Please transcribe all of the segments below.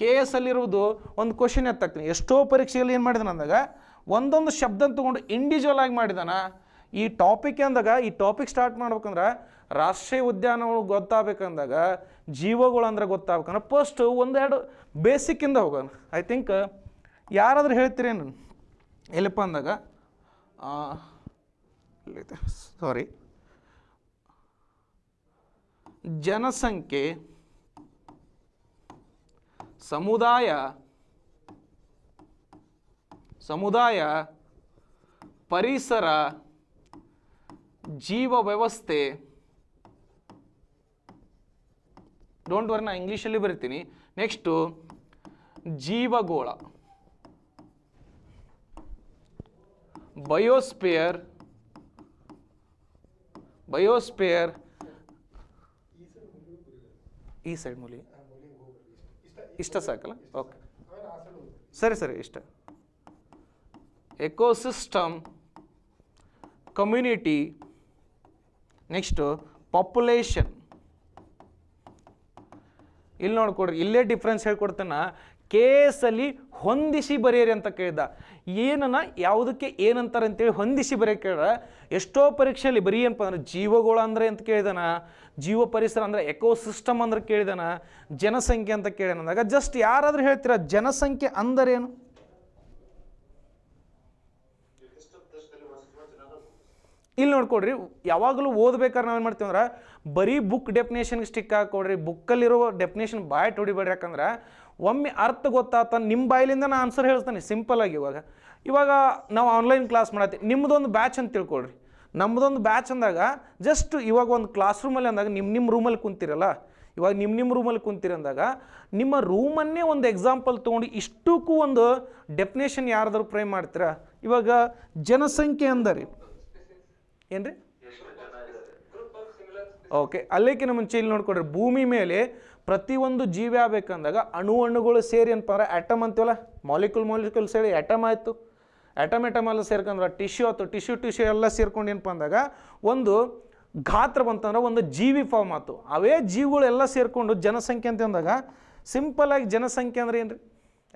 K S ಅಲ್ಲಿರುವುದು ಒಂದು question ಎತ್ತಕ್ಕೆ ಎಷ್ಟೋ ಪರೀಕ್ಷೆಯಲ್ಲಿ ಏನು ಮಾಡಿದಾನೆ ಅಂದಾಗ ಒಂದೊಂದು ಶಬ್ದ ತೊಗೊಂಡು ಇಂಡಿವಿಜುವಲ್ ಆಗಿ ಮಾಡಿದಾನ ಈ ಟಾಪಿಕ್ ಅಂದಾಗ ಈ ಟಾಪಿಕ್ ಸ್ಟಾರ್ಟ್ ಮಾಡ್ಬೇಕಂದ್ರೆ ರಾಷ್ಟ್ರೀಯ ಉದ್ಯಾನಗಳು ಗೊತ್ತಾಗಬೇಕಂದಾಗ ಜೀವಗಳು ಅಂದ್ರೆ ಗೊತ್ತಾಗ್ಬೇಕಂದ್ರೆ ಫಸ್ಟು ಒಂದೆರಡು ಬೇಸಿಕ್ಕಿಂದ ಹೋಗೋಣ ಐ ಥಿಂಕ್ ಯಾರಾದರೂ ಏನು ಎಲ್ಲಪ್ಪ ಅಂದಾಗ ಸಾರಿ ಜನಸಂಖ್ಯೆ ಸಮುದಾಯ ಸಮುದಾಯ ಪರಿಸರ ಜೀವ ವ್ಯವಸ್ಥೆ ಡೋಂಟ್ ವರ್ ನಾ ಇಂಗ್ಲೀಷಲ್ಲಿ ಬರಿತೀನಿ ನೆಕ್ಸ್ಟು ಜೀವಗೋಳ ಬಯೋಸ್ಪಿಯರ್ ಬಯೋಸ್ಪಿಯರ್ ಈ ಸೈಡ್ ಮುಲಿ ಇಷ್ಟ ಸಾಕಲ್ಲ ಓಕೆ ಸರಿ ಸರಿ ಇಷ್ಟ ಎಕೋಸಿಸ್ಟಮ್ ಕಮ್ಯುನಿಟಿ ನೆಕ್ಸ್ಟು ಪಾಪ್ಯುಲೇಷನ್ ಇಲ್ಲಿ ನೋಡ್ಕೊಡ್ರಿ ಇಲ್ಲೇ ಡಿಫ್ರೆನ್ಸ್ ಹೇಳ್ಕೊಡ್ತಾನೆ ಕೇಸಲ್ಲಿ ಹೊಂದಿಸಿ ಬರೆಯಿರಿ ಅಂತ ಕೇಳಿದ ಏನನ್ನ ಯಾವುದಕ್ಕೆ ಏನಂತಾರೆ ಅಂತೇಳಿ ಹೊಂದಿಸಿ ಬರೆಯ ಕೇಳಿದ್ರೆ ಎಷ್ಟೋ ಪರೀಕ್ಷೆಯಲ್ಲಿ ಬರೀ ಏನಪ್ಪ ಅಂದ್ರೆ ಜೀವಗಳು ಅಂದರೆ ಅಂತ ಕೇಳಿದಾನ ಜೀವ ಪರಿಸರ ಅಂದರೆ ಎಕೋಸಿಸ್ಟಮ್ ಅಂದ್ರೆ ಕೇಳಿದಾನ ಜನಸಂಖ್ಯೆ ಅಂತ ಕೇಳಿದಾನ ಅಂದಾಗ ಜಸ್ಟ್ ಯಾರಾದರೂ ಹೇಳ್ತೀರಾ ಜನಸಂಖ್ಯೆ ಅಂದರೇನು ಇಲ್ಲಿ ನೋಡ್ಕೊಡ್ರಿ ಯಾವಾಗಲೂ ಓದ್ಬೇಕಾದ್ರೆ ನಾವೇನು ಮಾಡ್ತೀವಿ ಅಂದ್ರೆ ಬರೀ ಬುಕ್ ಡೆಫಿನೇಷನ್ಗೆ ಸ್ಟಿಕ್ ಹಾಕೊಡ್ರಿ ಬುಕ್ಕಲ್ಲಿರೋ ಡೆಫಿನೇಷನ್ ಬಾಯ್ ಹೊಡಿಬೇಡ್ರಿ ಯಾಕಂದ್ರೆ ಒಮ್ಮೆ ಅರ್ಥ ಗೊತ್ತಾತ ನಿಮ್ಮ ಬಾಯಿಲಿಂದ ನಾನು ಆನ್ಸರ್ ಹೇಳ್ತಾನೆ ಆಗಿ ಇವಾಗ ಇವಾಗ ನಾವು ಆನ್ಲೈನ್ ಕ್ಲಾಸ್ ಮಾಡತ್ತೀವಿ ನಿಮ್ಮದೊಂದು ಬ್ಯಾಚ್ ಅಂತ ತಿಳ್ಕೊಳ್ರಿ ನಮ್ಮದೊಂದು ಬ್ಯಾಚ್ ಅಂದಾಗ ಜಸ್ಟ್ ಇವಾಗ ಒಂದು ಕ್ಲಾಸ್ ರೂಮಲ್ಲಿ ಅಂದಾಗ ನಿಮ್ಮ ನಿಮ್ಮ ರೂಮಲ್ಲಿ ಕುಂತಿರಲ್ಲ ಇವಾಗ ನಿಮ್ಮ ನಿಮ್ಮ ರೂಮಲ್ಲಿ ಕುಂತೀರಿ ಅಂದಾಗ ನಿಮ್ಮ ರೂಮನ್ನೇ ಒಂದು ಎಕ್ಸಾಂಪಲ್ ತೊಗೊಂಡು ಇಷ್ಟಕ್ಕೂ ಒಂದು ಡೆಫಿನೇಷನ್ ಯಾರಾದರೂ ಪ್ರೈ ಮಾಡ್ತೀರಾ ಇವಾಗ ಜನಸಂಖ್ಯೆ ಅಂದರಿ ಏನು ರೀ ಓಕೆ ಅಲ್ಲಕ್ಕೆ ನಮ್ಮ ಇಲ್ಲಿ ನೋಡ್ಕೊಡ್ರಿ ಭೂಮಿ ಮೇಲೆ ಪ್ರತಿಯೊಂದು ಜೀವಿ ಆಗಬೇಕಂದಾಗ ಅಣು ಅಣುಗಳು ಸೇರಿ ಏನಪ್ಪ ಅಂದ್ರೆ ಆಟಮ್ ಅಂತೀವಲ್ಲ ಮಾಲಿಕ್ಯೂಲ್ ಮಾಲಿಕ್ಯೂಲ್ ಸೇರಿ ಆಟಮ್ ಆಯಿತು ಆಟಮ್ ಆಟಮ್ ಎಲ್ಲ ಸೇರ್ಕಂದ್ರೆ ಟಿಶ್ಯೂ ಆಯ್ತು ಟಿಶ್ಯೂ ಟಿಶ್ಯೂ ಎಲ್ಲ ಸೇರ್ಕೊಂಡು ಏನಪ್ಪ ಅಂದಾಗ ಒಂದು ಗಾತ್ರ ಬಂತಂದ್ರೆ ಒಂದು ಜೀವಿ ಫಾರ್ಮ್ ಆಯ್ತು ಅವೇ ಜೀವಿಗಳೆಲ್ಲ ಸೇರಿಕೊಂಡು ಜನಸಂಖ್ಯೆ ಅಂತ ಅಂದಾಗ ಸಿಂಪಲಾಗಿ ಜನಸಂಖ್ಯೆ ಅಂದ್ರೆ ಏನು ರೀ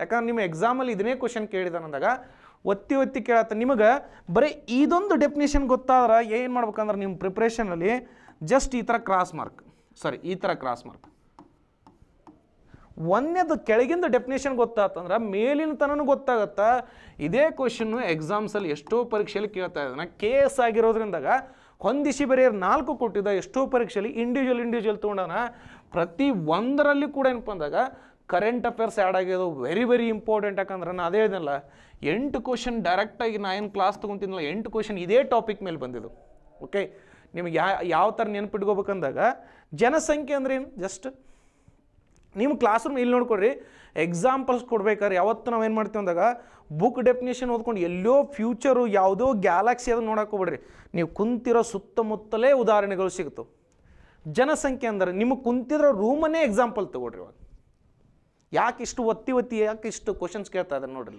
ಯಾಕಂದ್ರೆ ನಿಮ್ಮ ಎಕ್ಸಾಮಲ್ಲಿ ಇದನ್ನೇ ಕ್ವಶನ್ ಕೇಳಿದಾನಂದಾಗ ಒತ್ತಿ ಒತ್ತಿ ಕೇಳತ್ತ ನಿಮಗೆ ಬರೀ ಇದೊಂದು ಡೆಫಿನೇಷನ್ ಗೊತ್ತಾದ್ರೆ ಏನು ಮಾಡ್ಬೇಕಂದ್ರೆ ನಿಮ್ಮ ಪ್ರಿಪ್ರೇಷನಲ್ಲಿ ಜಸ್ಟ್ ಈ ಥರ ಕ್ರಾಸ್ ಮಾರ್ಕ್ ಸಾರಿ ಈ ಥರ ಕ್ರಾಸ್ ಮಾರ್ಕ್ ಒಂದೇದು ಕೆಳಗಿಂದ ಡೆಫಿನೇಷನ್ ಗೊತ್ತಾತಂದ್ರೆ ಮೇಲಿನ ತನೂ ಗೊತ್ತಾಗತ್ತೆ ಇದೇ ಕ್ವಶನ್ನು ಎಕ್ಸಾಮ್ಸಲ್ಲಿ ಎಷ್ಟೋ ಪರೀಕ್ಷೆಯಲ್ಲಿ ಕೇಳ್ತಾ ಇದ್ದಾನೆ ಎಸ್ ಆಗಿರೋದ್ರಿಂದಾಗ ಹೊಂದಿಸಿ ಬರೆಯೋರು ನಾಲ್ಕು ಕೊಟ್ಟಿದ್ದ ಎಷ್ಟೋ ಪರೀಕ್ಷೆಯಲ್ಲಿ ಇಂಡಿವಿಜುವಲ್ ಇಂಡಿವಿಜುವಲ್ ತೊಗೊಂಡಾನ ಪ್ರತಿ ಒಂದರಲ್ಲಿ ಕೂಡ ಏನಪ್ಪ ಅಂದಾಗ ಕರೆಂಟ್ ಅಫೇರ್ಸ್ ಆ್ಯಡ್ ಆಗಿರೋದು ವೆರಿ ವೆರಿ ಇಂಪಾರ್ಟೆಂಟ್ ಯಾಕಂದ್ರೆ ನಾನು ಅದೇ ಇದಲ್ಲ ಎಂಟು ಕ್ವಶನ್ ಡೈರೆಕ್ಟಾಗಿ ನಾ ಏನು ಕ್ಲಾಸ್ ತೊಗೊತಿದ್ನಲ್ಲ ಎಂಟು ಕ್ವಶನ್ ಇದೇ ಟಾಪಿಕ್ ಮೇಲೆ ಬಂದಿದ್ದು ಓಕೆ ನಿಮಗೆ ಯಾ ಯಾವ ಥರ ನೆನ್ಪಿಟ್ಕೋಬೇಕಂದಾಗ ಜನಸಂಖ್ಯೆ ಅಂದ್ರೆ ಏನು ಜಸ್ಟ್ ನಿಮ್ಮ ಕ್ಲಾಸ್ ರೂಮ್ ಇಲ್ಲಿ ನೋಡ್ಕೊಡ್ರಿ ಎಕ್ಸಾಂಪಲ್ಸ್ ಕೊಡ್ಬೇಕಾದ್ರೆ ಯಾವತ್ತು ನಾವೇನು ಮಾಡ್ತೀವಿ ಅಂದಾಗ ಬುಕ್ ಡೆಫಿನೇಷನ್ ಓದ್ಕೊಂಡು ಎಲ್ಲೋ ಫ್ಯೂಚರು ಯಾವುದೋ ಗ್ಯಾಲಕ್ಸಿ ಅದನ್ನು ಹೋಗ್ಬಿಡ್ರಿ ನೀವು ಕುಂತಿರೋ ಸುತ್ತಮುತ್ತಲೇ ಉದಾಹರಣೆಗಳು ಸಿಗುತ್ತವೆ ಜನಸಂಖ್ಯೆ ಅಂದರೆ ನಿಮಗೆ ಕುಂತಿರೋ ರೂಮನ್ನೇ ಎಕ್ಸಾಂಪಲ್ ತೊಗೊಳ್ರಿ ಇವಾಗ ಯಾಕೆ ಇಷ್ಟು ಒತ್ತಿ ಒತ್ತಿ ಯಾಕೆ ಇಷ್ಟು ಕ್ವಶನ್ಸ್ ಕೇಳ್ತಾ ಇದ್ದಾರೆ ನೋಡ್ರಿ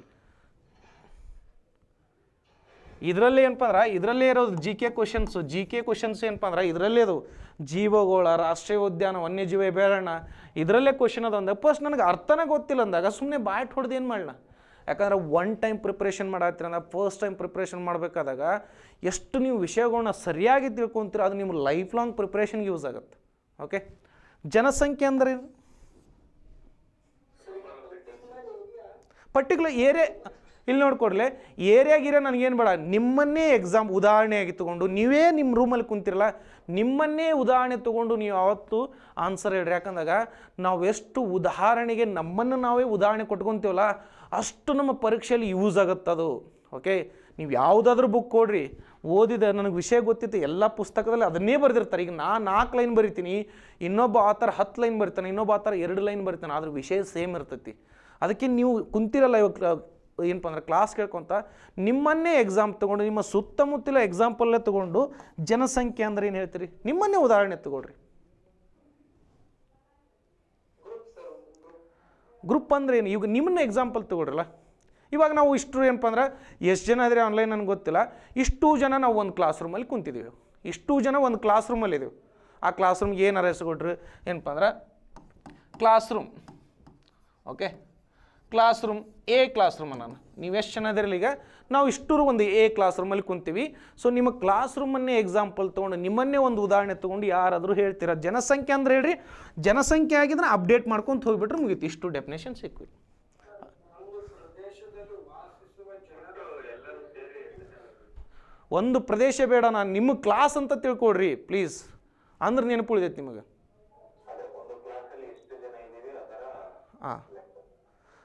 ಇದರಲ್ಲೇ ಏನಪ್ಪ ಅಂದ್ರೆ ಇದರಲ್ಲೇ ಇರೋದು G K questions G K questions ಏನಪ್ಪ ಅಂದ್ರೆ ಇದರಲ್ಲೇ ಅದು ಜೀವಗೋಳ ರಾಷ್ಟ್ರೀಯ ಉದ್ಯಾನ ವನ್ಯಜೀವಿ ಅಭಯಾರಣ್ಯ ಇದರಲ್ಲೇ ಕ್ವಶನ್ ಅದು ಅಂದಾಗ ಫಸ್ಟ್ ನನಗೆ ಅರ್ಥನೇ ಗೊತ್ತಿಲ್ಲ ಅಂದಾಗ ಸುಮ್ಮನೆ ಬಾಯ್ಟ್ ಹೊಡೆದು ಏನು ಮಾಡಲ್ಲ ಯಾಕಂದ್ರೆ ಒನ್ ಟೈಮ್ ಪ್ರಿಪ್ರೇಷನ್ ಅಂದ್ರೆ ಫಸ್ಟ್ ಟೈಮ್ ಪ್ರಿಪ್ರೇಷನ್ ಮಾಡಬೇಕಾದಾಗ ಎಷ್ಟು ನೀವು ವಿಷಯಗಳನ್ನ ಸರಿಯಾಗಿ ತಿಳ್ಕೊತೀರ ಅದು ನಿಮ್ಮ ಲೈಫ್ ಲಾಂಗ್ ಪ್ರಿಪ್ರೇಷನ್ಗೆ ಯೂಸ್ ಆಗುತ್ತೆ ಓಕೆ ಜನಸಂಖ್ಯೆ ಅಂದ್ರೆ ಪರ್ಟಿಕ್ಯುಲರ್ ಏರಿಯಾ ಇಲ್ಲಿ ನೋಡ್ಕೊಡ್ಲೆ ಏರಿಯಾಗಿರೋ ನನಗೇನು ಬೇಡ ನಿಮ್ಮನ್ನೇ ಎಕ್ಸಾಮ್ ಉದಾಹರಣೆಯಾಗಿ ತೊಗೊಂಡು ನೀವೇ ನಿಮ್ಮ ರೂಮಲ್ಲಿ ಕುಂತಿರಲ್ಲ ನಿಮ್ಮನ್ನೇ ಉದಾಹರಣೆ ತೊಗೊಂಡು ನೀವು ಆವತ್ತು ಆನ್ಸರ್ ಹೇಳ್ರಿ ಯಾಕಂದಾಗ ನಾವು ಎಷ್ಟು ಉದಾಹರಣೆಗೆ ನಮ್ಮನ್ನು ನಾವೇ ಉದಾಹರಣೆ ಕೊಟ್ಕೊತೀವಲ್ಲ ಅಷ್ಟು ನಮ್ಮ ಪರೀಕ್ಷೆಯಲ್ಲಿ ಯೂಸ್ ಅದು ಓಕೆ ನೀವು ಯಾವುದಾದ್ರೂ ಬುಕ್ ಕೊಡ್ರಿ ಓದಿದ ನನಗೆ ವಿಷಯ ಗೊತ್ತಿತ್ತು ಎಲ್ಲ ಪುಸ್ತಕದಲ್ಲಿ ಅದನ್ನೇ ಬರೆದಿರ್ತಾರೆ ಈಗ ನಾ ನಾಲ್ಕು ಲೈನ್ ಬರಿತೀನಿ ಇನ್ನೊಬ್ಬ ಆ ಥರ ಹತ್ತು ಲೈನ್ ಬರಿತಾನೆ ಇನ್ನೊಬ್ಬ ಆ ಥರ ಎರಡು ಲೈನ್ ಬರಿತಾನೆ ಆದರೆ ವಿಷಯ ಸೇಮ್ ಇರ್ತೈತಿ ಅದಕ್ಕೆ ನೀವು ಕುಂತಿರಲ್ಲ ಇವಾಗ ಏನಪ್ಪ ಅಂದ್ರೆ ಕ್ಲಾಸ್ ಕೇಳ್ಕೊತ ನಿಮ್ಮನ್ನೇ ಎಕ್ಸಾಮ್ ತೊಗೊಂಡು ನಿಮ್ಮ ಸುತ್ತಮುತ್ತಲ ಎಕ್ಸಾಂಪಲ್ಲೇ ತೊಗೊಂಡು ಜನಸಂಖ್ಯೆ ಅಂದ್ರೆ ಏನು ಹೇಳ್ತೀರಿ ನಿಮ್ಮನ್ನೇ ಉದಾಹರಣೆ ತಗೊಳ್ರಿ ಗ್ರೂಪ್ ಅಂದ್ರೆ ಏನು ಇವಾಗ ನಿಮ್ಮನ್ನ ಎಕ್ಸಾಂಪಲ್ ತೊಗೊಳ್ರಲ್ಲ ಇವಾಗ ನಾವು ಇಷ್ಟು ಏನಪ್ಪ ಅಂದ್ರೆ ಎಷ್ಟು ಜನ ಇದ್ರೆ ಆನ್ಲೈನ್ ನನಗೆ ಗೊತ್ತಿಲ್ಲ ಇಷ್ಟು ಜನ ನಾವು ಒಂದು ಕ್ಲಾಸ್ ರೂಮಲ್ಲಿ ಕುಂತಿದ್ದೀವಿ ಇಷ್ಟು ಜನ ಒಂದು ಕ್ಲಾಸ್ ರೂಮಲ್ಲಿದ್ದೀವಿ ಆ ಕ್ಲಾಸ್ ರೂಮ್ಗೆ ಏನು ಕೊಡ್ರಿ ಏನಪ್ಪ ಅಂದ್ರೆ classroom okay classroom a classroom ನಾನು ನೀವು ಎಷ್ಟು ಚೆನ್ನಾಗಿರಲಿ ಈಗ ನಾವು ಇಷ್ಟರು ಒಂದು ಎ ಕ್ಲಾಸ್ ರೂಮಲ್ಲಿ ಕುಂತೀವಿ ಸೊ ನಿಮ್ಮ ಕ್ಲಾಸ್ ರೂಮನ್ನೇ ಎಕ್ಸಾಂಪಲ್ ತೊಗೊಂಡು ನಿಮ್ಮನ್ನೇ ಒಂದು ಉದಾಹರಣೆ ತೊಗೊಂಡು ಯಾರಾದರೂ ಹೇಳ್ತೀರ ಜನಸಂಖ್ಯೆ ಅಂದ್ರೆ ಹೇಳ್ರಿ ಜನಸಂಖ್ಯೆ ಆಗಿದ್ರೆ ಅಪ್ಡೇಟ್ ಮಾಡ್ಕೊಂಡು ಹೋಗ್ಬಿಟ್ರೆ ಮುಗೀತು ಇಷ್ಟು ಡೆಫಿನೇಷನ್ ಸಿಕ್ಕಿ ಒಂದು ಪ್ರದೇಶ ಬೇಡ ನಾನು ನಿಮ್ಮ ಕ್ಲಾಸ್ ಅಂತ ತಿಳ್ಕೊಡ್ರಿ ಪ್ಲೀಸ್ ಅಂದ್ರೆ ನೆನಪು ಉಳಿದೈತೆ ನಿಮಗೆ ಹಾಂ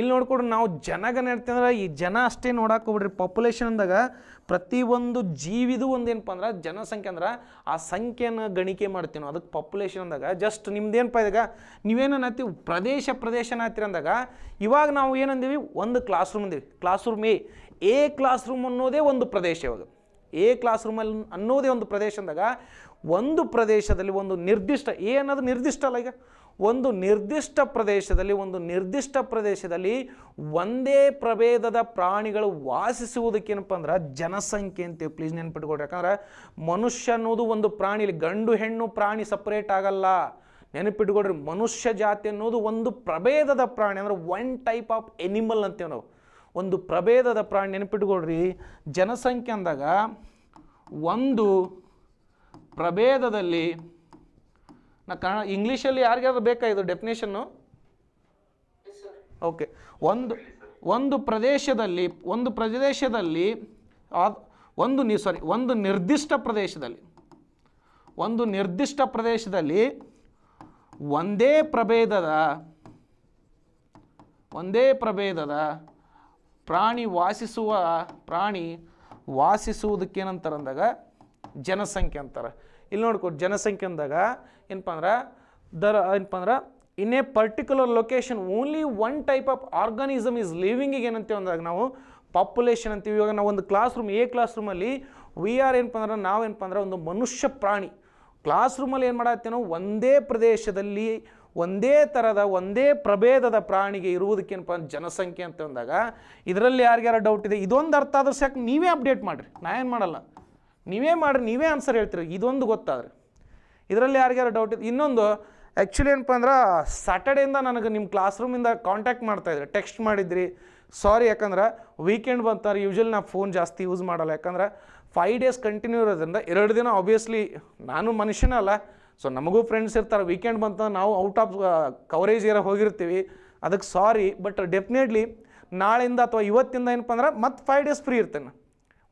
ಇಲ್ಲಿ ನೋಡ್ಕೊಡ್ರಿ ನಾವು ನೆಡ್ತೀವಿ ಅಂದ್ರೆ ಈ ಜನ ಅಷ್ಟೇ ನೋಡಕ್ಕೆ ಹೋಗ್ಬಿಡ್ರಿ ಪ್ರತಿ ಪ್ರತಿಯೊಂದು ಜೀವಿದು ಒಂದೇನಪ್ಪ ಅಂದ್ರೆ ಜನಸಂಖ್ಯೆ ಅಂದ್ರೆ ಆ ಸಂಖ್ಯೆನ ಗಣಿಕೆ ಮಾಡ್ತೀವಿ ನಾವು ಅದಕ್ಕೆ ಪಾಪ್ಯುಲೇಷನ್ ಅಂದಾಗ ಜಸ್ಟ್ ನಿಮ್ದೇನಪ್ಪ ಇದಾಗ ನೀವೇನತ್ತೀವಿ ಪ್ರದೇಶ ಪ್ರದೇಶನ ಹತ್ತಿರ ಅಂದಾಗ ಇವಾಗ ನಾವು ಏನಂದೀವಿ ಒಂದು ಕ್ಲಾಸ್ ರೂಮ್ ಅಂದೀವಿ classroom a a classroom ಅನ್ನೋದೇ ಒಂದು ಪ್ರದೇಶ ಇವಾಗ ಎ ಕ್ಲಾಸ್ ರೂಮಲ್ಲಿ ಅನ್ನೋದೇ ಒಂದು ಪ್ರದೇಶ ಅಂದಾಗ ಒಂದು ಪ್ರದೇಶದಲ್ಲಿ ಒಂದು ನಿರ್ದಿಷ್ಟ ಏ ಅನ್ನೋದು ನಿರ್ದಿಷ್ಟ ಅಲ್ಲ ಈಗ ಒಂದು ನಿರ್ದಿಷ್ಟ ಪ್ರದೇಶದಲ್ಲಿ ಒಂದು ನಿರ್ದಿಷ್ಟ ಪ್ರದೇಶದಲ್ಲಿ ಒಂದೇ ಪ್ರಭೇದದ ಪ್ರಾಣಿಗಳು ವಾಸಿಸುವುದಕ್ಕೇನಪ್ಪ ಅಂದ್ರೆ ಜನಸಂಖ್ಯೆ ಅಂತೀವಿ ಪ್ಲೀಸ್ ನೆನ್ಪಿಟ್ಕೊಡ್ರಿ ಯಾಕಂದ್ರೆ ಮನುಷ್ಯ ಅನ್ನೋದು ಒಂದು ಪ್ರಾಣಿಲಿ ಗಂಡು ಹೆಣ್ಣು ಪ್ರಾಣಿ ಸಪ್ರೇಟ್ ಆಗಲ್ಲ ನೆನಪಿಟ್ಕೊಡ್ರಿ ಮನುಷ್ಯ ಜಾತಿ ಅನ್ನೋದು ಒಂದು ಪ್ರಭೇದದ ಪ್ರಾಣಿ ಅಂದರೆ ಒನ್ ಟೈಪ್ ಆಫ್ ಎನಿಮಲ್ ಅಂತೀವಿ ನಾವು ಒಂದು ಪ್ರಭೇದದ ಪ್ರಾಣಿ ನೆನಪಿಟ್ಕೊಡ್ರಿ ಜನಸಂಖ್ಯೆ ಅಂದಾಗ ಒಂದು ಪ್ರಭೇದದಲ್ಲಿ ನಾ ಕನ್ನಡ ಇಂಗ್ಲೀಷಲ್ಲಿ ಯಾರಿಗಾದ್ರು ಬೇಕಾ ಇದು ಡೆಫಿನೇಷನ್ನು ಓಕೆ ಒಂದು ಒಂದು ಪ್ರದೇಶದಲ್ಲಿ ಒಂದು ಪ್ರದೇಶದಲ್ಲಿ ಒಂದು ನಿ ಸಾರಿ ಒಂದು ನಿರ್ದಿಷ್ಟ ಪ್ರದೇಶದಲ್ಲಿ ಒಂದು ನಿರ್ದಿಷ್ಟ ಪ್ರದೇಶದಲ್ಲಿ ಒಂದೇ ಪ್ರಭೇದದ ಒಂದೇ ಪ್ರಭೇದದ ಪ್ರಾಣಿ ವಾಸಿಸುವ ಪ್ರಾಣಿ ವಾಸಿಸುವುದಕ್ಕೇನಂತಾರೆ ಅಂದಾಗ ಜನಸಂಖ್ಯೆ ಅಂತಾರೆ ಇಲ್ಲಿ ನೋಡ್ಕೊ ಜನಸಂಖ್ಯೆ ಅಂದಾಗ ಏನಪ್ಪ ಅಂದ್ರೆ ದರ ಏನಪ್ಪ ಅಂದ್ರೆ in a particular location only one type of organism is ಲಿವಿಂಗಿಗೆ ಏನಂತೀವಿ ಅಂದಾಗ ನಾವು ಪಾಪ್ಯುಲೇಷನ್ ಅಂತೀವಿ ಇವಾಗ ನಾವು ಒಂದು ಕ್ಲಾಸ್ ರೂಮ್ ಎ ಕ್ಲಾಸ್ ರೂಮಲ್ಲಿ ವಿ ಆರ್ ಏನಪ್ಪ ಅಂದ್ರೆ ನಾವೇನಪ್ಪ ಅಂದ್ರೆ ಒಂದು ಮನುಷ್ಯ ಪ್ರಾಣಿ ಕ್ಲಾಸ್ ರೂಮಲ್ಲಿ ಏನು ಮಾಡತ್ತೆ ನಾವು ಒಂದೇ ಪ್ರದೇಶದಲ್ಲಿ ಒಂದೇ ಥರದ ಒಂದೇ ಪ್ರಭೇದದ ಪ್ರಾಣಿಗೆ ಇರುವುದಕ್ಕೇನಪ್ಪ ಅಂದ್ರೆ ಜನಸಂಖ್ಯೆ ಅಂತ ಅಂದಾಗ ಇದರಲ್ಲಿ ಯಾರಿಗ್ಯಾರ ಡೌಟ್ ಇದೆ ಇದೊಂದು ಅರ್ಥ ಆದರೂ ಸಾಕು ನೀವೇ ಅಪ್ಡೇಟ್ ಮಾಡಿರಿ ನಾ ಏನು ಮಾಡಲ್ಲ ನೀವೇ ಮಾಡಿರಿ ನೀವೇ ಆನ್ಸರ್ ಹೇಳ್ತೀರಿ ಇದೊಂದು ಗೊತ್ತಾದ್ರೆ ಇದರಲ್ಲಿ ಯಾರಿಗಾರು ಡೌಟ್ ಇದೆ ಇನ್ನೊಂದು ಆ್ಯಕ್ಚುಲಿ ಏನಪ್ಪ ಅಂದ್ರೆ ಸ್ಯಾಟರ್ಡೇಯಿಂದ ನನಗೆ ನಿಮ್ಮ ಕ್ಲಾಸ್ ರೂಮಿಂದ ಕಾಂಟ್ಯಾಕ್ಟ್ ಮಾಡ್ತಾಯಿದ್ರೆ ಟೆಕ್ಸ್ಟ್ ಮಾಡಿದ್ರಿ ಸಾರಿ ಯಾಕಂದ್ರೆ ವೀಕೆಂಡ್ ಬಂತಾರೆ ಯೂಶ್ವಲಿ ನಾ ಫೋನ್ ಜಾಸ್ತಿ ಯೂಸ್ ಮಾಡಲ್ಲ ಯಾಕಂದ್ರೆ ಫೈವ್ ಡೇಸ್ ಕಂಟಿನ್ಯೂ ಇರೋದ್ರಿಂದ ಎರಡು ದಿನ ಆಬ್ವಿಯಸ್ಲಿ ನಾನು ಮನುಷ್ಯನಲ್ಲ ಅಲ್ಲ ಸೊ ನಮಗೂ ಫ್ರೆಂಡ್ಸ್ ಇರ್ತಾರೆ ವೀಕೆಂಡ್ ಬಂತ ನಾವು ಔಟ್ ಆಫ್ ಕವರೇಜ್ ಏರ ಹೋಗಿರ್ತೀವಿ ಅದಕ್ಕೆ ಸಾರಿ ಬಟ್ ಡೆಫಿನೆಟ್ಲಿ ನಾಳಿಂದ ಅಥವಾ ಇವತ್ತಿಂದ ಏನಪ್ಪ ಅಂದ್ರೆ ಮತ್ತೆ ಫೈವ್ ಡೇಸ್ ಫ್ರೀ ಇರ್ತೇನೆ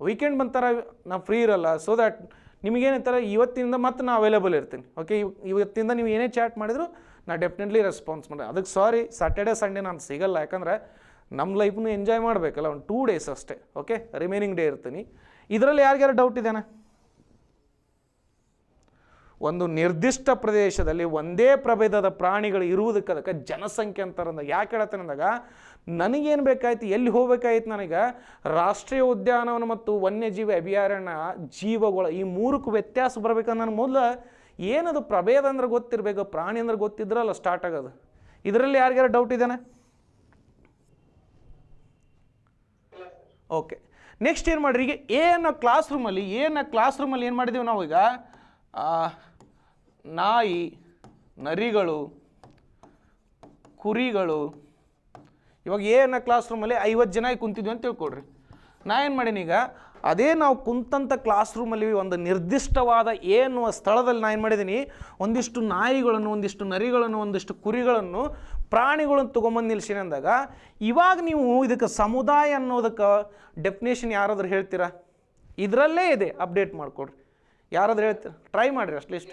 ವೀಕೆಂಡ್ ಬಂತಾರ ನಾವು ಫ್ರೀ ಇರಲ್ಲ ಸೊ ದ್ಯಾಟ್ ನಿಮಗೇನಿರ್ತಾರೆ ಇವತ್ತಿಂದ ಮತ್ತೆ ನಾನು ಅವೈಲೇಬಲ್ ಇರ್ತೀನಿ ಓಕೆ ಇವತ್ತಿಂದ ನೀವು ಏನೇ ಚಾಟ್ ಮಾಡಿದ್ರು ನಾನು ಡೆಫಿನೆಟ್ಲಿ ರೆಸ್ಪಾನ್ಸ್ ಮಾಡಿ ಅದಕ್ಕೆ ಸಾರಿ ಸಾಟರ್ಡೆ ಸಂಡೇ ನಾನು ಸಿಗಲ್ಲ ಯಾಕಂದರೆ ನಮ್ಮ ಲೈಫ್ನು ಎಂಜಾಯ್ ಮಾಡಬೇಕಲ್ಲ ಒಂದು ಟೂ ಡೇಸ್ ಅಷ್ಟೇ ಓಕೆ ರಿಮೈನಿಂಗ್ ಡೇ ಇರ್ತೀನಿ ಇದರಲ್ಲಿ ಯಾರಿಗ್ಯಾರು ಡೌಟ್ ಇದೆಯಾ ಒಂದು ನಿರ್ದಿಷ್ಟ ಪ್ರದೇಶದಲ್ಲಿ ಒಂದೇ ಪ್ರಭೇದದ ಪ್ರಾಣಿಗಳು ಇರುವುದಕ್ಕೆ ಅದಕ್ಕೆ ಜನಸಂಖ್ಯೆ ಅಂತಾರಂದಾಗ ಯಾಕೆ ಹೇಳ್ತಾನೆ ಅಂದಾಗ ನನಗೇನು ಬೇಕಾಯ್ತು ಎಲ್ಲಿ ಹೋಗ್ಬೇಕಾಯ್ತು ನನಗೆ ರಾಷ್ಟ್ರೀಯ ಉದ್ಯಾನವನ ಮತ್ತು ವನ್ಯಜೀವಿ ಅಭಯಾರಣ್ಯ ಜೀವಗಳ ಈ ಮೂರಕ್ಕೆ ವ್ಯತ್ಯಾಸ ಬರಬೇಕಂದ್ರೆ ನಾನು ಮೊದಲು ಏನದು ಪ್ರಭೇದ ಅಂದ್ರೆ ಗೊತ್ತಿರಬೇಕು ಪ್ರಾಣಿ ಅಂದ್ರೆ ಗೊತ್ತಿದ್ರಲ್ಲ ಸ್ಟಾರ್ಟ್ ಆಗೋದು ಇದರಲ್ಲಿ ಯಾರಿಗಾರ ಡೌಟ್ ಇದಾನೆ ಓಕೆ ನೆಕ್ಸ್ಟ್ ಏನು ಮಾಡ್ರಿ ಈಗ ಏನು ಕ್ಲಾಸ್ ರೂಮಲ್ಲಿ ಏನು ಕ್ಲಾಸ್ ರೂಮಲ್ಲಿ ಏನು ಮಾಡಿದ್ದೀವಿ ನಾವೀಗ ನಾಯಿ ನರಿಗಳು ಕುರಿಗಳು ಇವಾಗ ಅನ್ನೋ ಕ್ಲಾಸ್ ರೂಮಲ್ಲಿ ಐವತ್ತು ಜನ ಕುಂತಿದ್ವಿ ಅಂತ ತಿಳ್ಕೊಡ್ರಿ ನಾ ಏನು ಈಗ ಅದೇ ನಾವು ಕುಂತಂಥ ಕ್ಲಾಸ್ ರೂಮಲ್ಲಿ ಒಂದು ನಿರ್ದಿಷ್ಟವಾದ ಏನು ಸ್ಥಳದಲ್ಲಿ ನಾ ಏನು ಮಾಡಿದ್ದೀನಿ ಒಂದಿಷ್ಟು ನಾಯಿಗಳನ್ನು ಒಂದಿಷ್ಟು ನರಿಗಳನ್ನು ಒಂದಿಷ್ಟು ಕುರಿಗಳನ್ನು ಪ್ರಾಣಿಗಳನ್ನು ತೊಗೊಂಬಂದು ನಿಲ್ಸೀನಿ ಅಂದಾಗ ಇವಾಗ ನೀವು ಇದಕ್ಕೆ ಸಮುದಾಯ ಅನ್ನೋದಕ್ಕೆ ಡೆಫಿನೇಷನ್ ಯಾರಾದರೂ ಹೇಳ್ತೀರಾ ಇದರಲ್ಲೇ ಇದೆ ಅಪ್ಡೇಟ್ ಮಾಡಿಕೊಡ್ರಿ ಯಾರಾದರೂ ಹೇಳ್ತೀರಾ ಟ್ರೈ ಮಾಡಿರಿ ಅಟ್ಲೀಸ್ಟ್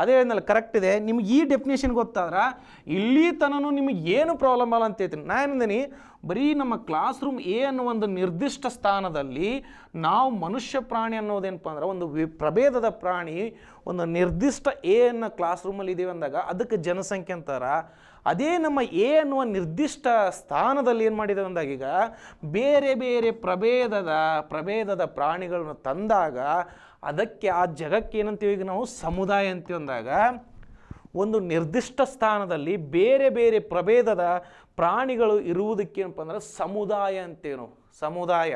ಅದೇ ಹೇಳಿದ್ನಲ್ಲ ಕರೆಕ್ಟ್ ಇದೆ ನಿಮ್ಗೆ ಈ ಡೆಫಿನೇಷನ್ ಗೊತ್ತಾದ್ರೆ ಇಲ್ಲಿ ತನೂ ನಿಮಗೆ ಏನು ಪ್ರಾಬ್ಲಮ್ ಅಲ್ಲ ಅಂತ ಹೇಳ್ತೀನಿ ನಾನು ಅಂದಿನಿ ಬರೀ ನಮ್ಮ ಕ್ಲಾಸ್ ರೂಮ್ ಎ ಅನ್ನೋ ಒಂದು ನಿರ್ದಿಷ್ಟ ಸ್ಥಾನದಲ್ಲಿ ನಾವು ಮನುಷ್ಯ ಪ್ರಾಣಿ ಅನ್ನೋದೇನಪ್ಪ ಅಂದ್ರೆ ಒಂದು ಪ್ರಭೇದದ ಪ್ರಾಣಿ ಒಂದು ನಿರ್ದಿಷ್ಟ ಎ ಅನ್ನೋ ಕ್ಲಾಸ್ ರೂಮಲ್ಲಿ ಇದೀವಿ ಅಂದಾಗ ಅದಕ್ಕೆ ಜನಸಂಖ್ಯೆ ಅಂತಾರ ಅದೇ ನಮ್ಮ ಎ ಅನ್ನುವ ನಿರ್ದಿಷ್ಟ ಸ್ಥಾನದಲ್ಲಿ ಏನು ಮಾಡಿದೆ ಈಗ ಬೇರೆ ಬೇರೆ ಪ್ರಭೇದದ ಪ್ರಭೇದದ ಪ್ರಾಣಿಗಳನ್ನು ತಂದಾಗ ಅದಕ್ಕೆ ಆ ಜಗಕ್ಕೆ ಏನಂತೀವಿ ಈಗ ನಾವು ಸಮುದಾಯ ಅಂತೀವಿ ಅಂದಾಗ ಒಂದು ನಿರ್ದಿಷ್ಟ ಸ್ಥಾನದಲ್ಲಿ ಬೇರೆ ಬೇರೆ ಪ್ರಭೇದದ ಪ್ರಾಣಿಗಳು ಇರುವುದಕ್ಕೇನಪ್ಪ ಅಂದ್ರೆ ಸಮುದಾಯ ಅಂತೇನು ಸಮುದಾಯ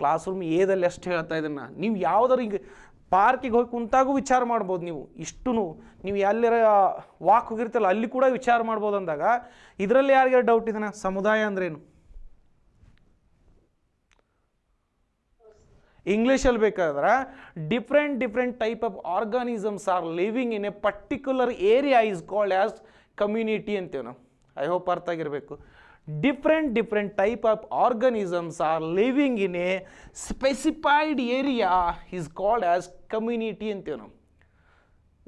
ಕ್ಲಾಸ್ ರೂಮ್ ಏದಲ್ಲಿ ಅಷ್ಟು ಹೇಳ್ತಾ ಇದನ್ನು ನೀವು ಯಾವ್ದಾರು ಈಗ ಪಾರ್ಕಿಗೆ ಹೋಗಿ ಕುಂತಾಗೂ ವಿಚಾರ ಮಾಡ್ಬೋದು ನೀವು ಇಷ್ಟು ನೀವು ಎಲ್ಲಿರ ವಾಕ್ ಹೋಗಿರ್ತಲ್ಲ ಅಲ್ಲಿ ಕೂಡ ವಿಚಾರ ಮಾಡ್ಬೋದು ಅಂದಾಗ ಇದರಲ್ಲಿ ಯಾರಿಗಾರು ಡೌಟ್ ಇದನ್ನ ಸಮುದಾಯ ಅಂದ್ರೇನು ಇಂಗ್ಲೀಷಲ್ಲಿ ಬೇಕಾದ್ರೆ different different type of organisms are living in a particular area is called as community ಅಂತೀವಿ ನಾವು ಐ ಹೋಪ್ ಅರ್ಥ ಆಗಿರಬೇಕು different different type of organisms are living in a specified area is called as community ಅಂತೀವಿ ನಾವು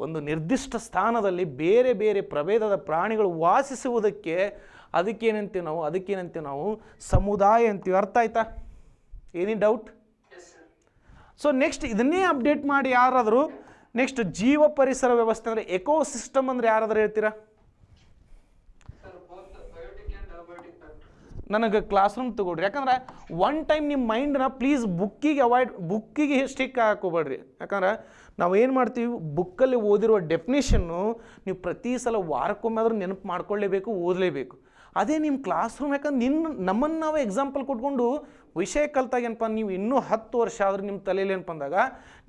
ಒಂದು ನಿರ್ದಿಷ್ಟ ಸ್ಥಾನದಲ್ಲಿ ಬೇರೆ ಬೇರೆ ಪ್ರಭೇದದ ಪ್ರಾಣಿಗಳು ವಾಸಿಸುವುದಕ್ಕೆ ಅದಕ್ಕೇನಂತೀವಿ ನಾವು ಅದಕ್ಕೇನಂತೀವಿ ನಾವು ಸಮುದಾಯ ಅಂತೀವಿ ಅರ್ಥ ಆಯ್ತಾ ಎನಿ ಡೌಟ್ ಸೊ ನೆಕ್ಸ್ಟ್ ಇದನ್ನೇ ಅಪ್ಡೇಟ್ ಮಾಡಿ ಯಾರಾದರೂ ನೆಕ್ಸ್ಟ್ ಜೀವ ಪರಿಸರ ವ್ಯವಸ್ಥೆ ಅಂದರೆ ಎಕೋಸಿಸ್ಟಮ್ ಅಂದರೆ ಯಾರಾದರೂ ಹೇಳ್ತೀರಾ ನನಗೆ ಕ್ಲಾಸ್ ರೂಮ್ ತಗೊಳ್ರಿ ಯಾಕಂದ್ರೆ ಒನ್ ಟೈಮ್ ನಿಮ್ಮ ಮೈಂಡನ್ನ ಪ್ಲೀಸ್ ಬುಕ್ಕಿಗೆ ಅವಾಯ್ಡ್ ಬುಕ್ಕಿಗೆ ಸ್ಟಿಕ್ ಹಾಕೋಬೇಡ್ರಿ ಯಾಕಂದ್ರೆ ನಾವು ಏನು ಮಾಡ್ತೀವಿ ಬುಕ್ಕಲ್ಲಿ ಓದಿರುವ ಡೆಫಿನೇಷನ್ನು ನೀವು ಪ್ರತಿ ಸಲ ವಾರಕ್ಕೊಮ್ಮೆ ಆದರೂ ನೆನಪು ಮಾಡ್ಕೊಳ್ಳೇಬೇಕು ಓದಲೇಬೇಕು ಅದೇ ನಿಮ್ಮ ಕ್ಲಾಸ್ ರೂಮ್ ಯಾಕಂದ್ರೆ ನಿನ್ನ ನಮ್ಮನ್ನು ನಾವು ಎಕ್ಸಾಂಪಲ್ ಕೊಟ್ಕೊಂಡು ವಿಷಯ ಕಲ್ತಾಗ ಏನಪ್ಪ ನೀವು ಇನ್ನೂ ಹತ್ತು ವರ್ಷ ಆದ್ರೆ ನಿಮ್ಮ ತಲೆಯಲ್ಲಿ ಏನಪ್ಪ ಅಂದಾಗ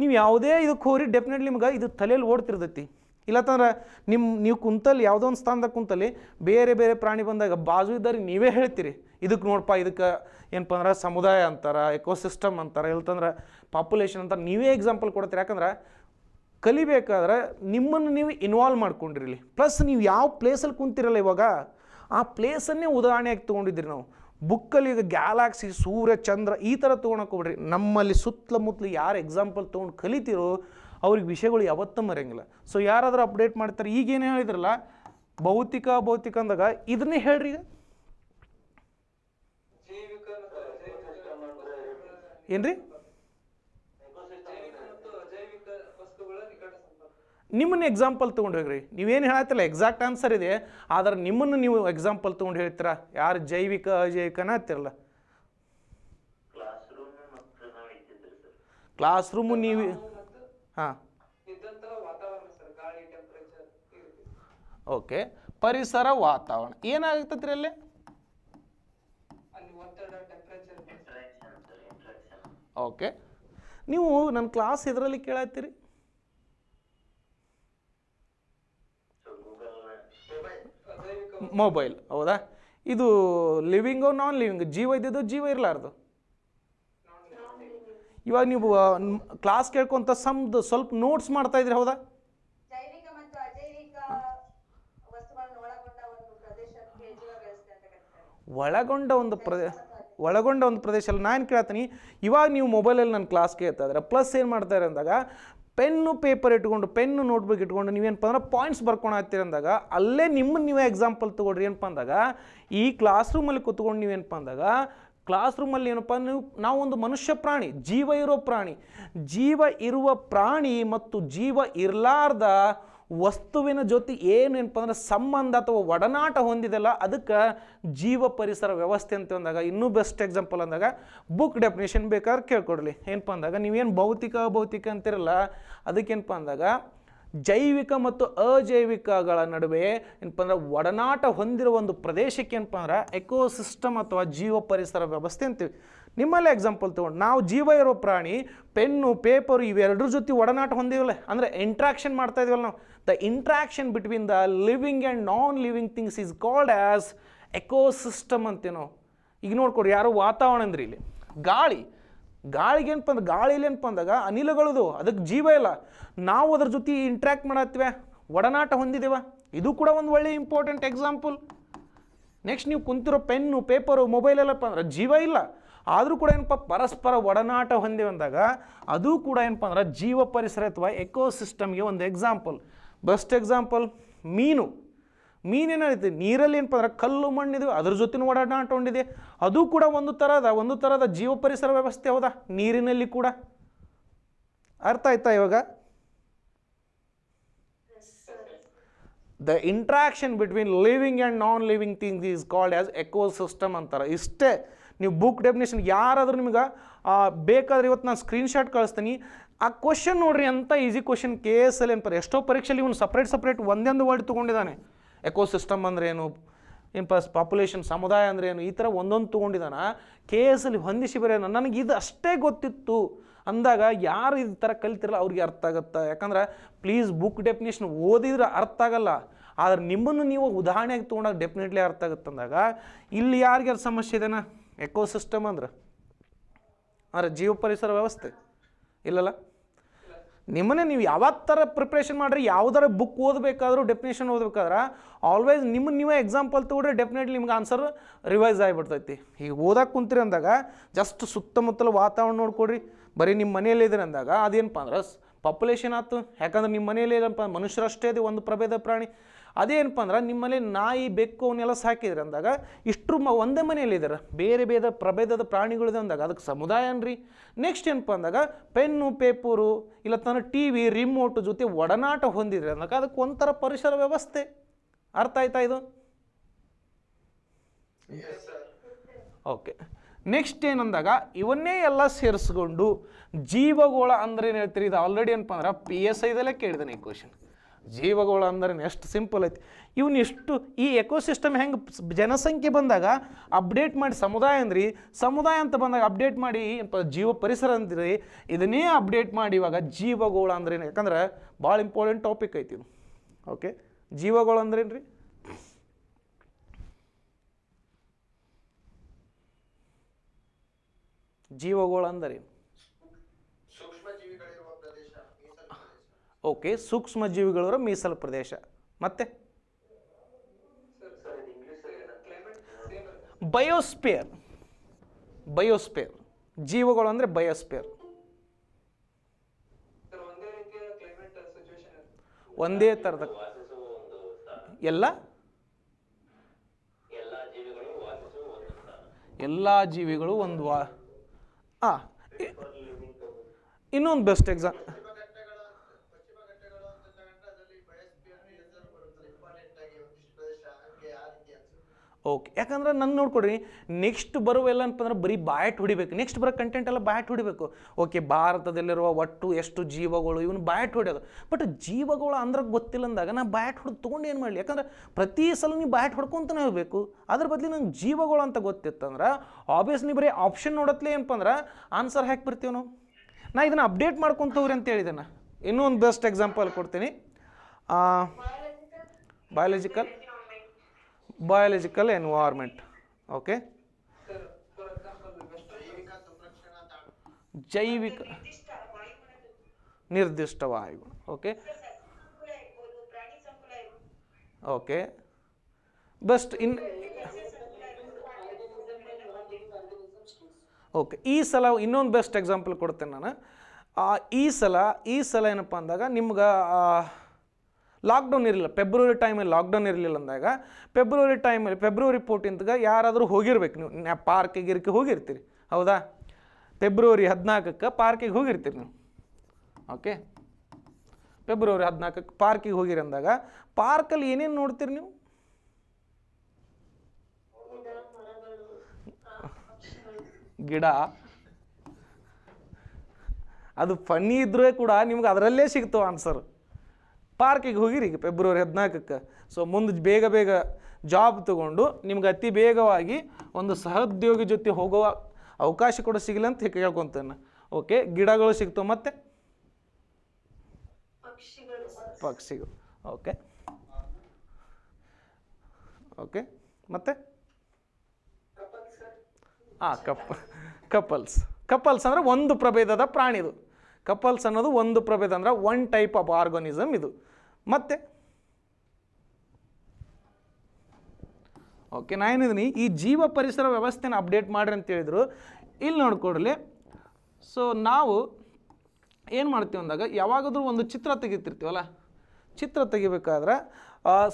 ನೀವು ಯಾವುದೇ ಇದಕ್ಕೆ ಹೋರಿ ಡೆಫಿನೆಟ್ಲಿ ನಿಮ್ಗೆ ಇದು ತಲೆಯಲ್ಲಿ ಓಡ್ತಿರ್ತೈತಿ ಇಲ್ಲತ್ತಂದ್ರೆ ನಿಮ್ಮ ನೀವು ಕುಂತಲ್ಲಿ ಯಾವುದೋ ಒಂದು ಸ್ಥಾನದಾಗ ಕುಂತಲ್ಲಿ ಬೇರೆ ಬೇರೆ ಪ್ರಾಣಿ ಬಂದಾಗ ಬಾಜು ಇದ್ದಾರೆ ನೀವೇ ಹೇಳ್ತೀರಿ ಇದಕ್ಕೆ ನೋಡಪ್ಪ ಇದಕ್ಕೆ ಏನಪ್ಪ ಅಂದ್ರೆ ಸಮುದಾಯ ಅಂತಾರೆ ಎಕೋಸಿಸ್ಟಮ್ ಅಂತಾರೆ ಇಲ್ತಂದ್ರೆ ಪಾಪ್ಯುಲೇಷನ್ ಅಂತಾರೆ ನೀವೇ ಎಕ್ಸಾಂಪಲ್ ಕೊಡ್ತೀರಿ ಯಾಕಂದ್ರೆ ಕಲಿಬೇಕಾದ್ರೆ ನಿಮ್ಮನ್ನು ನೀವು ಇನ್ವಾಲ್ವ್ ಮಾಡ್ಕೊಂಡಿರಲಿ ಪ್ಲಸ್ ನೀವು ಯಾವ ಪ್ಲೇಸಲ್ಲಿ ಕುಂತಿರಲ್ಲ ಇವಾಗ ಆ ಪ್ಲೇಸನ್ನೇ ಉದಾಹರಣೆಯಾಗಿ ತೊಗೊಂಡಿದ್ರಿ ನಾವು ಬುಕ್ಕಲ್ಲಿ ಈಗ ಗ್ಯಾಲಾಕ್ಸಿ ಸೂರ್ಯ ಚಂದ್ರ ಈ ಥರ ತೊಗೊಳಕ್ಕೆ ಹೋಗ್ರಿ ನಮ್ಮಲ್ಲಿ ಸುತ್ತಮುತ್ತಲು ಯಾರು ಎಕ್ಸಾಂಪಲ್ ತೊಗೊಂಡು ಕಲಿತಿರೋ ಅವ್ರಿಗೆ ವಿಷಯಗಳು ಯಾವತ್ತೂ ಮರೆಯಂಗಿಲ್ಲ ಸೊ ಯಾರಾದರೂ ಅಪ್ಡೇಟ್ ಮಾಡ್ತಾರೆ ಈಗೇನು ಹೇಳಿದ್ರಲ್ಲ ಭೌತಿಕ ಭೌತಿಕ ಅಂದಾಗ ಇದನ್ನೇ ಹೇಳ್ರಿ ಈಗ ಏನ್ರಿ ನಿಮ್ಮನ್ನು ಎಕ್ಸಾಂಪಲ್ ತೊಗೊಂಡು ಹೋಗ್ರಿ ನೀವೇನು ಹೇಳತ್ತಲ್ಲ ಎಕ್ಸಾಕ್ಟ್ ಆನ್ಸರ್ ಇದೆ ಆದರೆ ನಿಮ್ಮನ್ನು ನೀವು ಎಕ್ಸಾಂಪಲ್ ತೊಗೊಂಡು ಹೇಳ್ತೀರ ಯಾರು ಜೈವಿಕ ಅಜೈವಿಕನ ಹತ್ತಿರಲ್ಲ ಕ್ಲಾಸ್ ರೂಮು ನೀವು ಹಾಂ ಓಕೆ ಪರಿಸರ ವಾತಾವರಣ ಏನಾಗ್ತತ್ರಿ ಅಲ್ಲಿ ಓಕೆ ನೀವು ನನ್ನ ಕ್ಲಾಸ್ ಇದರಲ್ಲಿ ಕೇಳತ್ತೀರಿ ಮೊಬೈಲ್ ಹೌದಾ ಇದು ಲಿವಿಂಗು ನಾನ್ ಲಿವಿಂಗ್ ಜೀವ ಇದ್ದಿದ್ದು ಜೀವ ಇರಲಾರ್ದು ಇವಾಗ ನೀವು ಕ್ಲಾಸ್ ಕೇಳ್ಕೊಂತ ಸಮ್ದು ಸ್ವಲ್ಪ ನೋಟ್ಸ್ ಮಾಡ್ತಾ ಇದ್ರಿ ಹೌದಾ ಒಳಗೊಂಡ ಒಂದು ಪ್ರದೇಶ ಒಳಗೊಂಡ ಒಂದು ಪ್ರದೇಶ ನಾನು ಕೇಳ್ತೀನಿ ಇವಾಗ ನೀವು ಮೊಬೈಲಲ್ಲಿ ನನ್ನ ಕ್ಲಾಸ್ ಕೇಳ್ತಾ ಇದ್ರೆ ಪ್ಲಸ್ ಏನು ಮಾಡ್ತಾರೆ ಅಂದಾಗ ಪೆನ್ನು ಪೇಪರ್ ಇಟ್ಕೊಂಡು ಪೆನ್ನು ನೋಟ್ಬುಕ್ ಇಟ್ಕೊಂಡು ನೀವೇನಪ್ಪ ಅಂದ್ರೆ ಪಾಯಿಂಟ್ಸ್ ಬರ್ಕೊಂಡು ಅಂದಾಗ ಅಲ್ಲೇ ನಿಮ್ಮ ನೀವು ಎಕ್ಸಾಂಪಲ್ ತೊಗೊಳ್ರಿ ಏನಪ್ಪ ಅಂದಾಗ ಈ ಕ್ಲಾಸ್ ರೂಮಲ್ಲಿ ಕೂತ್ಕೊಂಡು ನೀವೇನಪ್ಪ ಅಂದಾಗ ಕ್ಲಾಸ್ ರೂಮಲ್ಲಿ ಏನಪ್ಪ ನೀವು ನಾವೊಂದು ಮನುಷ್ಯ ಪ್ರಾಣಿ ಜೀವ ಇರೋ ಪ್ರಾಣಿ ಜೀವ ಇರುವ ಪ್ರಾಣಿ ಮತ್ತು ಜೀವ ಇರಲಾರ್ದ ವಸ್ತುವಿನ ಜೊತೆ ಏನಪ್ಪ ಅಂದ್ರೆ ಸಂಬಂಧ ಅಥವಾ ಒಡನಾಟ ಹೊಂದಿದೆಲ್ಲ ಅದಕ್ಕೆ ಜೀವ ಪರಿಸರ ವ್ಯವಸ್ಥೆ ಅಂತ ಅಂದಾಗ ಇನ್ನೂ ಬೆಸ್ಟ್ ಎಕ್ಸಾಂಪಲ್ ಅಂದಾಗ ಬುಕ್ ಡೆಫಿನೇಷನ್ ಬೇಕಾದ್ರೆ ಕೇಳ್ಕೊಡ್ಲಿ ಏನಪ್ಪ ಅಂದಾಗ ನೀವೇನು ಭೌತಿಕ ಅಭೌತಿಕ ಅಂತಿರಲ್ಲ ಅದಕ್ಕೇನಪ್ಪ ಅಂದಾಗ ಜೈವಿಕ ಮತ್ತು ಅಜೈವಿಕಗಳ ನಡುವೆ ಏನಪ್ಪ ಅಂದ್ರೆ ಒಡನಾಟ ಹೊಂದಿರುವ ಒಂದು ಪ್ರದೇಶಕ್ಕೆ ಏನಪ್ಪ ಅಂದ್ರೆ ಎಕೋಸಿಸ್ಟಮ್ ಅಥವಾ ಜೀವ ಪರಿಸರ ವ್ಯವಸ್ಥೆ ಅಂತೀವಿ ನಿಮ್ಮಲ್ಲೇ ಎಕ್ಸಾಂಪಲ್ ತೊಗೊಂಡು ನಾವು ಜೀವ ಇರೋ ಪ್ರಾಣಿ ಪೆನ್ನು ಪೇಪರು ಇವೆರಡರ ಜೊತೆ ಒಡನಾಟ ಹೊಂದಿವಲ್ಲ ಅಂದರೆ ಇಂಟ್ರಾಕ್ಷನ್ ಮಾಡ್ತಾ ಇದೀವಲ್ಲ ನಾವು the interaction between the living and non-living things is called as ecosystem ಅಂತೇನೋ ಈಗ ನೋಡ್ಕೊಡಿ ಯಾರೋ ವಾತಾವರಣ ಅಂದ್ರೆ ಇಲ್ಲಿ ಗಾಳಿ ಗಾಳಿಗೆ ಏನಪ್ಪ ಅಂದ್ರೆ ಗಾಳಿಲಿ ಏನಪ್ಪ ಅಂದಾಗ ಅನಿಲಗಳದು ಅದಕ್ಕೆ ಜೀವ ಇಲ್ಲ ನಾವು ಅದ್ರ ಜೊತೆ ಇಂಟ್ರ್ಯಾಕ್ಟ್ ಮಾಡತ್ತೀವ ಒಡನಾಟ ಹೊಂದಿದ್ದೇವೆ ಇದು ಕೂಡ ಒಂದು ಒಳ್ಳೆ ಇಂಪಾರ್ಟೆಂಟ್ ಎಕ್ಸಾಂಪಲ್ ನೆಕ್ಸ್ಟ್ ನೀವು ಕುಂತಿರೋ ಪೆನ್ನು ಪೇಪರು ಮೊಬೈಲ್ ಎಲ್ಲಪ್ಪ ಅಂದ್ರೆ ಜೀವ ಇಲ್ಲ ಆದರೂ ಕೂಡ ಏನಪ್ಪ ಪರಸ್ಪರ ಒಡನಾಟ ಹೊಂದಿವೆ ಅಂದಾಗ ಅದು ಕೂಡ ಏನಪ್ಪ ಅಂದ್ರೆ ಜೀವ ಪರಿಸರ ಅಥವಾ ಎಕೋಸಿಸ್ಟಮ್ಗೆ ಒಂದು ಎಕ್ಸಾಂಪಲ್ ಬೆಸ್ಟ್ ಎಕ್ಸಾಂಪಲ್ ಮೀನು ಮೀನೇನೈತೆ ನೀರಲ್ಲಿ ಏನಪ್ಪ ಅಂದ್ರೆ ಕಲ್ಲು ಮಣ್ಣಿದೆ ಅದ್ರ ಜೊತೆನೂ ಓಡಾಟ ಅದು ಕೂಡ ಒಂದು ಥರದ ಒಂದು ಥರದ ಜೀವ ಪರಿಸರ ವ್ಯವಸ್ಥೆ ಹೌದಾ ನೀರಿನಲ್ಲಿ ಕೂಡ ಅರ್ಥ ಆಯ್ತಾ ಇವಾಗ the interaction between living and non living things is called as ecosystem ಅಂತಾರೆ ಇಷ್ಟೇ ನೀವು ಬುಕ್ ಡೆಫಿನೇಷನ್ ಯಾರಾದರೂ ನಿಮಗೆ ಬೇಕಾದ್ರೆ ಇವತ್ತು ನಾನು ಸ್ಕ್ರೀನ್ಶಾಟ್ ಕಳಿಸ್ತೀನಿ ಆ ಕ್ವಶನ್ ನೋಡ್ರಿ ಅಂತ easy question K S L ಅಂತಾರೆ ಎಷ್ಟೋ ಪರೀಕ್ಷೆಯಲ್ಲಿ ಇವನು ಸಪ್ರೇಟ್ ಸಪ್ರೇಟ್ ಒಂದೊಂದು ವರ್ಡ್ ತೊಗೊಂಡಿದ್ದಾನೆ ಎಕೋ ಸಿಸ್ಟಮ್ ಅಂದ್ರೆ ಏನು ಏನು ಪಸ್ ಪಾಪ್ಯುಲೇಷನ್ ಸಮುದಾಯ ಅಂದರೆ ಏನು ಈ ಥರ ಒಂದೊಂದು ತೊಗೊಂಡಿದ್ದಾನ ಕೆ ಎಸ್ ಅಲ್ಲಿ ಹೊಂದಿಸಿ ಬರೆಯೋಣ ನನಗೆ ಇದು ಅಷ್ಟೇ ಗೊತ್ತಿತ್ತು ಅಂದಾಗ ಯಾರು ಈ ಥರ ಕಲಿತಿರಲ್ಲ ಅವ್ರಿಗೆ ಅರ್ಥ ಆಗುತ್ತೆ ಯಾಕಂದ್ರೆ ಪ್ಲೀಸ್ ಬುಕ್ ಡೆಫಿನೇಷನ್ ಓದಿದ್ರೆ ಅರ್ಥ ಆಗಲ್ಲ ಆದರೆ ನಿಮ್ಮನ್ನು ನೀವು ಉದಾಹರಣೆಗೆ ತೊಗೊಂಡಾಗ ಡೆಫಿನೆಟ್ಲಿ ಅರ್ಥ ಆಗುತ್ತೆ ಅಂದಾಗ ಇಲ್ಲಿ ಅದು ಸಮಸ್ಯೆ ಇದೆನಾ ಎಕೋಸಿಸ್ಟಮ್ ಅಂದ್ರೆ ಅಂದರೆ ಜೀವ ಪರಿಸರ ವ್ಯವಸ್ಥೆ ಇಲ್ಲಲ್ಲ ನಿಮ್ಮನ್ನೇ ನೀವು ಯಾವತ್ತರ ಪ್ರಿಪ್ರೇಷನ್ ಮಾಡಿರಿ ಯಾವ್ದಾರ ಬುಕ್ ಓದಬೇಕಾದ್ರೂ ಡೆಫಿನೇಷನ್ ಓದಬೇಕಾದ್ರೆ ಆಲ್ವೇಸ್ ನಿಮ್ಮ ನೀವೇ ಎಕ್ಸಾಂಪಲ್ ತೊಗೊಂಡ್ರೆ ಡೆಫಿನೆಟ್ಲಿ ನಿಮ್ಗೆ ಆನ್ಸರ್ ರಿವೈಸ್ ಆಗಿಬಿಡ್ತೈತಿ ಈಗ ಓದಕ್ಕೆ ಕುಂತೀರಿ ಅಂದಾಗ ಜಸ್ಟ್ ಸುತ್ತಮುತ್ತಲ ವಾತಾವರಣ ನೋಡ್ಕೊಡ್ರಿ ಬರೀ ನಿಮ್ಮ ಮನೆಯಲ್ಲಿದ್ದೀರಿ ಅಂದಾಗ ಅದೇನಪ್ಪ ಅಂದ್ರೆ ಪಾಪ್ಯುಲೇಷನ್ ಆಯ್ತು ಯಾಕಂದ್ರೆ ನಿಮ್ಮ ಮನೆಯಲ್ಲಿ ಏನಪ್ಪ ಮನುಷ್ಯರಷ್ಟೇ ಇದೆ ಒಂದು ಪ್ರಭೇದ ಪ್ರಾಣಿ ಅದೇನಪ್ಪ ಅಂದ್ರೆ ನಿಮ್ಮಲ್ಲಿ ನಾಯಿ ಬೆಕ್ಕು ಅವನ್ನೆಲ್ಲ ಸಾಕಿದ್ರೆ ಅಂದಾಗ ಇಷ್ಟರು ಮ ಒಂದೇ ಮನೆಯಲ್ಲಿದ್ದಾರೆ ಬೇರೆ ಬೇರೆ ಪ್ರಭೇದದ ಪ್ರಾಣಿಗಳಿದೆ ಅಂದಾಗ ಅದಕ್ಕೆ ಸಮುದಾಯ ಅನ್ರಿ ನೆಕ್ಸ್ಟ್ ಏನಪ್ಪ ಅಂದಾಗ ಪೆನ್ನು ಪೇಪರು ಇಲ್ಲ ತನ್ನ ಟಿ ವಿ ರಿಮೋಟ್ ಜೊತೆ ಒಡನಾಟ ಹೊಂದಿದ್ರೆ ಅಂದಾಗ ಅದಕ್ಕೆ ಒಂಥರ ಪರಿಸರ ವ್ಯವಸ್ಥೆ ಅರ್ಥ ಆಯ್ತಾ ಇದು ಓಕೆ ನೆಕ್ಸ್ಟ್ ಏನಂದಾಗ ಇವನ್ನೇ ಎಲ್ಲ ಸೇರಿಸ್ಕೊಂಡು ಜೀವಗೋಳ ಅಂದ್ರೆ ಏನು ಹೇಳ್ತೀರಿ ಇದು ಆಲ್ರೆಡಿ ಏನಪ್ಪ ಅಂದ್ರೆ ಪಿ ಎಸ್ ಐದಲ್ಲೇ ಕೇಳಿದೆ ಈ ಕ್ವಶನ್ ಜೀವಗಳು ಅಂದ್ರೆ ಎಷ್ಟು ಸಿಂಪಲ್ ಐತಿ ಇವನ್ ಎಷ್ಟು ಈ ಎಕೋಸಿಸ್ಟಮ್ ಹೆಂಗೆ ಜನಸಂಖ್ಯೆ ಬಂದಾಗ ಅಪ್ಡೇಟ್ ಮಾಡಿ ಸಮುದಾಯ ಅಂದ್ರಿ ಸಮುದಾಯ ಅಂತ ಬಂದಾಗ ಅಪ್ಡೇಟ್ ಮಾಡಿ ಜೀವ ಪರಿಸರ ಅಂದ್ರಿ ಇದನ್ನೇ ಅಪ್ಡೇಟ್ ಮಾಡಿ ಇವಾಗ ಜೀವಗಳು ಅಂದ್ರೇನು ಯಾಕಂದ್ರೆ ಭಾಳ ಇಂಪಾರ್ಟೆಂಟ್ ಟಾಪಿಕ್ ಐತಿ ಇದು ಓಕೆ ಜೀವಗಳು ಅಂದ್ರೇನು ರೀ ಜೀವಗಳು ಅಂದರೇನು ಓಕೆ ಸೂಕ್ಷ್ಮ ಜೀವಿಗಳವರ ಮೀಸಲು ಪ್ರದೇಶ ಮತ್ತೆ ಬಯೋಸ್ಪಿಯರ್ ಬಯೋಸ್ಪಿಯರ್ ಜೀವಗಳು ಅಂದರೆ ಬಯೋಸ್ಪಿಯರ್ ಒಂದೇ ಥರದ ಎಲ್ಲ ಎಲ್ಲ ಜೀವಿಗಳು ಒಂದು ವಾ ಇನ್ನೊಂದು ಬೆಸ್ಟ್ ಎಕ್ಸಾಮ್ ಓಕೆ ಯಾಕಂದ್ರೆ ನಂಗೆ ನೋಡ್ಕೊಡ್ರಿ ನೆಕ್ಸ್ಟ್ ಬರುವೆಲ್ಲ ಅಂತಂದ್ರೆ ಬರೀ ಬಾಯಟ್ ಹೊಡಿಬೇಕು ನೆಕ್ಸ್ಟ್ ಬರೋ ಕಂಟೆಂಟ್ ಎಲ್ಲ ಬಾಯಟ್ ಹೊಡಿಬೇಕು ಓಕೆ ಭಾರತದಲ್ಲಿರುವ ಒಟ್ಟು ಎಷ್ಟು ಜೀವಗಳು ಇವನು ಬಾಯಟ್ ಹೊಡೆಯೋದು ಬಟ್ ಜೀವಗಳು ಅಂದ್ರೆ ಗೊತ್ತಿಲ್ಲ ಅಂದಾಗ ನಾ ಬಾಯಟ್ ಹೊಡೆದು ತೊಗೊಂಡು ಏನು ಮಾಡಲಿ ಯಾಕಂದ್ರೆ ಪ್ರತಿ ಸಲ ನೀವು ಬಾಯಟ್ ಹೊಡ್ಕೊಂತಾನೆ ಹೋಗಬೇಕು ಅದ್ರ ಬದಲು ನಂಗೆ ಜೀವಗಳು ಅಂತ ಗೊತ್ತಿತ್ತಂದ್ರೆ ಆಬ್ವಿಯಸ್ ಬರೀ ಆಪ್ಷನ್ ನೋಡತ್ಲೆ ಏನಪ್ಪ ಅಂದ್ರೆ ಆನ್ಸರ್ ಹಾಕಿ ಬರ್ತೀವಿ ನಾವು ನಾ ಇದನ್ನು ಅಪ್ಡೇಟ್ ಮಾಡ್ಕೊತವ್ರಿ ಅಂತ ಹೇಳಿದೆ ಇನ್ನೂ ಒಂದು ಬೆಸ್ಟ್ ಎಕ್ಸಾಂಪಲ್ ಕೊಡ್ತೀನಿ ಬಯಾಲಜಿಕಲ್ ಬಯಾಲಜಿಕಲ್ environment ಓಕೆ ಜೈವಿಕ ನಿರ್ದಿಷ್ಟ ವಾಯುಗುಣ okay okay best in okay ಈ ಸಲ ಇನ್ನೊಂದು ಬೆಸ್ಟ್ ಎಕ್ಸಾಂಪಲ್ ಕೊಡ್ತೇನೆ ನಾನು ಈ ಸಲ ಈ ಸಲ ಏನಪ್ಪ ಅಂದಾಗ ನಿಮ್ಗೆ ಲಾಕ್ಡೌನ್ ಇರಲಿಲ್ಲ ಫೆಬ್ರವರಿ ಟೈಮಲ್ಲಿ ಲಾಕ್ಡೌನ್ ಇರಲಿಲ್ಲ ಅಂದಾಗ ಫೆಬ್ರವರಿ ಟೈಮಲ್ಲಿ ಫೆಬ್ರವರಿ ಫೋರ್ಟೀನ್ತ್ಗ ಯಾರಾದರೂ ಹೋಗಿರ್ಬೇಕು ನೀವು ಪಾರ್ಕಿಗೆ ಹೋಗಿರ್ತೀರಿ ಹೌದಾ ಫೆಬ್ರವರಿ ಹದಿನಾಲ್ಕಕ್ಕೆ ಪಾರ್ಕಿಗೆ ಹೋಗಿರ್ತೀರಿ ನೀವು ಓಕೆ ಫೆಬ್ರವರಿ ಹದಿನಾಲ್ಕಕ್ಕೆ ಪಾರ್ಕಿಗೆ ಹೋಗಿರಿ ಅಂದಾಗ ಪಾರ್ಕಲ್ಲಿ ಏನೇನು ನೋಡ್ತೀರಿ ನೀವು ಗಿಡ ಅದು ಫನ್ನಿ ಇದ್ರೂ ಕೂಡ ನಿಮ್ಗೆ ಅದರಲ್ಲೇ ಸಿಗ್ತವೆ ಆನ್ಸರ್ ಪಾರ್ಕಿಗೆ ಹೋಗಿರಿ ಈಗ ಫೆಬ್ರವರಿ ಹದಿನಾಲ್ಕಕ್ಕೆ ಸೊ ಮುಂದೆ ಬೇಗ ಬೇಗ ಜಾಬ್ ತಗೊಂಡು ನಿಮ್ಗೆ ಅತಿ ಬೇಗವಾಗಿ ಒಂದು ಸಹೋದ್ಯೋಗಿ ಜೊತೆ ಹೋಗುವ ಅವಕಾಶ ಕೂಡ ಸಿಗಲಿ ಅಂತ ಕೇಳ್ಕೊತೇನೆ ಓಕೆ ಗಿಡಗಳು ಸಿಗ್ತವೆ ಮತ್ತೆ ಪಕ್ಷಿಗಳು ಓಕೆ ಓಕೆ ಮತ್ತೆ ಹಾಂ ಕಪ್ ಕಪಲ್ಸ್ ಕಪಲ್ಸ್ ಅಂದರೆ ಒಂದು ಪ್ರಭೇದದ ಪ್ರಾಣಿದು ಕಪಲ್ಸ್ ಅನ್ನೋದು ಒಂದು ಪ್ರಭೇದ ಅಂದರೆ ಒನ್ ಟೈಪ್ ಆಫ್ ಆರ್ಗನಿಸಮ್ ಇದು ಮತ್ತೆ ಓಕೆ ನಾನೇನಿದ್ದೀನಿ ಈ ಜೀವ ಪರಿಸರ ವ್ಯವಸ್ಥೆನ ಅಪ್ಡೇಟ್ ಮಾಡ್ರಿ ಅಂತ ಹೇಳಿದರು ಇಲ್ಲಿ ನೋಡ್ಕೊಡ್ಲಿ ಸೊ ನಾವು ಏನು ಮಾಡ್ತೀವಿ ಅಂದಾಗ ಯಾವಾಗಾದರೂ ಒಂದು ಚಿತ್ರ ತೆಗಿತಿರ್ತೀವಲ್ಲ ಚಿತ್ರ ತೆಗಿಬೇಕಾದ್ರೆ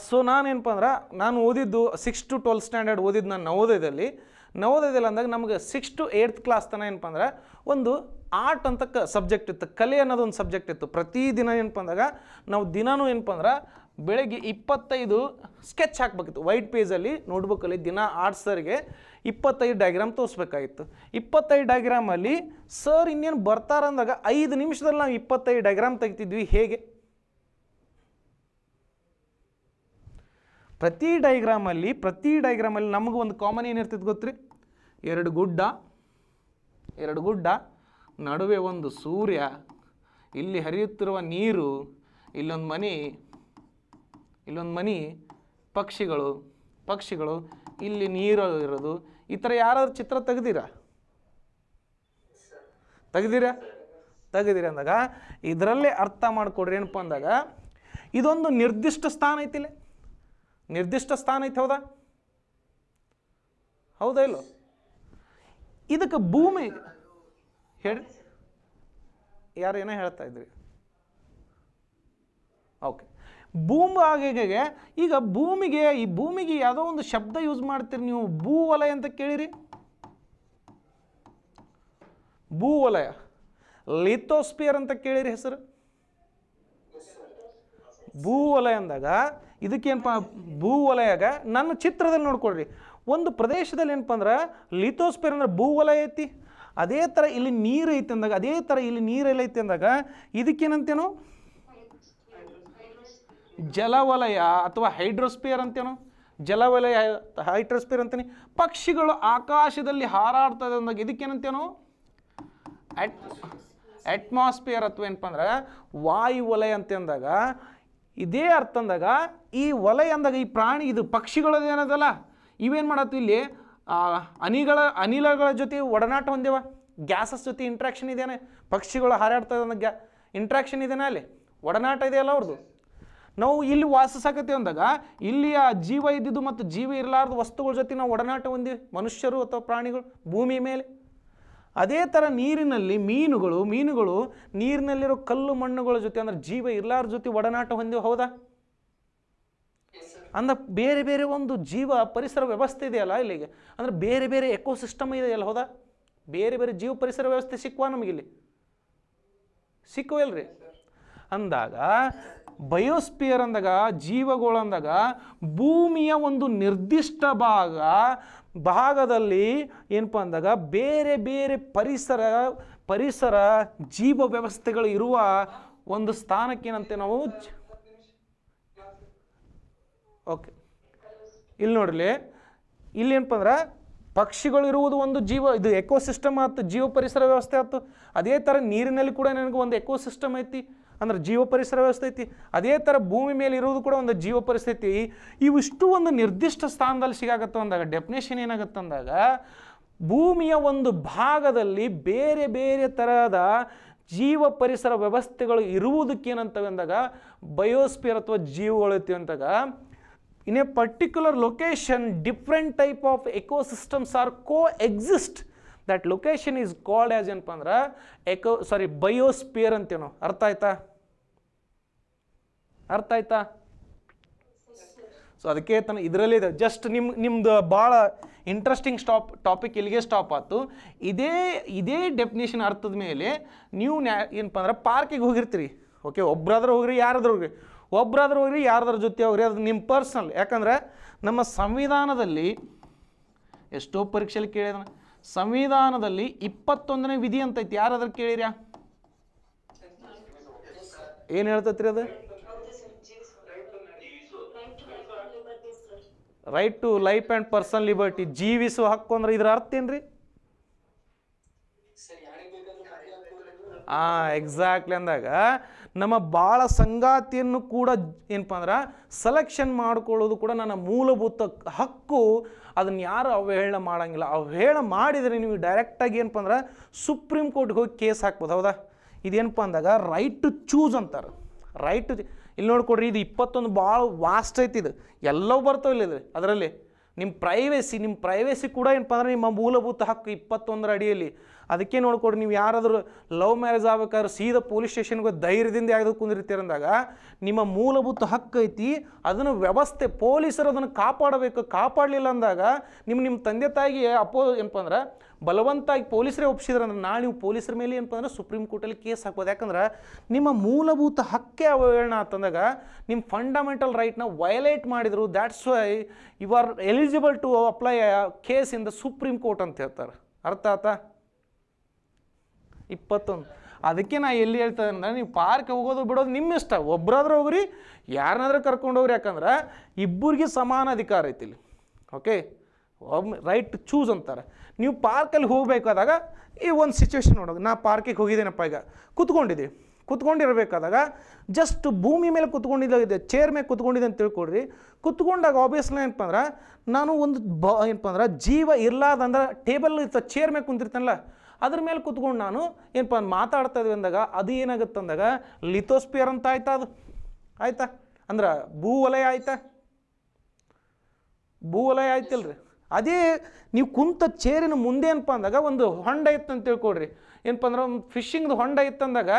ಸೊ ನಾನೇನಪ್ಪ ಅಂದ್ರೆ ನಾನು ಓದಿದ್ದು ಸಿಕ್ಸ್ ಟು ಟ್ವೆಲ್ತ್ ಸ್ಟ್ಯಾಂಡರ್ಡ್ ಓದಿದ್ದು ನಾನು ನವೋದಯದಲ್ಲಿ ನವೋದಯದಲ್ಲಿ ಅಂದಾಗ ನಮಗೆ ಸಿಕ್ಸ್ ಟು ಏಯ್ತ್ ಕ್ಲಾಸ್ ತನಕ ಏನಪ್ಪ ಅಂದ್ರೆ ಒಂದು ಆರ್ಟ್ ಅಂತ ಸಬ್ಜೆಕ್ಟ್ ಇತ್ತು ಕಲೆ ಅನ್ನೋದು ಒಂದು ಸಬ್ಜೆಕ್ಟ್ ಇತ್ತು ಪ್ರತಿದಿನ ಏನಪ್ಪ ಅಂದಾಗ ನಾವು ದಿನಾನೂ ಏನಪ್ಪ ಅಂದ್ರೆ ಬೆಳಗ್ಗೆ ಇಪ್ಪತ್ತೈದು ಸ್ಕೆಚ್ ಹಾಕ್ಬೇಕಿತ್ತು ವೈಟ್ ಪೇಜಲ್ಲಿ ನೋಟ್ಬುಕ್ಕಲ್ಲಿ ದಿನ ಆರ್ಟ್ ಸರ್ಗೆ ಇಪ್ಪತ್ತೈದು ಡಯಾಗ್ರಾಮ್ ತೋರಿಸ್ಬೇಕಾಗಿತ್ತು ಇಪ್ಪತ್ತೈದು ಡಯಾಗ್ರಾಮಲ್ಲಿ ಸರ್ ಇನ್ನೇನು ಬರ್ತಾರಂದಾಗ ಐದು ನಿಮಿಷದಲ್ಲಿ ನಾವು ಇಪ್ಪತ್ತೈದು ಡಯಾಗ್ರಾಮ್ ತೆಗಿತಿದ್ವಿ ಹೇಗೆ ಪ್ರತಿ ಡೈಗ್ರಾಮಲ್ಲಿ ಪ್ರತಿ ಡೈಗ್ರಾಮಲ್ಲಿ ನಮಗೆ ಒಂದು ಕಾಮನ್ ಏನಿರ್ತೈತೆ ಗೊತ್ತ್ರಿ ಎರಡು ಗುಡ್ಡ ಎರಡು ಗುಡ್ಡ ನಡುವೆ ಒಂದು ಸೂರ್ಯ ಇಲ್ಲಿ ಹರಿಯುತ್ತಿರುವ ನೀರು ಇಲ್ಲೊಂದು ಮನೆ ಇಲ್ಲೊಂದು ಮನೆ ಪಕ್ಷಿಗಳು ಪಕ್ಷಿಗಳು ಇಲ್ಲಿ ನೀರು ಇರೋದು ಈ ಥರ ಯಾರಾದ್ರೂ ಚಿತ್ರ ತೆಗ್ದಿರ ತೆಗೆದಿರ ತೆಗೆದಿರ ಅಂದಾಗ ಇದರಲ್ಲೇ ಅರ್ಥ ಮಾಡಿಕೊಡ್ರಿ ಏನಪ್ಪ ಅಂದಾಗ ಇದೊಂದು ನಿರ್ದಿಷ್ಟ ಸ್ಥಾನ ಐತಿಲ್ಲ ನಿರ್ದಿಷ್ಟ ಸ್ಥಾನ ಐತೆ ಹೌದಾ ಹೌದಾ ಇಲ್ಲೋ ಇದಕ್ಕೆ ಭೂಮಿ ಹೇಳಿ ಯಾರು ಏನೋ ಹೇಳ್ತಾ ಇದ್ರಿ ಓಕೆ ಆಗಿಗೆ ಈಗ ಭೂಮಿಗೆ ಈ ಭೂಮಿಗೆ ಯಾವುದೋ ಒಂದು ಶಬ್ದ ಯೂಸ್ ಮಾಡ್ತೀರಿ ನೀವು ಭೂ ವಲಯ ಅಂತ ಕೇಳಿರಿ ಭೂ ವಲಯ ಲಿಥೋಸ್ಪಿಯರ್ ಅಂತ ಕೇಳಿರಿ ಹೆಸರು ಭೂ ವಲಯ ಅಂದಾಗ ಇದಕ್ಕೇನಪ್ಪ ಭೂ ವಲಯಾಗ ನನ್ನ ಚಿತ್ರದಲ್ಲಿ ನೋಡ್ಕೊಳ್ರಿ ಒಂದು ಪ್ರದೇಶದಲ್ಲಿ ಏನಪ್ಪ ಅಂದ್ರೆ ಲಿಥೋಸ್ಪೇರ್ ಅಂದ್ರೆ ಭೂ ವಲಯ ಐತಿ ಅದೇ ಥರ ಇಲ್ಲಿ ನೀರು ಐತಿ ಅಂದಾಗ ಅದೇ ಥರ ಇಲ್ಲಿ ಎಲ್ಲ ಐತಿ ಅಂದಾಗ ಇದಕ್ಕೇನಂತೇನು ಜಲವಲಯ ಅಥವಾ ಹೈಡ್ರೋಸ್ಪಿಯರ್ ಅಂತೇನು ಜಲವಲಯ ಹೈಡ್ರೋಸ್ಪಿಯರ್ ಅಂತೇನೆ ಪಕ್ಷಿಗಳು ಆಕಾಶದಲ್ಲಿ ಹಾರಾಡ್ತದೆ ಅಂದಾಗ ಇದಕ್ಕೇನಂತೇನು ಅಟ್ ಅಟ್ಮಾಸ್ಫಿಯರ್ ಅಥವಾ ಏನಪ್ಪ ಅಂದ್ರೆ ವಾಯುವಲಯ ವಲಯ ಅಂತ ಅಂದಾಗ ಇದೇ ಅರ್ಥ ಅಂದಾಗ ಈ ಒಲೆ ಅಂದಾಗ ಈ ಪ್ರಾಣಿ ಇದು ಪಕ್ಷಿಗಳದೇನದಲ್ಲ ಇವೇನು ಮಾಡತ್ತು ಇಲ್ಲಿ ಅನಿಗಳ ಅನಿಲಗಳ ಜೊತೆ ಒಡನಾಟ ಹೊಂದ್ಯವ ಗ್ಯಾಸಸ್ ಜೊತೆ ಇಂಟ್ರಾಕ್ಷನ್ ಇದೆಯೇ ಪಕ್ಷಿಗಳು ಹಾರಾಡ್ತದ ಗ್ಯಾ ಇಂಟ್ರಾಕ್ಷನ್ ಇದೆಯಾ ಅಲ್ಲಿ ಒಡನಾಟ ಇದೆಯಲ್ಲ ಅವ್ರದ್ದು ನಾವು ಇಲ್ಲಿ ವಾಸಿಸಾಕತ್ತೀವಿ ಅಂದಾಗ ಇಲ್ಲಿಯ ಜೀವ ಇದ್ದಿದ್ದು ಮತ್ತು ಜೀವ ಇರಲಾರ್ದು ವಸ್ತುಗಳ ಜೊತೆ ನಾವು ಒಡನಾಟ ಹೊಂದಿವಿ ಮನುಷ್ಯರು ಅಥವಾ ಪ್ರಾಣಿಗಳು ಭೂಮಿ ಮೇಲೆ ಅದೇ ಥರ ನೀರಿನಲ್ಲಿ ಮೀನುಗಳು ಮೀನುಗಳು ನೀರಿನಲ್ಲಿರೋ ಕಲ್ಲು ಮಣ್ಣುಗಳ ಜೊತೆ ಅಂದ್ರೆ ಜೀವ ಇರಲಾರ ಜೊತೆ ಒಡನಾಟ ಹೊಂದಿವೆ ಹೌದಾ ಅಂದ ಬೇರೆ ಬೇರೆ ಒಂದು ಜೀವ ಪರಿಸರ ವ್ಯವಸ್ಥೆ ಇದೆಯಲ್ಲ ಇಲ್ಲಿಗೆ ಅಂದರೆ ಬೇರೆ ಬೇರೆ ಎಕೋಸಿಸ್ಟಮ್ ಇದೆಯಲ್ಲ ಹೌದಾ ಬೇರೆ ಬೇರೆ ಜೀವ ಪರಿಸರ ವ್ಯವಸ್ಥೆ ಸಿಕ್ಕುವ ನಮಗಿಲ್ಲಿ ಸಿಕ್ಕುವಲ್ರಿ ಅಂದಾಗ ಬಯೋಸ್ಪಿಯರ್ ಅಂದಾಗ ಜೀವಗಳು ಅಂದಾಗ ಭೂಮಿಯ ಒಂದು ನಿರ್ದಿಷ್ಟ ಭಾಗ ಭಾಗದಲ್ಲಿ ಏನಪ್ಪ ಅಂದಾಗ ಬೇರೆ ಬೇರೆ ಪರಿಸರ ಪರಿಸರ ಜೀವ ವ್ಯವಸ್ಥೆಗಳು ಇರುವ ಒಂದು ಸ್ಥಾನಕ್ಕೇನಂತೆ ನಾವು ಓಕೆ ಇಲ್ಲಿ ನೋಡ್ರಿ ಇಲ್ಲಿ ಏನಪ್ಪ ಅಂದ್ರೆ ಪಕ್ಷಿಗಳು ಇರುವುದು ಒಂದು ಜೀವ ಇದು ಎಕೋಸಿಸ್ಟಮ್ ಆಯ್ತು ಜೀವ ಪರಿಸರ ವ್ಯವಸ್ಥೆ ಆಯ್ತು ಅದೇ ಥರ ನೀರಿನಲ್ಲಿ ಕೂಡ ನನಗೆ ಒಂದು ಎಕೋಸಿಸ್ಟಮ್ ಐತಿ ಅಂದ್ರೆ ಜೀವ ಪರಿಸರ ವ್ಯವಸ್ಥೆ ಐತಿ ಅದೇ ಥರ ಭೂಮಿ ಮೇಲೆ ಇರೋದು ಕೂಡ ಒಂದು ಜೀವ ಪರಿಸ್ಥಿತಿ ಇವಿಷ್ಟು ಒಂದು ನಿರ್ದಿಷ್ಟ ಸ್ಥಾನದಲ್ಲಿ ಸಿಗಾಗತ್ತೆ ಅಂದಾಗ ಡೆಫಿನೇಷನ್ ಏನಾಗುತ್ತೆ ಅಂದಾಗ ಭೂಮಿಯ ಒಂದು ಭಾಗದಲ್ಲಿ ಬೇರೆ ಬೇರೆ ತರಹದ ಜೀವ ಪರಿಸರ ವ್ಯವಸ್ಥೆಗಳು ಇರುವುದಕ್ಕೇನಂತವೆ ಅಂದಾಗ ಬಯೋಸ್ಪಿಯರ್ ಅಥವಾ ಜೀವಗಳೈತಿ ಅಂದಾಗ in a particular location different type of ecosystems are coexist that location is called as ಏನಪ್ಪ ಅಂದ್ರೆ ಎಕೋ ಸಾರಿ ಬಯೋಸ್ಪಿಯರ್ ಅಂತೇನೋ ಅರ್ಥ ಆಯ್ತಾ ಅರ್ಥ ಆಯ್ತಾ ಸೊ ಅದಕ್ಕೆ ತನ ಇದರಲ್ಲಿ ಜಸ್ಟ್ ನಿಮ್ಮ ನಿಮ್ದು ಭಾಳ ಇಂಟ್ರೆಸ್ಟಿಂಗ್ ಸ್ಟಾಪ್ ಟಾಪಿಕ್ ಇಲ್ಲಿಗೆ ಸ್ಟಾಪ್ ಆಯ್ತು ಇದೇ ಇದೇ ಡೆಫಿನೇಷನ್ ಅರ್ಥದ ಮೇಲೆ ನೀವು ನ್ಯಾ ಏನಪ್ಪ ಅಂದ್ರೆ ಪಾರ್ಕಿಗೆ ಹೋಗಿರ್ತೀರಿ ಓಕೆ ಒಬ್ಬರಾದ್ರೂ ಹೋಗ್ರಿ ಯಾರಾದ್ರೂ ಹೋಗ್ರಿ ಒಬ್ಬರಾದ್ರೂ ಹೋಗ್ರಿ ಯಾರಾದ್ರ ಜೊತೆ ಹೋಗ್ರಿ ಅದು ನಿಮ್ಮ ಪರ್ಸ್ನಲ್ ಯಾಕಂದ್ರೆ ನಮ್ಮ ಸಂವಿಧಾನದಲ್ಲಿ ಎಷ್ಟೋ ಪರೀಕ್ಷೆಯಲ್ಲಿ ಕೇಳಿದ ಸಂವಿಧಾನದಲ್ಲಿ ಇಪ್ಪತ್ತೊಂದನೇ ವಿಧಿ ಅಂತೈತಿ ಯಾರಾದ್ರೂ ಕೇಳಿರ್ಯಾ ಏನು ಹೇಳ್ತೈತ್ರಿ ಅದು right to life and person liberty ಜೀವಿಸುವ ಹಕ್ಕು ಅಂದ್ರೆ ಇದ್ರ ಅರ್ಥ ಏನ್ರಿ ಆ ಎಕ್ಸಾಕ್ಟ್ಲಿ ಅಂದಾಗ ನಮ್ಮ ಬಾಳ ಸಂಗಾತಿಯನ್ನು ಕೂಡ ಏನಪ್ಪ ಅಂದ್ರೆ ಸೆಲೆಕ್ಷನ್ ಮಾಡ್ಕೊಳ್ಳೋದು ಕೂಡ ನನ್ನ ಮೂಲಭೂತ ಹಕ್ಕು ಅದನ್ನು ಯಾರು ಅವಹೇಳನ ಮಾಡೋಂಗಿಲ್ಲ ಅವಹೇಳ ಮಾಡಿದರೆ ನೀವು ಡೈರೆಕ್ಟಾಗಿ ಏನಪ್ಪ ಅಂದ್ರೆ ಸುಪ್ರೀಂ ಕೋರ್ಟ್ಗೆ ಹೋಗಿ ಕೇಸ್ ಹಾಕ್ಬೋದು ಹೌದಾ ಇದೇನಪ್ಪ ಅಂದಾಗ ರೈಟ್ ಟು ಚೂಸ್ ಅಂತಾರೆ ರೈಟ್ ಟು ಇಲ್ಲಿ ನೋಡ್ಕೊಡ್ರಿ ಇದು ಇಪ್ಪತ್ತೊಂದು ಭಾಳ ವಾಸ್ಟ್ ಐತಿ ಇದು ಎಲ್ಲವೂ ಬರ್ತಾವೆ ಇಲ್ಲಿ ಅದರಲ್ಲಿ ನಿಮ್ಮ ಪ್ರೈವೇಸಿ ನಿಮ್ಮ ಪ್ರೈವೇಸಿ ಕೂಡ ಏನಪ್ಪ ಅಂದರೆ ನಿಮ್ಮ ಮೂಲಭೂತ ಹಕ್ಕು ಇಪ್ಪತ್ತೊಂದರ ಅಡಿಯಲ್ಲಿ ಅದಕ್ಕೆ ನೋಡ್ಕೊಡ್ರಿ ನೀವು ಯಾರಾದರೂ ಲವ್ ಮ್ಯಾರೇಜ್ ಆಗ್ಬೇಕಾದ್ರೆ ಸೀದಾ ಪೊಲೀಸ್ ಸ್ಟೇಷನ್ಗೆ ಧೈರ್ಯದಿಂದ ಕುಂದಿರ್ತೀರ ಕುಂದಿರ್ತೀರಂದಾಗ ನಿಮ್ಮ ಮೂಲಭೂತ ಹಕ್ಕು ಐತಿ ಅದನ್ನು ವ್ಯವಸ್ಥೆ ಪೊಲೀಸರು ಅದನ್ನು ಕಾಪಾಡಬೇಕು ಕಾಪಾಡಲಿಲ್ಲ ಅಂದಾಗ ನಿಮ್ಮ ನಿಮ್ಮ ತಂದೆ ತಾಯಿಗೆ ಅಪೋ ಏನಪ್ಪ ಅಂದ್ರೆ ಬಲವಂತಾಗಿ ಪೊಲೀಸರೇ ಒಪ್ಪಿಸಿದ್ರೆ ಅಂದ್ರೆ ನಾಳೆ ನೀವು ಪೊಲೀಸರ ಮೇಲೆ ಏನಪ್ಪ ಅಂದ್ರೆ ಸುಪ್ರೀಂ ಕೋರ್ಟಲ್ಲಿ ಕೇಸ್ ಹಾಕ್ಬೋದು ಯಾಕಂದ್ರೆ ನಿಮ್ಮ ಮೂಲಭೂತ ಹಕ್ಕೇ ಅವಹೇಳನ ಅಂತಂದಾಗ ನಿಮ್ಮ ಫಂಡಮೆಂಟಲ್ ರೈಟ್ನ ವಯಲೇಟ್ ಮಾಡಿದ್ರು that's why you are eligible to apply case in the Supreme Court ಅಂತ ಹೇಳ್ತಾರೆ ಅರ್ಥ ಆತ ಇಪ್ಪತ್ತೊಂದು ಅದಕ್ಕೆ ನಾ ಎಲ್ಲಿ ಹೇಳ್ತೇನೆ ಅಂದ್ರೆ ನೀವು ಪಾರ್ಕ್ ಹೋಗೋದು ಬಿಡೋದು ನಿಮ್ಮ ಇಷ್ಟ ಒಬ್ಬರಾದ್ರೂ ಹೋಗ್ರಿ ಯಾರನ್ನಾದ್ರೂ ಕರ್ಕೊಂಡು ಹೋಗ್ರಿ ಯಾಕಂದ್ರೆ ಇಬ್ಬರಿಗೆ ಸಮಾನ ಅಧಿಕಾರ ಐತಿ ಇಲ್ಲಿ ಓಕೆ ರೈಟ್ ಚೂಸ್ ಅಂತಾರೆ ನೀವು ಪಾರ್ಕಲ್ಲಿ ಹೋಗಬೇಕಾದಾಗ ಈ ಒಂದು ಸಿಚುವೇಶನ್ ನೋಡೋದು ನಾ ಪಾರ್ಕಿಗೆ ಹೋಗಿದ್ದೇನಪ್ಪ ಈಗ ಕೂತ್ಕೊಂಡಿದ್ದೀವಿ ಕುತ್ಕೊಂಡಿರಬೇಕಾದಾಗ ಜಸ್ಟ್ ಭೂಮಿ ಮೇಲೆ ಕುತ್ಕೊಂಡಿದ್ದ ಚೇರ್ ಮೇಲೆ ಕುತ್ಕೊಂಡಿದೆ ಅಂತ ತಿಳ್ಕೊಡ್ರಿ ಕುತ್ಕೊಂಡಾಗ ಆಬ್ವಿಯಸ್ಲಿ ಏನಪ್ಪ ಅಂದ್ರೆ ನಾನು ಒಂದು ಬ ಏನಪ್ಪ ಅಂದ್ರೆ ಜೀವ ಅಂದ್ರೆ ಟೇಬಲ್ ಇರ್ತ ಚೇರ್ ಮೇಲೆ ಕುಂತಿರ್ತಾನಲ್ಲ ಅದ್ರ ಮೇಲೆ ಕುತ್ಕೊಂಡು ನಾನು ಏನಪ್ಪ ಮಾತಾಡ್ತಾ ಇದ್ವಿ ಅಂದಾಗ ಅದು ಏನಾಗುತ್ತೆ ಅಂದಾಗ ಲಿಥೋಸ್ಪಿಯರ್ ಅಂತ ಆಯ್ತಾ ಅದು ಆಯಿತಾ ಅಂದ್ರೆ ಭೂ ವಲಯ ಆಯ್ತಾ ಭೂ ವಲಯ ಆಯ್ತಿಲ್ರಿ ಅದೇ ನೀವು ಕುಂತ ಚೇರಿನ ಮುಂದೆ ಏನಪ್ಪ ಅಂದಾಗ ಒಂದು ಹೊಂಡ ಇತ್ತು ಅಂತ ತಿಳ್ಕೊಳ್ರಿ ಏನಪ್ಪ ಅಂದ್ರೆ ಒಂದು ಫಿಶಿಂಗ್ದು ಹೊಂಡ ಇತ್ತು ಅಂದಾಗ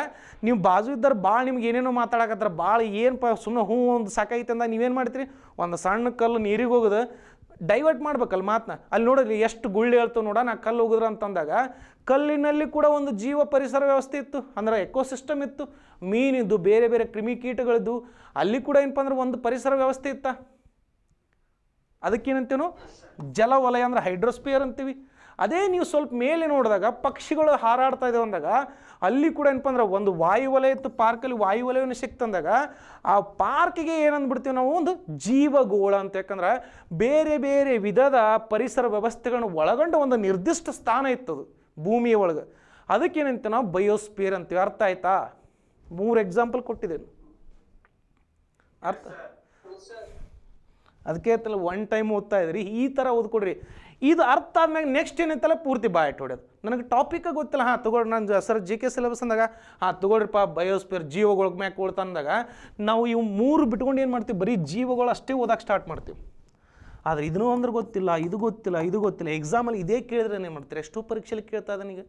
ನೀವು ಬಾಜು ಇದ್ದಾರೆ ಭಾಳ ನಿಮ್ಗೆ ಏನೇನೋ ಮಾತಾಡಕತ್ತಾರ ಭಾಳ ಏನಪ್ಪ ಸುಮ್ಮನೆ ಹೂ ಒಂದು ಸಾಕೈತೆ ಅಂದಾಗ ನೀವೇನು ಮಾಡ್ತೀರಿ ಒಂದು ಸಣ್ಣ ಕಲ್ಲು ನೀರಿಗೆ ಹೋಗೋದು ಡೈವರ್ಟ್ ಮಾಡ್ಬೇಕಲ್ಲ ಮಾತನ್ನ ಅಲ್ಲಿ ನೋಡ್ರಿ ಎಷ್ಟು ಗುಳ್ಳಿ ಹೇಳ್ತು ನೋಡ ನಾ ಕಲ್ಲು ಹೋಗಿದ್ರು ಅಂತಂದಾಗ ಕಲ್ಲಿನಲ್ಲಿ ಕೂಡ ಒಂದು ಜೀವ ಪರಿಸರ ವ್ಯವಸ್ಥೆ ಇತ್ತು ಅಂದ್ರೆ ಎಕೋಸಿಸ್ಟಮ್ ಇತ್ತು ಮೀನಿದ್ದು ಬೇರೆ ಬೇರೆ ಕ್ರಿಮಿಕೀಟಗಳಿದ್ದು ಅಲ್ಲಿ ಕೂಡ ಏನಪ್ಪ ಅಂದ್ರೆ ಒಂದು ಪರಿಸರ ವ್ಯವಸ್ಥೆ ಇತ್ತ ಅದಕ್ಕೇನಂತೇನು ಜಲವಲಯ ವಲಯ ಅಂದ್ರೆ ಹೈಡ್ರೋಸ್ಪಿಯರ್ ಅಂತೀವಿ ಅದೇ ನೀವು ಸ್ವಲ್ಪ ಮೇಲೆ ನೋಡಿದಾಗ ಪಕ್ಷಿಗಳು ಹಾರಾಡ್ತಾ ಇದೆ ಅಂದಾಗ ಅಲ್ಲಿ ಕೂಡ ಏನಪ್ಪ ಅಂದ್ರೆ ಒಂದು ವಾಯು ವಲಯ ಇತ್ತು ಪಾರ್ಕಲ್ಲಿ ವಾಯು ವಲಯವನ್ನು ಸಿಕ್ತಂದಾಗ ಆ ಪಾರ್ಕಿಗೆ ಏನಂದ್ಬಿಡ್ತೀವಿ ನಾವು ಒಂದು ಜೀವಗೋಳ ಅಂತ ಯಾಕಂದ್ರೆ ಬೇರೆ ಬೇರೆ ವಿಧದ ಪರಿಸರ ವ್ಯವಸ್ಥೆಗಳನ್ನು ಒಳಗೊಂಡ ಒಂದು ನಿರ್ದಿಷ್ಟ ಸ್ಥಾನ ಇತ್ತದು ಭೂಮಿಯ ಒಳಗೆ ಅದಕ್ಕೇನಂತ ನಾವು ಬಯೋಸ್ಪಿಯರ್ ಅಂತೀವಿ ಅರ್ಥ ಆಯ್ತಾ ಮೂರು ಎಕ್ಸಾಂಪಲ್ ಕೊಟ್ಟಿದ್ದೇನೆ ಅರ್ಥ ಅದಕ್ಕೆ ತಲೆ ಒನ್ ಟೈಮ್ ಓದ್ತಾ ಇದ್ರಿ ಈ ಥರ ಓದ್ಕೊಡ್ರಿ ಇದು ಅರ್ಥ ಆದ್ಮೇಲೆ ನೆಕ್ಸ್ಟ್ ಏನೈತಲ್ಲ ಪೂರ್ತಿ ಬಾಯ್ ಹೊಡ್ಯೋದು ನನಗೆ ಟಾಪಿಕ್ ಗೊತ್ತಿಲ್ಲ ಹಾಂ ತಗೊಳ್ರಿ ನಾನು ಸರ್ ಜಿ ಕೆ ಸಿಲೆಬಸ್ ಅಂದಾಗ ಹಾಂ ತಗೊಳ್ರಿಪ್ಪ ಬಯೋಸ್ಪಿಯರ್ ಜೀವಗಳ ಮ್ಯಾಕ್ ಅಂದಾಗ ನಾವು ಇವು ಮೂರು ಬಿಟ್ಕೊಂಡು ಏನು ಮಾಡ್ತೀವಿ ಬರೀ ಜೀವಗಳು ಅಷ್ಟೇ ಓದಕ್ಕೆ ಸ್ಟಾರ್ಟ್ ಮಾಡ್ತೀವಿ ಆದರೆ ಇದನ್ನೂ ಅಂದ್ರೆ ಗೊತ್ತಿಲ್ಲ ಇದು ಗೊತ್ತಿಲ್ಲ ಇದು ಗೊತ್ತಿಲ್ಲ ಎಕ್ಸಾಮಲ್ಲಿ ಇದೇ ಕೇಳಿದ್ರೆ ಏನು ಮಾಡ್ತೀರಿ ಎಷ್ಟೋ ಪರೀಕ್ಷೆಯಲ್ಲಿ ಕೇಳ್ತಾ ಇದೆ ನನಗೆ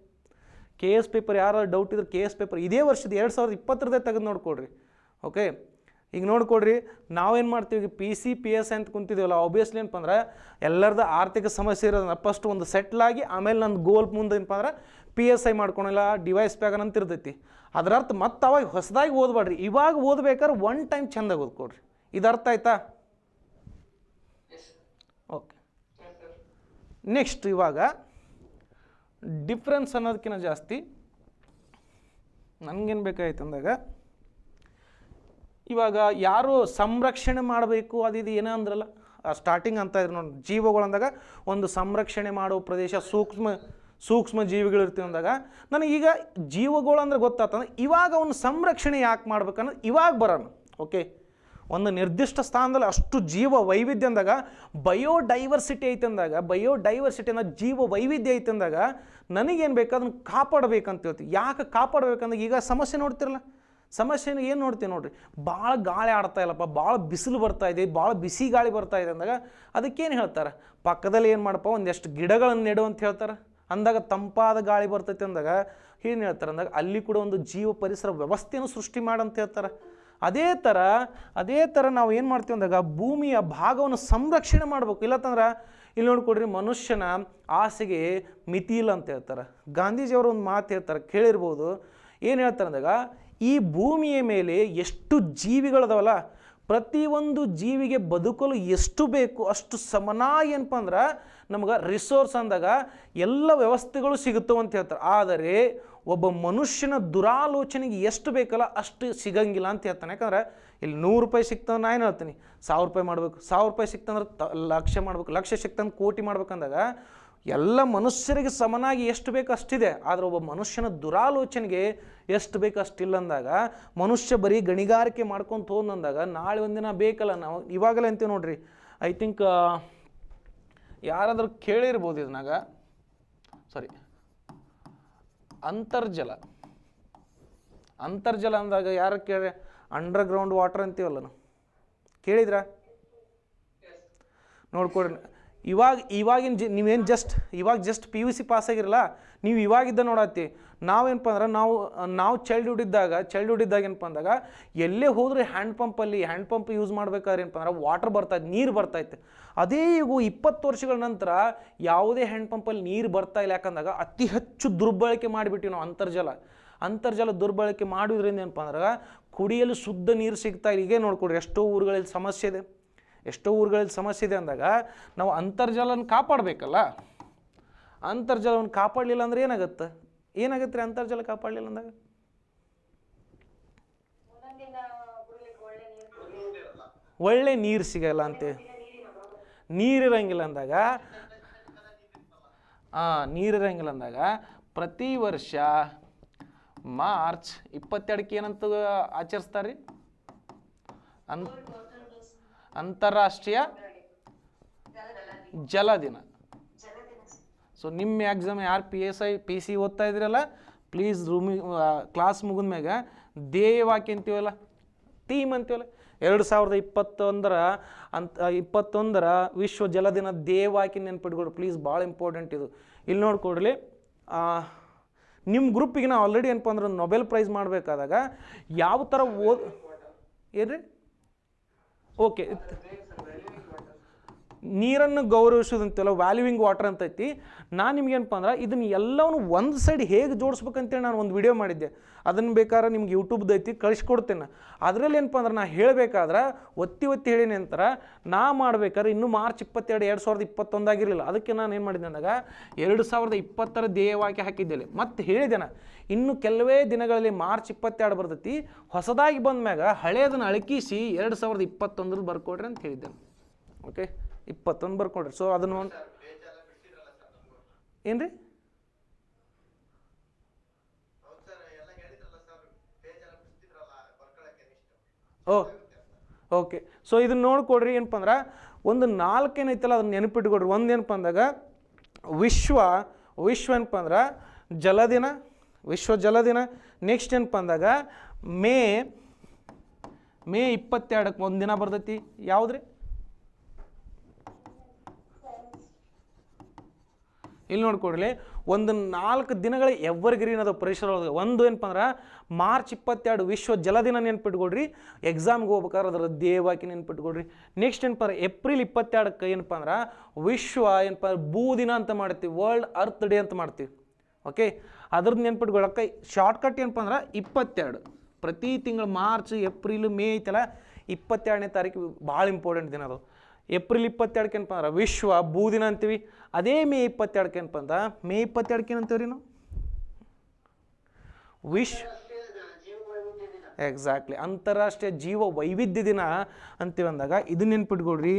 ಕೆ ಎಸ್ ಪೇಪರ್ ಯಾರು ಡೌಟ್ ಇದ್ರೆ ಕೆ ಎಸ್ ಪೇಪರ್ ಇದೇ ವರ್ಷದ ಎರಡು ಸಾವಿರದ ಇಪ್ಪತ್ತರದೇ ತೆಗೆದು ನೋಡ್ಕೊಳ್ರಿ ಓಕೆ ಈಗ ನೋಡ್ಕೊಡ್ರಿ ನಾವೇನು ಮಾಡ್ತೀವಿ ಪಿ ಸಿ ಪಿ ಎಸ್ ಅಂತ ಕುಂತಿದ್ದೀವಲ್ಲ ಆಬ್ವಿಯಸ್ಲಿ ಏನಪ್ಪ ಅಂದ್ರೆ ಎಲ್ಲರದ್ದು ಆರ್ಥಿಕ ಸಮಸ್ಯೆ ಇರೋದನ್ನ ಫಸ್ಟ್ ಒಂದು ಸೆಟ್ಲಾಗಿ ಆಮೇಲೆ ನನ್ನ ಗೋಲ್ ಮುಂದೆ ಏನಪ್ಪ ಅಂದ್ರೆ ಪಿ ಎಸ್ ಐ ಮಾಡ್ಕೊಳಲ್ಲ ಡಿವೈಸ್ ಪ್ಯಾಗನ್ ಅಂತ ಇರ್ತೈತಿ ಅದರರ್ಥ ಮತ್ತೆ ಅವಾಗ ಹೊಸದಾಗಿ ಓದ್ಬೇಡ್ರಿ ಇವಾಗ ಓದ್ಬೇಕಾದ್ರೆ ಒನ್ ಟೈಮ್ ಚೆಂದಾಗಿ ಓದ್ಕೊಡ್ರಿ ಇದು ಅರ್ಥ ಆಯ್ತಾ ಓಕೆ ನೆಕ್ಸ್ಟ್ ಇವಾಗ ಡಿಫ್ರೆನ್ಸ್ ಅನ್ನೋದಕ್ಕಿಂತ ಜಾಸ್ತಿ ನನಗೇನು ಬೇಕಾಯ್ತು ಅಂದಾಗ ಇವಾಗ ಯಾರು ಸಂರಕ್ಷಣೆ ಮಾಡಬೇಕು ಅದು ಇದು ಅಂದ್ರಲ್ಲ ಸ್ಟಾರ್ಟಿಂಗ್ ಅಂತ ಇದ್ರು ನೋಡಿ ಜೀವಗಳು ಅಂದಾಗ ಒಂದು ಸಂರಕ್ಷಣೆ ಮಾಡೋ ಪ್ರದೇಶ ಸೂಕ್ಷ್ಮ ಸೂಕ್ಷ್ಮ ಜೀವಿಗಳು ಅಂದಾಗ ನನಗೀಗ ಜೀವಗಳು ಅಂದ್ರೆ ಗೊತ್ತಾತಂದ್ರೆ ಇವಾಗ ಅವನು ಸಂರಕ್ಷಣೆ ಯಾಕೆ ಮಾಡ್ಬೇಕಂದ್ರೆ ಇವಾಗ ಬರೋಣ ಓಕೆ ಒಂದು ನಿರ್ದಿಷ್ಟ ಸ್ಥಾನದಲ್ಲಿ ಅಷ್ಟು ಜೀವ ವೈವಿಧ್ಯ ಅಂದಾಗ ಬಯೋಡೈವರ್ಸಿಟಿ ಐತೆ ಅಂದಾಗ ಬಯೋಡೈವರ್ಸಿಟಿ ಅನ್ನೋ ಜೀವ ವೈವಿಧ್ಯ ಐತೆ ಅಂದಾಗ ನನಗೇನು ಬೇಕು ಅದನ್ನು ಕಾಪಾಡಬೇಕಂತ ಹೇಳ್ತೀವಿ ಯಾಕೆ ಕಾಪಾಡ್ಬೇಕಂದಾಗ ಈಗ ಸಮಸ್ಯೆ ನೋಡ್ತಿರಲ್ಲ ಸಮಸ್ಯೆನ ಏನು ನೋಡ್ತೀವಿ ನೋಡಿರಿ ಭಾಳ ಗಾಳಿ ಆಡ್ತಾ ಇಲ್ಲಪ್ಪ ಭಾಳ ಬಿಸಿಲು ಬರ್ತಾ ಇದೆ ಭಾಳ ಬಿಸಿ ಗಾಳಿ ಬರ್ತಾ ಇದೆ ಅಂದಾಗ ಅದಕ್ಕೇನು ಹೇಳ್ತಾರೆ ಪಕ್ಕದಲ್ಲಿ ಏನು ಮಾಡಪ್ಪ ಒಂದೆಷ್ಟು ಗಿಡಗಳನ್ನು ನೆಡು ಅಂತ ಹೇಳ್ತಾರೆ ಅಂದಾಗ ತಂಪಾದ ಗಾಳಿ ಬರ್ತೈತೆ ಅಂದಾಗ ಏನು ಹೇಳ್ತಾರೆ ಅಂದಾಗ ಅಲ್ಲಿ ಕೂಡ ಒಂದು ಜೀವ ಪರಿಸರ ವ್ಯವಸ್ಥೆಯನ್ನು ಸೃಷ್ಟಿ ಮಾಡಂತ ಹೇಳ್ತಾರೆ ಅದೇ ಥರ ಅದೇ ಥರ ನಾವು ಏನು ಮಾಡ್ತೀವಿ ಅಂದಾಗ ಭೂಮಿಯ ಭಾಗವನ್ನು ಸಂರಕ್ಷಣೆ ಮಾಡಬೇಕು ಇಲ್ಲತ್ತಂದ್ರೆ ಇಲ್ಲಿ ನೋಡ್ಕೊಡ್ರಿ ಮನುಷ್ಯನ ಆಸೆಗೆ ಮಿತಿ ಇಲ್ಲ ಅಂತ ಹೇಳ್ತಾರೆ ಗಾಂಧೀಜಿಯವರು ಒಂದು ಮಾತು ಹೇಳ್ತಾರೆ ಕೇಳಿರ್ಬೋದು ಏನು ಹೇಳ್ತಾರೆ ಅಂದಾಗ ಈ ಭೂಮಿಯ ಮೇಲೆ ಎಷ್ಟು ಜೀವಿಗಳದವಲ್ಲ ಪ್ರತಿಯೊಂದು ಜೀವಿಗೆ ಬದುಕಲು ಎಷ್ಟು ಬೇಕು ಅಷ್ಟು ಸಮನ ಏನಪ್ಪ ಅಂದ್ರೆ ನಮ್ಗೆ ರಿಸೋರ್ಸ್ ಅಂದಾಗ ಎಲ್ಲ ವ್ಯವಸ್ಥೆಗಳು ಸಿಗುತ್ತವೆ ಅಂತ ಹೇಳ್ತಾರೆ ಆದರೆ ಒಬ್ಬ ಮನುಷ್ಯನ ದುರಾಲೋಚನೆಗೆ ಎಷ್ಟು ಬೇಕಲ್ಲ ಅಷ್ಟು ಸಿಗಂಗಿಲ್ಲ ಅಂತ ಹೇಳ್ತಾನೆ ಯಾಕಂದ್ರೆ ಇಲ್ಲಿ ನೂರು ರೂಪಾಯಿ ಸಿಕ್ತಂದ್ರೆ ನಾನು ಏನು ಹೇಳ್ತೀನಿ ಸಾವಿರ ರೂಪಾಯಿ ಮಾಡಬೇಕು ಸಾವಿರ ರೂಪಾಯಿ ಸಿಗ್ತಂದ್ರೆ ತ ಲಕ್ಷ ಮಾಡಬೇಕು ಲಕ್ಷ ಸಿಕ್ತಂದ್ರೆ ಕೋಟಿ ಮಾಡ್ಬೇಕಂದಾಗ ಎಲ್ಲ ಮನುಷ್ಯರಿಗೆ ಸಮನಾಗಿ ಎಷ್ಟು ಬೇಕು ಅಷ್ಟಿದೆ ಆದರೆ ಒಬ್ಬ ಮನುಷ್ಯನ ದುರಾಲೋಚನೆಗೆ ಎಷ್ಟು ಬೇಕು ಅಷ್ಟಿಲ್ಲ ಅಂದಾಗ ಮನುಷ್ಯ ಬರೀ ಗಣಿಗಾರಿಕೆ ಮಾಡ್ಕೊಂಡು ಅಂದಾಗ ನಾಳೆ ಒಂದಿನ ಬೇಕಲ್ಲ ನಾವು ಇವಾಗಲೇ ಅಂತೀವಿ ನೋಡ್ರಿ ಐ ಥಿಂಕ್ ಯಾರಾದರೂ ಕೇಳಿರ್ಬೋದು ಇದನ್ನಾಗ ಸಾರಿ ಅಂತರ್ಜಲ ಅಂತರ್ಜಲ ಅಂದಾಗ ಯಾರು ಕೇಳಿ ಅಂಡರ್ ಗ್ರೌಂಡ್ ವಾಟರ್ ಅಂತೀವಲ್ಲ ನಾವು ಕೇಳಿದ್ರಾ ನೋಡ್ಕೊಡ್ರಿ ಇವಾಗ ಇವಾಗಿನ ಜ ನೀವೇನು ಜಸ್ಟ್ ಇವಾಗ ಜಸ್ಟ್ ಪಿ ಯು ಸಿ ಪಾಸಾಗಿರಲ್ಲ ನೀವು ಇವಾಗಿದ್ದ ನೋಡತ್ತಿ ನಾವೇನಪ್ಪ ಅಂದ್ರೆ ನಾವು ನಾವು ಚೈಲ್ಡ್ಹುಡ್ ಇದ್ದಾಗ ಚೈಲ್ಡ್ಹುಡ್ ಇದ್ದಾಗ ಏನಪ್ಪ ಅಂದಾಗ ಎಲ್ಲೇ ಹೋದ್ರೆ ಹ್ಯಾಂಡ್ ಪಂಪಲ್ಲಿ ಹ್ಯಾಂಡ್ ಪಂಪ್ ಯೂಸ್ ಮಾಡ್ಬೇಕಾದ್ರೆ ಏನಪ್ಪ ಅಂದ್ರೆ ವಾಟರ್ ಬರ್ತಾಯಿತ್ತು ನೀರು ಬರ್ತಾಯಿತ್ತು ಅದೇ ಈಗ ಇಪ್ಪತ್ತು ವರ್ಷಗಳ ನಂತರ ಯಾವುದೇ ಹ್ಯಾಂಡ್ ಪಂಪಲ್ಲಿ ನೀರು ಬರ್ತಾ ಇಲ್ಲ ಯಾಕಂದಾಗ ಅತಿ ಹೆಚ್ಚು ದುರ್ಬಳಕೆ ಮಾಡಿಬಿಟ್ಟಿವಿ ನಾವು ಅಂತರ್ಜಲ ಅಂತರ್ಜಲ ದುರ್ಬಳಕೆ ಮಾಡೋದ್ರಿಂದ ಏನಪ್ಪ ಅಂದ್ರೆ ಕುಡಿಯಲು ಶುದ್ಧ ನೀರು ಸಿಗ್ತಾ ಈಗ ನೋಡ್ಕೊಡ್ರಿ ಎಷ್ಟೋ ಊರುಗಳಲ್ಲಿ ಸಮಸ್ಯೆ ಇದೆ ಎಷ್ಟೋ ಊರುಗಳಲ್ಲಿ ಸಮಸ್ಯೆ ಇದೆ ಅಂದಾಗ ನಾವು ಅಂತರ್ಜಲನ ಕಾಪಾಡಬೇಕಲ್ಲ ಅಂತರ್ಜಲವನ್ನು ಕಾಪಾಡಲಿಲ್ಲ ಅಂದ್ರೆ ಏನಾಗುತ್ತೆ ಏನಾಗುತ್ತೆ ರೀ ಅಂತರ್ಜಲ ಕಾಪಾಡಲಿಲ್ಲ ಅಂದಾಗ ಒಳ್ಳೆ ನೀರು ಸಿಗಲ್ಲ ಅಂತ ನೀರಿರಂಗಿಲ್ಲ ಅಂದಾಗ ಹಾಂ ನೀರಿರಂಗಿಲ್ಲ ಅಂದಾಗ ಪ್ರತಿ ವರ್ಷ ಮಾರ್ಚ್ ಇಪ್ಪತ್ತೆರಡಕ್ಕೆ ಏನಂತ ಆಚರಿಸ್ತಾರೆ ಅಂತ ಅಂತಾರಾಷ್ಟ್ರೀಯ ಜಲ ದಿನ ಸೊ ನಿಮ್ಮ ಎಕ್ಸಾಮ್ ಯಾರು P S I P C ಓದ್ತಾ ಇದ್ರಲ್ಲ ಪ್ಲೀಸ್ ರೂಮಿ ಕ್ಲಾಸ್ ಮುಗಿದ ಮ್ಯಾಗ ದೇವಾಕ್ಯ ಅಂತೀವಲ್ಲ ಥೀಮ್ ಅಂತೀವಲ್ಲ ಎರಡು ಸಾವಿರದ ಇಪ್ಪತ್ತೊಂದರ ಅಂತ ಇಪ್ಪತ್ತೊಂದರ ವಿಶ್ವ ಜಲ ದಿನ ದೇವಾಕಿ ನೆನ್ಪಿಟ್ಕೊಡ್ರಿ ಪ್ಲೀಸ್ ಭಾಳ ಇಂಪಾರ್ಟೆಂಟ್ ಇದು ಇಲ್ಲಿ ನೋಡ್ಕೊಡ್ರಿ ನಿಮ್ಮ ಗ್ರೂಪಿಗೆ ನಾವು ಆಲ್ರೆಡಿ ಏನಪ್ಪ ಅಂದ್ರೆ ನೊಬೆಲ್ ಪ್ರೈಸ್ ಮಾಡಬೇಕಾದಾಗ ಯಾವ ಥರ ಓದ್ ಏನು okay ನೀರನ್ನು ಗೌರವಿಸೋದಂತೆಲ್ಲ ವ್ಯಾಲ್ಯೂವಿಂಗ್ ವಾಟರ್ ಅಂತೈತಿ ಐತಿ ನಾನು ನಿಮ್ಗೇನಪ್ಪ ಅಂದ್ರೆ ಇದನ್ನು ಎಲ್ಲವನ್ನು ಒಂದು ಸೈಡ್ ಹೇಗೆ ಜೋಡಿಸ್ಬೇಕಂತೇಳಿ ನಾನು ಒಂದು ವಿಡಿಯೋ ಮಾಡಿದ್ದೆ ಅದನ್ನು ಬೇಕಾದ್ರೆ ನಿಮ್ಗೆ ಯೂಟ್ಯೂಬ್ದು ಐತಿ ಕಳಿಸ್ಕೊಡ್ತೇನೆ ಅದರಲ್ಲಿ ಏನಪ್ಪ ಅಂದ್ರೆ ನಾನು ಹೇಳಬೇಕಾದ್ರೆ ಒತ್ತಿ ಒತ್ತಿ ಹೇಳೀನಿ ಅಂತಾರೆ ನಾ ಮಾಡ್ಬೇಕಾದ್ರೆ ಇನ್ನೂ ಮಾರ್ಚ್ ಇಪ್ಪತ್ತೆರಡು ಎರಡು ಸಾವಿರದ ಇಪ್ಪತ್ತೊಂದಾಗಿರಲಿಲ್ಲ ಅದಕ್ಕೆ ನಾನು ಏನು ಮಾಡಿದ್ದೆ ಅಂದಾಗ ಎರಡು ಸಾವಿರದ ಇಪ್ಪತ್ತರ ಧ್ಯೇಯವಾಕ್ಯ ಹಾಕಿದ್ದೇನೆ ಮತ್ತು ಹೇಳಿದೆ ಇನ್ನು ಕೆಲವೇ ದಿನಗಳಲ್ಲಿ ಮಾರ್ಚ್ ಇಪ್ಪತ್ತೆರಡು ಬರ್ತೈತಿ ಹೊಸದಾಗಿ ಬಂದ ಮ್ಯಾಗ ಹಳೆಯದನ್ನು ಅಳಕಿಸಿ ಎರಡು ಸಾವಿರದ ಇಪ್ಪತ್ತೊಂದರಲ್ಲಿ ಬರ್ಕೊಡ್ರಿ ಅಂತ ಹೇಳಿದ್ದೆ ಓಕೆ ಇಪ್ಪತ್ತೊಂದು ಬರ್ಕೊಂಡ್ರಿ ಸೊ ಅದನ್ನ ಒಂದು ಏನು ಓ ಓಕೆ ಸೊ ಇದನ್ನ ನೋಡ್ಕೊಡ್ರಿ ಏನಪ್ಪ ಅಂದ್ರೆ ಒಂದು ನಾಲ್ಕೇನೈತಲ್ಲ ಅದನ್ನ ನೆನಪಿಟ್ಕೊಡ್ರಿ ಒಂದು ಏನಪ್ಪ ಅಂದಾಗ ವಿಶ್ವ ವಿಶ್ವ ಏನಪ್ಪ ಅಂದ್ರೆ ಜಲದಿನ ವಿಶ್ವ ಜಲದಿನ ನೆಕ್ಸ್ಟ್ ಏನಪ್ಪ ಅಂದಾಗ ಮೇ ಮೇ ಇಪ್ಪತ್ತೆರಡಕ್ಕೆ ಒಂದು ದಿನ ಬರ್ತೈತಿ ಯಾವುದ್ರಿ ಇಲ್ಲಿ ನೋಡ್ಕೊಡ್ರಿ ಒಂದು ನಾಲ್ಕು ದಿನಗಳ ಎವರ್ಗ್ರೀನ್ ಅದು ಪರಿಸರ ಒಳಗೆ ಒಂದು ಏನಪ್ಪ ಅಂದ್ರೆ ಮಾರ್ಚ್ ಇಪ್ಪತ್ತೆರಡು ವಿಶ್ವ ಜಲ ದಿನ ನೆನ್ಪಿಟ್ಕೊಡ್ರಿ ಎಕ್ಸಾಮ್ಗೆ ಹೋಗ್ಬೇಕಾದ್ರೆ ಅದರ ದೇವಾಕಿ ನೆನ್ಪಿಟ್ಕೊಡ್ರಿ ನೆಕ್ಸ್ಟ್ ಏನಪ್ಪ ಏಪ್ರಿಲ್ ಇಪ್ಪತ್ತೆರಡಕ್ಕೆ ಏನಪ್ಪ ಅಂದ್ರೆ ವಿಶ್ವ ಏನಪ್ಪ ಅಂದ್ರೆ ಭೂ ದಿನ ಅಂತ ಮಾಡ್ತೀವಿ ವರ್ಲ್ಡ್ ಅರ್ತ್ ಡೇ ಅಂತ ಮಾಡ್ತೀವಿ ಓಕೆ ಅದ್ರದ್ದು ನೆನ್ಪಿಟ್ಕೊಳಕ್ಕೆ ಶಾರ್ಟ್ಕಟ್ ಏನಪ್ಪ ಅಂದ್ರೆ ಇಪ್ಪತ್ತೆರಡು ಪ್ರತಿ ತಿಂಗಳು ಮಾರ್ಚ್ ಏಪ್ರಿಲ್ ಮೇ ಐತಲ್ಲ ಇಪ್ಪತ್ತೆರಡನೇ ತಾರೀಕು ಭಾಳ ಇಂಪಾರ್ಟೆಂಟ್ ದಿನ ಅದು ಏಪ್ರಿಲ್ ಇಪ್ಪತ್ತೆರಡಕ್ಕೆ ಏನಪ್ಪ ಅಂದ್ರೆ ವಿಶ್ವ ಭೂ ದಿನ ಅಂತೀವಿ ಅದೇ ಮೇ ಇಪ್ಪತ್ತೆರಡಕ್ಕೆ ಏನಪ್ಪ ಅಂದ ಮೇ ಇಪ್ಪತ್ತೆರಡಕ್ಕೆ ಏನಂತೀವ್ರಿ ನಾವು ವಿಶ್ ಎಕ್ಸಾಕ್ಟ್ಲಿ ಅಂತಾರಾಷ್ಟ್ರೀಯ ಜೀವ ವೈವಿಧ್ಯ ದಿನ ಅಂತೀವಂದಾಗ ಇದು ನೆನ್ಪಿಟ್ಕೊಡ್ರಿ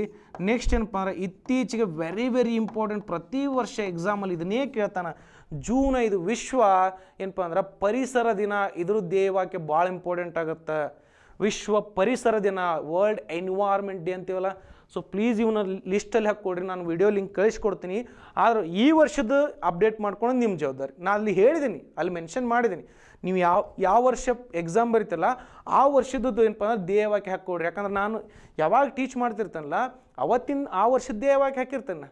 ನೆಕ್ಸ್ಟ್ ಏನಪ್ಪ ಅಂದ್ರೆ ಇತ್ತೀಚೆಗೆ ವೆರಿ ವೆರಿ ಇಂಪಾರ್ಟೆಂಟ್ ಪ್ರತಿ ವರ್ಷ ಎಕ್ಸಾಮಲ್ಲಿ ಇದನ್ನೇ ಕೇಳ್ತಾನೆ ಜೂನ್ ಐದು ವಿಶ್ವ ಏನಪ್ಪ ಅಂದ್ರೆ ಪರಿಸರ ದಿನ ಇದ್ರ ದೇವಾಕ್ಕೆ ಭಾಳ ಇಂಪಾರ್ಟೆಂಟ್ ಆಗುತ್ತೆ ವಿಶ್ವ ಪರಿಸರ ದಿನ ವರ್ಲ್ಡ್ ಎನ್ವಾರ್ಮೆಂಟ್ ಡೇ ಅಂತೀವಲ್ಲ ಸೊ ಪ್ಲೀಸ್ ಇವನ್ನ ಲಿಸ್ಟಲ್ಲಿ ಹಾಕಿ ನಾನು ವಿಡಿಯೋ ಲಿಂಕ್ ಕಳಿಸ್ಕೊಡ್ತೀನಿ ಆದ್ರೆ ಈ ವರ್ಷದ ಅಪ್ಡೇಟ್ ಮಾಡ್ಕೊಂಡು ನಿಮ್ಮ ಜವಾಬ್ದಾರಿ ನಾನು ಅಲ್ಲಿ ಹೇಳಿದ್ದೀನಿ ಅಲ್ಲಿ ಮೆನ್ಷನ್ ಮಾಡಿದ್ದೀನಿ ನೀವು ಯಾವ ಯಾವ ವರ್ಷ ಎಕ್ಸಾಮ್ ಬರೀತಲ್ಲ ಆ ವರ್ಷದ್ದು ಏನಪ್ಪ ಅಂದ್ರೆ ದೇಹವಾಗಿ ಹಾಕ್ಕೊಡ್ರಿ ಯಾಕಂದ್ರೆ ನಾನು ಯಾವಾಗ ಟೀಚ್ ಮಾಡ್ತಿರ್ತಾನಲ್ಲ ಅವತ್ತಿನ ಆ ವರ್ಷದ ದೇಹವಾಗಿ ಹಾಕಿರ್ತಾನೆ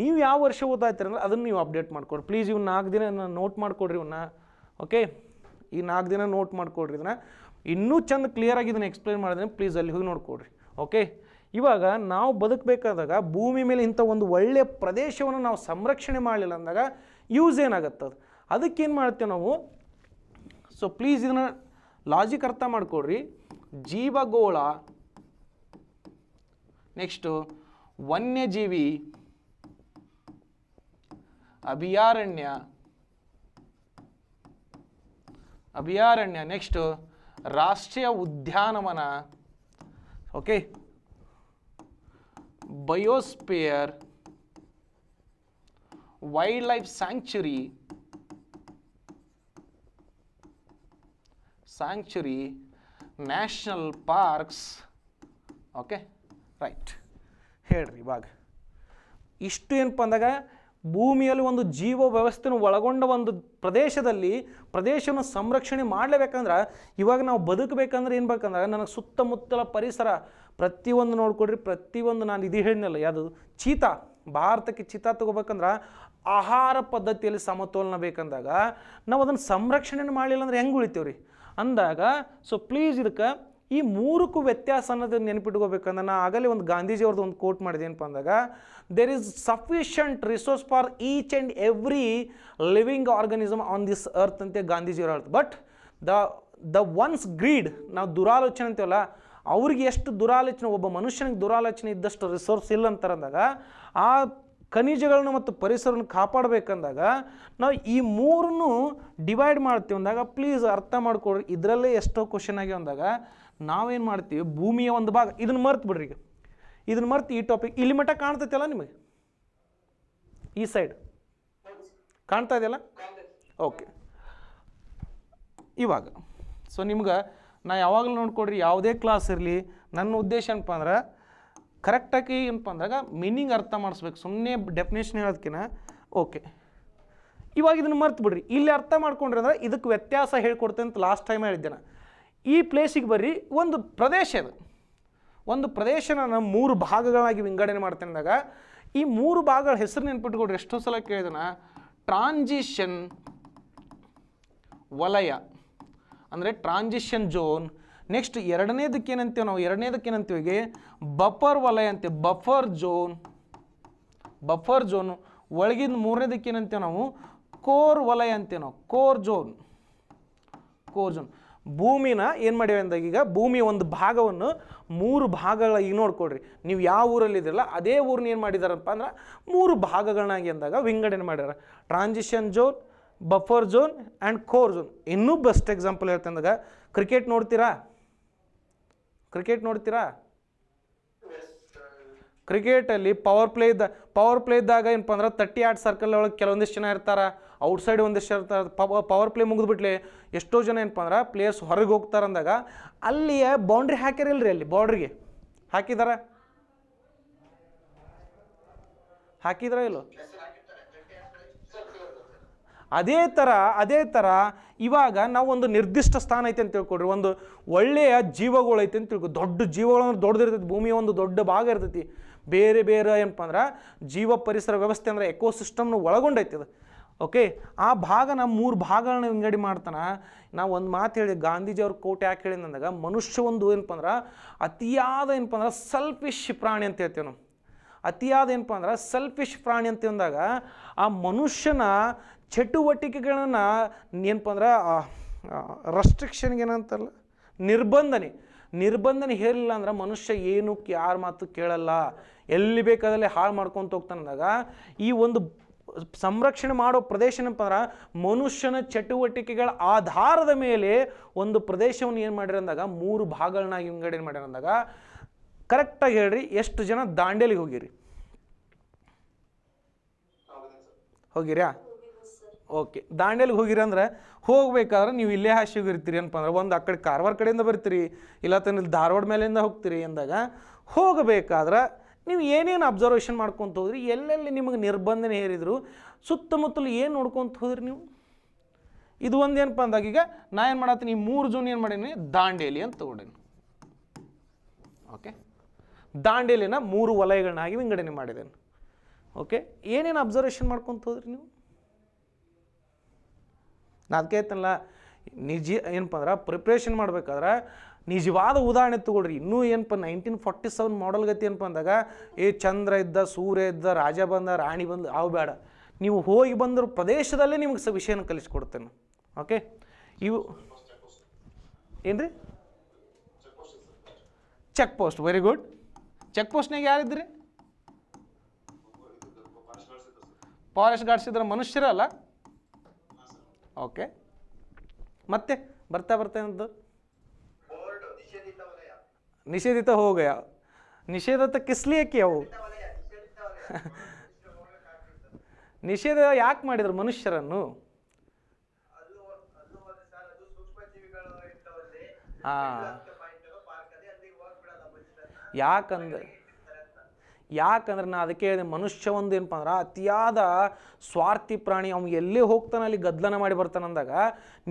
ನೀವು ಯಾವ ವರ್ಷ ಓದಾಯ್ತಿರಲ್ಲ ಅದನ್ನು ನೀವು ಅಪ್ಡೇಟ್ ಮಾಡ್ಕೊಡ್ರಿ ಪ್ಲೀಸ್ ಇವ್ನ ನಾಲ್ಕು ದಿನ ನೋಟ್ ಮಾಡಿಕೊಡ್ರಿ ಇವನ್ನ ಓಕೆ ಈ ನಾಲ್ಕು ದಿನ ನೋಟ್ ಮಾಡ್ಕೊಡ್ರಿ ಇದನ್ನು ಇನ್ನೂ ಚೆಂದ ಕ್ಲಿಯರ್ ಆಗಿ ಇದನ್ನು ಎಕ್ಸ್ಪ್ಲೈನ್ ಮಾಡಿದ್ರೆ ಪ್ಲೀಸ್ ಅಲ್ಲಿ ಹೋಗಿ ನೋಡ್ಕೊಡ್ರಿ ಓಕೆ ಇವಾಗ ನಾವು ಬದುಕಬೇಕಾದಾಗ ಭೂಮಿ ಮೇಲೆ ಇಂಥ ಒಂದು ಒಳ್ಳೆಯ ಪ್ರದೇಶವನ್ನು ನಾವು ಸಂರಕ್ಷಣೆ ಮಾಡಲಿಲ್ಲ ಅಂದಾಗ ಯೂಸ್ ಏನಾಗುತ್ತೆ ಅದಕ್ಕೆ ಅದಕ್ಕೇನು ಮಾಡ್ತೇವೆ ನಾವು ಸೊ ಪ್ಲೀಸ್ ಇದನ್ನ ಲಾಜಿಕ್ ಅರ್ಥ ಮಾಡ್ಕೊಡ್ರಿ ಜೀವಗೋಳ ನೆಕ್ಸ್ಟು ವನ್ಯಜೀವಿ ಅಭಯಾರಣ್ಯ ಅಭಯಾರಣ್ಯ ನೆಕ್ಸ್ಟು ರಾಷ್ಟ್ರೀಯ ಉದ್ಯಾನವನ okay wildlife sanctuary, sanctuary, national parks, okay right ಹೇಳ್ರಿ ಇವಾಗ ಇಷ್ಟು ಏನಪ್ಪ ಅಂದಾಗ ಭೂಮಿಯಲ್ಲಿ ಒಂದು ಜೀವ ವ್ಯವಸ್ಥೆನ ಒಳಗೊಂಡ ಒಂದು ಪ್ರದೇಶದಲ್ಲಿ ಪ್ರದೇಶವನ್ನು ಸಂರಕ್ಷಣೆ ಮಾಡಲೇಬೇಕಂದ್ರೆ ಇವಾಗ ನಾವು ಬದುಕಬೇಕಂದ್ರೆ ಏನು ಬೇಕಂದ್ರೆ ನನಗೆ ಸುತ್ತಮುತ್ತಲ ಪರಿಸರ ಪ್ರತಿಯೊಂದು ನೋಡ್ಕೊಡ್ರಿ ಪ್ರತಿಯೊಂದು ನಾನು ಇದು ಹೇಳಿನಲ್ಲ ಯಾವುದು ಚೀತಾ ಭಾರತಕ್ಕೆ ಚೀತಾ ತಗೋಬೇಕಂದ್ರೆ ಆಹಾರ ಪದ್ಧತಿಯಲ್ಲಿ ಸಮತೋಲನ ಬೇಕಂದಾಗ ನಾವು ಅದನ್ನು ಸಂರಕ್ಷಣೆ ಮಾಡಲಿಲ್ಲ ಅಂದ್ರೆ ಹೆಂಗೆ ಉಳಿತೀವ್ರಿ ಅಂದಾಗ ಸೊ ಪ್ಲೀಸ್ ಇದಕ್ಕೆ ಈ ಮೂರಕ್ಕೂ ವ್ಯತ್ಯಾಸ ಅನ್ನೋದು ನೆನಪಿಟ್ಕೋಬೇಕಂದ್ರೆ ನಾನು ಆಗಲೇ ಒಂದು ಗಾಂಧೀಜಿಯವ್ರದ್ದು ಒಂದು ಕೋಟ್ ಮಾಡಿದೆ ಏನಪ್ಪ ಅಂದಾಗ there is sufficient resource for each and every living organism on this earth ಅಂತ ಗಾಂಧೀಜಿಯವ್ರ ಅರ್ಥ but the the one's greed ನಾವು ದುರಾಲೋಚನೆ ಅಂತೀವಲ್ಲ ಅವ್ರಿಗೆ ಎಷ್ಟು ದುರಾಲೋಚನೆ ಒಬ್ಬ ಮನುಷ್ಯನಿಗೆ ದುರಾಲೋಚನೆ ಇದ್ದಷ್ಟು ರಿಸೋರ್ಸ್ ಇಲ್ಲ ಅಂದಾಗ ಆ ಖನಿಜಗಳನ್ನು ಮತ್ತು ಪರಿಸರವನ್ನು ಕಾಪಾಡಬೇಕಂದಾಗ ನಾವು ಈ ಮೂರನ್ನು ಡಿವೈಡ್ ಮಾಡ್ತೀವಿ ಅಂದಾಗ ಪ್ಲೀಸ್ ಅರ್ಥ ಮಾಡ್ಕೊಡ್ರಿ ಇದರಲ್ಲೇ ಎಷ್ಟೋ ಕ್ವಶನ್ ಆಗಿ ಅಂದಾಗ ನಾವೇನು ಮಾಡ್ತೀವಿ ಭೂಮಿಯ ಒಂದು ಭಾಗ ಇದನ್ನು ಮರ್ತು ಬಿಡ್ರಿ ಈಗ ಇದನ್ನು ಮರ್ತು ಈ ಟಾಪಿಕ್ ಇಲ್ಲಿ ಮಟ್ಟ ಕಾಣ್ತೈತಲ್ಲ ನಿಮಗೆ ಈ ಸೈಡ್ ಕಾಣ್ತಾ ಇದೆಯಲ್ಲ ಓಕೆ ಇವಾಗ ಸೊ ನಿಮ್ಗೆ ನಾ ಯಾವಾಗಲೂ ನೋಡ್ಕೊಡ್ರಿ ಯಾವುದೇ ಕ್ಲಾಸ್ ಇರಲಿ ನನ್ನ ಉದ್ದೇಶ ಏನಪ್ಪ ಅಂದ್ರೆ ಕರೆಕ್ಟಾಗಿ ಏನಪ್ಪ ಅಂದಾಗ ಮೀನಿಂಗ್ ಅರ್ಥ ಮಾಡಿಸ್ಬೇಕು ಸುಮ್ಮನೆ ಡೆಫಿನೇಷನ್ ಹೇಳೋದಕ್ಕಿಂತ ಓಕೆ ಇವಾಗ ಇದನ್ನು ಮರ್ತು ಬಿಡ್ರಿ ಇಲ್ಲಿ ಅರ್ಥ ಮಾಡ್ಕೊಂಡ್ರಿ ಅಂದ್ರೆ ಇದಕ್ಕೆ ವ್ಯತ್ಯಾಸ ಹೇಳ್ಕೊಡ್ತೇನೆ ಅಂತ ಲಾಸ್ಟ್ ಟೈಮ್ ಹೇಳಿದ್ದೆ ಈ ಪ್ಲೇಸಿಗೆ ಬರ್ರಿ ಒಂದು ಪ್ರದೇಶ ಅದು ಒಂದು ಪ್ರದೇಶನ ನಾನು ಮೂರು ಭಾಗಗಳಾಗಿ ವಿಂಗಡಣೆ ಮಾಡ್ತೇನೆ ಅಂದಾಗ ಈ ಮೂರು ಭಾಗಗಳ ಹೆಸರು ನೆನ್ಪಿಟ್ಕೊಡ್ರಿ ಎಷ್ಟೋ ಸಲ ಕೇಳಿದನ ಟ್ರಾನ್ಸಿಷನ್ ವಲಯ ಅಂದರೆ ಟ್ರಾನ್ಸಿಷನ್ ಝೋನ್ ನೆಕ್ಸ್ಟ್ ಎರಡನೇದಕ್ಕೆ ಏನಂತೀವಿ ನಾವು ಎರಡನೇದಕ್ಕೆ ಏನಂತೀವಿ ಬಫರ್ ವಲಯ ಅಂತೀವಿ ಬಫರ್ ಝೋನ್ ಬಫರ್ ಝೋನ್ ಒಳಗಿಂದ ಮೂರನೇದಕ್ಕೆ ಏನಂತೀವಿ ನಾವು ಕೋರ್ ವಲಯ ಅಂತೀವಿ ನಾವು ಕೋರ್ ಝೋನ್ ಕೋರ್ ಝೋನ್ ಭೂಮಿನ ಏನು ಮಾಡ್ಯಾವೆ ಅಂದಾಗ ಈಗ ಭೂಮಿಯ ಒಂದು ಭಾಗವನ್ನು ಮೂರು ಭಾಗಗಳ ಈಗ ನೋಡ್ಕೊಡ್ರಿ ನೀವು ಯಾವ ಊರಲ್ಲಿ ಊರಲ್ಲಿದ್ದೀರಲ್ಲ ಅದೇ ಊರನ್ನ ಏನು ಮಾಡಿದಾರಪ್ಪ ಅಂದ್ರೆ ಮೂರು ಭಾಗಗಳನ್ನಾಗಿ ಅಂದಾಗ ವಿಂಗಡಣೆ ಮಾಡ್ಯಾರ transition zone buffer zone and core zone ಇನ್ನೂ ಬೆಸ್ಟ್ ಎಕ್ಸಾಂಪಲ್ ಹೇಳ್ತಂದಾಗ ಕ್ರಿಕೆಟ್ ನೋಡ್ತೀರಾ ಕ್ರಿಕೆಟ್ ನೋಡ್ತೀರಾ ಕ್ರಿಕೆಟಲ್ಲಿ ಪವರ್ ಪ್ಲೇ ಇದ್ದ ಪವರ್ ಪ್ಲೇ ಇದ್ದಾಗ ಏನಪ್ಪ ಅಂದ್ರೆ ತರ್ಟಿ ಆರ್ಟ್ ಸರ್ಕಲ್ ಒಳಗೆ ಕೆಲವೊಂದಿಷ್ಟು ಜನ ಇರ್ತಾರೆ ಔಟ್ಸೈಡ್ ಒಂದಿಷ್ಟು ಇರ್ತಾರೆ ಪವ ಪವರ್ ಪ್ಲೇ ಮುಗಿದ್ಬಿಟ್ಲಿ ಎಷ್ಟೋ ಜನ ಏನಪ್ಪ ಅಂದ್ರೆ ಪ್ಲೇಯರ್ಸ್ ಹೊರಗೆ ಹೋಗ್ತಾರಂದಾಗ ಅಂದಾಗ ಅಲ್ಲಿಯ ಬೌಂಡ್ರಿ ರೀ ಅಲ್ಲಿ ಬೌಂಡ್ರಿಗೆ ಹಾಕಿದಾರ ಹಾಕಿದ್ರ ಇಲ್ಲೋ ಅದೇ ಥರ ಅದೇ ಥರ ಇವಾಗ ನಾವು ಒಂದು ನಿರ್ದಿಷ್ಟ ಸ್ಥಾನ ಐತೆ ಅಂತ ತಿಳ್ಕೊಡ್ರಿ ಒಂದು ಒಳ್ಳೆಯ ಜೀವಗಳು ಐತೆ ಅಂತ ತಿಳ್ಕೊ ದೊಡ್ಡ ಜೀವಗಳು ಅಂದ್ರೆ ದೊಡ್ಡದಿರ್ತೈತಿ ಭೂಮಿಯ ಒಂದು ದೊಡ್ಡ ಭಾಗ ಇರ್ತೈತಿ ಬೇರೆ ಬೇರೆ ಏನಪ್ಪ ಅಂದ್ರೆ ಜೀವ ಪರಿಸರ ವ್ಯವಸ್ಥೆ ಅಂದ್ರೆ ಎಕೋಸಿಸ್ಟಮ್ನ ಒಳಗೊಂಡೈತಿ ಅದು ಓಕೆ ಆ ಭಾಗನ ಮೂರು ಭಾಗಗಳನ್ನ ವಿಂಗಡಿ ಮಾಡ್ತಾನೆ ನಾವು ಒಂದು ಮಾತು ಹೇಳಿ ಗಾಂಧೀಜಿ ಅವ್ರ ಕೋಟ್ ಯಾಕೆ ಹೇಳಿ ಅಂದಾಗ ಮನುಷ್ಯ ಒಂದು ಏನಪ್ಪ ಅಂದ್ರೆ ಅತಿಯಾದ ಏನಪ್ಪ ಅಂದ್ರೆ ಸಲ್ಫಿಶ್ ಪ್ರಾಣಿ ಅಂತ ಹೇಳ್ತೇವೆ ನಾವು ಅತಿಯಾದ ಏನಪ್ಪ ಅಂದ್ರೆ ಸೆಲ್ಫಿಶ್ ಪ್ರಾಣಿ ಅಂತ ಅಂದಾಗ ಆ ಮನುಷ್ಯನ ಚಟುವಟಿಕೆಗಳನ್ನು ಏನಪ್ಪ ಅಂದ್ರೆ ರೆಸ್ಟ್ರಿಕ್ಷನ್ಗೆ ಏನಂತಲ್ಲ ನಿರ್ಬಂಧನೆ ನಿರ್ಬಂಧನೆ ಹೇರಿಲ್ಲ ಅಂದ್ರೆ ಮನುಷ್ಯ ಏನು ಯಾರ ಮಾತು ಕೇಳಲ್ಲ ಎಲ್ಲಿ ಬೇಕಾದಲ್ಲಿ ಹಾಳು ಮಾಡ್ಕೊತ ಹೋಗ್ತಾನಂದಾಗ ಈ ಒಂದು ಸಂರಕ್ಷಣೆ ಮಾಡೋ ಪ್ರದೇಶ ಏನಪ್ಪ ಅಂದ್ರೆ ಮನುಷ್ಯನ ಚಟುವಟಿಕೆಗಳ ಆಧಾರದ ಮೇಲೆ ಒಂದು ಪ್ರದೇಶವನ್ನು ಏನು ಅಂದಾಗ ಮೂರು ಭಾಗಗಳನ್ನಾಗಿ ಏನು ಮಾಡಿರಂದಾಗ ಕರೆಕ್ಟಾಗಿ ಹೇಳ್ರಿ ಎಷ್ಟು ಜನ ದಾಂಡೇಲಿಗೆ ಹೋಗಿರಿ ಹೋಗಿರ್ಯಾ ಓಕೆ ದಾಂಡೇಲಿಗೆ ಅಂದ್ರೆ ಹೋಗ್ಬೇಕಾದ್ರೆ ನೀವು ಇಲ್ಲೇ ಹಾಸಿಗಿರ್ತೀರಿ ಅಂತಂದ್ರೆ ಒಂದು ಆ ಕಡೆ ಕಾರವಾರ ಕಡೆಯಿಂದ ಬರ್ತೀರಿ ಇಲ್ಲ ತನ್ನ ಧಾರವಾಡ ಮೇಲಿಂದ ಹೋಗ್ತೀರಿ ಅಂದಾಗ ಹೋಗಬೇಕಾದ್ರೆ ನೀವು ಏನೇನು ಅಬ್ಸರ್ವೇಷನ್ ಮಾಡ್ಕೊತ ಹೋದ್ರಿ ಎಲ್ಲೆಲ್ಲಿ ನಿಮಗೆ ನಿರ್ಬಂಧನೆ ಹೇರಿದ್ರು ಸುತ್ತಮುತ್ತಲು ಏನು ನೋಡ್ಕೊತ ಹೋದ್ರಿ ನೀವು ಇದು ಒಂದು ಏನಪ್ಪ ಅಂದಾಗ ಈಗ ನಾ ಏನು ಮಾಡತ್ತೀನಿ ಈ ಮೂರು ಜೂನ್ ಏನು ಮಾಡೀನಿ ದಾಂಡೇಲಿ ಅಂತ ತೊಗೊಂಡೇನಿ ಓಕೆ ದಾಂಡೇಲಿನ ಮೂರು ವಲಯಗಳನ್ನಾಗಿ ವಿಂಗಡಣೆ ಮಾಡಿದ್ದೇನೆ ಓಕೆ ಏನೇನು ಅಬ್ಸರ್ವೇಷನ್ ಮಾಡ್ಕೊತ ಹೋದ್ರಿ ನೀವು ನಾ ಅದಕ್ಕೆ ಐತಲ್ಲ ನಿಜ ಏನಪ್ಪ ಅಂದ್ರೆ ಪ್ರಿಪ್ರೇಷನ್ ಮಾಡ್ಬೇಕಾದ್ರೆ ನಿಜವಾದ ಉದಾಹರಣೆ ತಗೊಳ್ರಿ ಇನ್ನೂ ಏನಪ್ಪ ನೈನ್ಟೀನ್ ಫಾರ್ಟಿ ಸೆವೆನ್ ಮಾಡಲ್ ಗತಿ ಏನಪ್ಪ ಅಂದಾಗ ಏ ಚಂದ್ರ ಇದ್ದ ಸೂರ್ಯ ಇದ್ದ ರಾಜ ಬಂದ ರಾಣಿ ಬಂದ ಅವು ಬೇಡ ನೀವು ಹೋಗಿ ಬಂದರೂ ಪ್ರದೇಶದಲ್ಲೇ ನಿಮಗೆ ಸ ವಿಷಯನ ಕಲಿಸ್ಕೊಡ್ತೇನೆ ಓಕೆ ಇವು ಏನು ರೀ check post very good check ಪೋಸ್ಟ್ನಾಗ ಯಾರಿದ್ರಿ ಫಾರೆಸ್ಟ್ ಗಾರ್ಡ್ಸ್ ಇದ್ರೆ ಮನುಷ್ಯರಲ್ಲ ಓಕೆ ಮತ್ತೆ ಬರ್ತಾ ಬರ್ತಾ ಏನದು ನಿಷೇಧಿತ ಹೋಗಯ ಕಿಸ್ಲಿ ಕಿಸ್ಲಿಯಕ್ಕೆ ಅವು ನಿಷೇಧ ಯಾಕೆ ಮಾಡಿದ್ರು ಮನುಷ್ಯರನ್ನು ಹಾ ಯಾಕಂದ್ರೆ ಯಾಕಂದ್ರೆ ನಾ ಅದಕ್ಕೆ ಹೇಳಿದೆ ಮನುಷ್ಯ ಒಂದು ಏನಪ್ಪ ಅಂದ್ರೆ ಅತಿಯಾದ ಸ್ವಾರ್ಥಿ ಪ್ರಾಣಿ ಅವ್ನು ಎಲ್ಲಿ ಹೋಗ್ತಾನೆ ಅಲ್ಲಿ ಗದ್ದಲನ ಮಾಡಿ ಅಂದಾಗ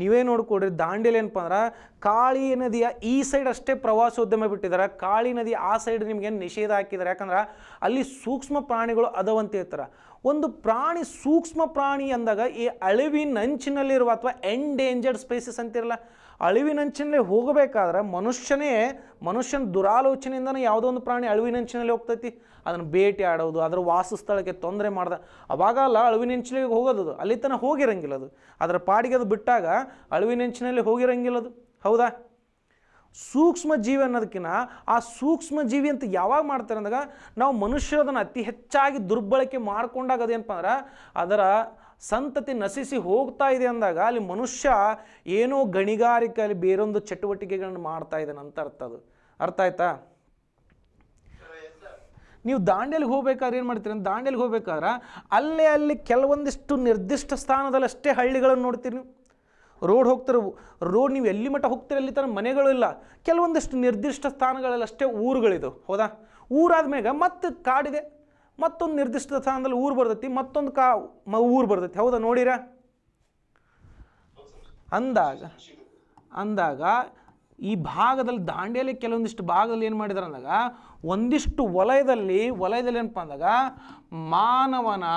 ನೀವೇ ನೋಡ್ಕೊಡ್ರಿ ದಾಂಡೇಲಿ ಏನಪ್ಪ ಅಂದ್ರೆ ಕಾಳಿ ನದಿಯ ಈ ಸೈಡ್ ಅಷ್ಟೇ ಪ್ರವಾಸೋದ್ಯಮ ಬಿಟ್ಟಿದ್ದಾರೆ ಕಾಳಿ ನದಿ ಆ ಸೈಡ್ ಏನು ನಿಷೇಧ ಹಾಕಿದ್ದಾರೆ ಯಾಕಂದ್ರೆ ಅಲ್ಲಿ ಸೂಕ್ಷ್ಮ ಪ್ರಾಣಿಗಳು ಅದವಂತ ಹೇಳ್ತಾರೆ ಒಂದು ಪ್ರಾಣಿ ಸೂಕ್ಷ್ಮ ಪ್ರಾಣಿ ಅಂದಾಗ ಈ ಅಳಿವಿನಂಚಿನಲ್ಲಿರುವ ಅಥವಾ ಎಂಡೇಂಜರ್ಡ್ ಸ್ಪೇಸಸ್ ಅಂತಿರಲ್ಲ ಅಳಿವಿನಂಚಿನಲ್ಲಿ ಹೋಗಬೇಕಾದ್ರೆ ಮನುಷ್ಯನೇ ಮನುಷ್ಯನ ದುರಾಲೋಚನೆಯಿಂದನೇ ಯಾವುದೋ ಒಂದು ಪ್ರಾಣಿ ಅಳಿವಿನಂಚಿನಲ್ಲಿ ಹೋಗ್ತೈತಿ ಅದನ್ನು ಭೇಟಿ ಆಡೋದು ಅದರ ವಾಸಸ್ಥಳಕ್ಕೆ ತೊಂದರೆ ಮಾಡ್ದೆ ಅವಾಗಲ್ಲ ಅಳಿವಿನಂಚಿನಲ್ಲಿ ಹೋಗೋದು ಅಲ್ಲಿ ತನಕ ಹೋಗಿರಂಗಿಲ್ಲ ಅದು ಅದರ ಪಾಡಿಗೆ ಅದು ಬಿಟ್ಟಾಗ ಅಳಿವಿನಂಚಿನಲ್ಲಿ ಹೋಗಿರಂಗಿಲ್ಲ ಅದು ಹೌದಾ ಸೂಕ್ಷ್ಮ ಜೀವಿ ಅನ್ನೋದಕ್ಕಿಂತ ಆ ಸೂಕ್ಷ್ಮ ಜೀವಿ ಅಂತ ಯಾವಾಗ ಮಾಡ್ತಾರೆ ಅಂದಾಗ ನಾವು ಮನುಷ್ಯ ಅದನ್ನು ಅತಿ ಹೆಚ್ಚಾಗಿ ದುರ್ಬಳಕೆ ಮಾಡ್ಕೊಂಡಾಗ ಅದೇನಪ್ಪ ಅಂದ್ರೆ ಅದರ ಸಂತತಿ ನಶಿಸಿ ಹೋಗ್ತಾ ಇದೆ ಅಂದಾಗ ಅಲ್ಲಿ ಮನುಷ್ಯ ಏನೋ ಗಣಿಗಾರಿಕೆ ಅಲ್ಲಿ ಬೇರೊಂದು ಚಟುವಟಿಕೆಗಳನ್ನು ಮಾಡ್ತಾ ಇದ್ದಾನೆ ಅಂತ ಅರ್ಥ ಅದು ಅರ್ಥ ಆಯ್ತಾ ನೀವು ದಾಂಡೇಲಿಗೆ ಹೋಗ್ಬೇಕಾದ್ರೆ ಏನು ಮಾಡ್ತೀರಿ ದಾಂಡೇಲಿಗೆ ಹೋಗ್ಬೇಕಾದ್ರೆ ಅಲ್ಲೇ ಅಲ್ಲಿ ಕೆಲವೊಂದಿಷ್ಟು ನಿರ್ದಿಷ್ಟ ಸ್ಥಾನದಲ್ಲಿ ಅಷ್ಟೇ ಹಳ್ಳಿಗಳನ್ನು ನೋಡ್ತೀರಿ ನೀವು ರೋಡ್ ಹೋಗ್ತಿರೋ ರೋಡ್ ನೀವು ಎಲ್ಲಿ ಮಟ್ಟ ಹೋಗ್ತೀರಿ ಅಲ್ಲಿ ಥರ ಮನೆಗಳು ಇಲ್ಲ ಕೆಲವೊಂದಿಷ್ಟು ನಿರ್ದಿಷ್ಟ ಸ್ಥಾನಗಳಲ್ಲಿ ಅಷ್ಟೇ ಊರುಗಳಿದು ಹೌದಾ ಊರಾದ ಮ್ಯಾಗ ಮತ್ತೆ ಕಾಡಿದೆ ಮತ್ತೊಂದು ನಿರ್ದಿಷ್ಟ ಸ್ಥಾನದಲ್ಲಿ ಊರು ಬರ್ತೈತಿ ಮತ್ತೊಂದು ಕಾ ಮ ಊರು ಬರ್ತೈತಿ ಹೌದಾ ನೋಡಿರ ಅಂದಾಗ ಅಂದಾಗ ಈ ಭಾಗದಲ್ಲಿ ದಾಂಡೇಲಿ ಕೆಲವೊಂದಿಷ್ಟು ಭಾಗದಲ್ಲಿ ಏನು ಮಾಡಿದಾರೆ ಅಂದಾಗ ಒಂದಿಷ್ಟು ವಲಯದಲ್ಲಿ ವಲಯದಲ್ಲಿ ಏನಪ್ಪ ಅಂದಾಗ ಮಾನವನ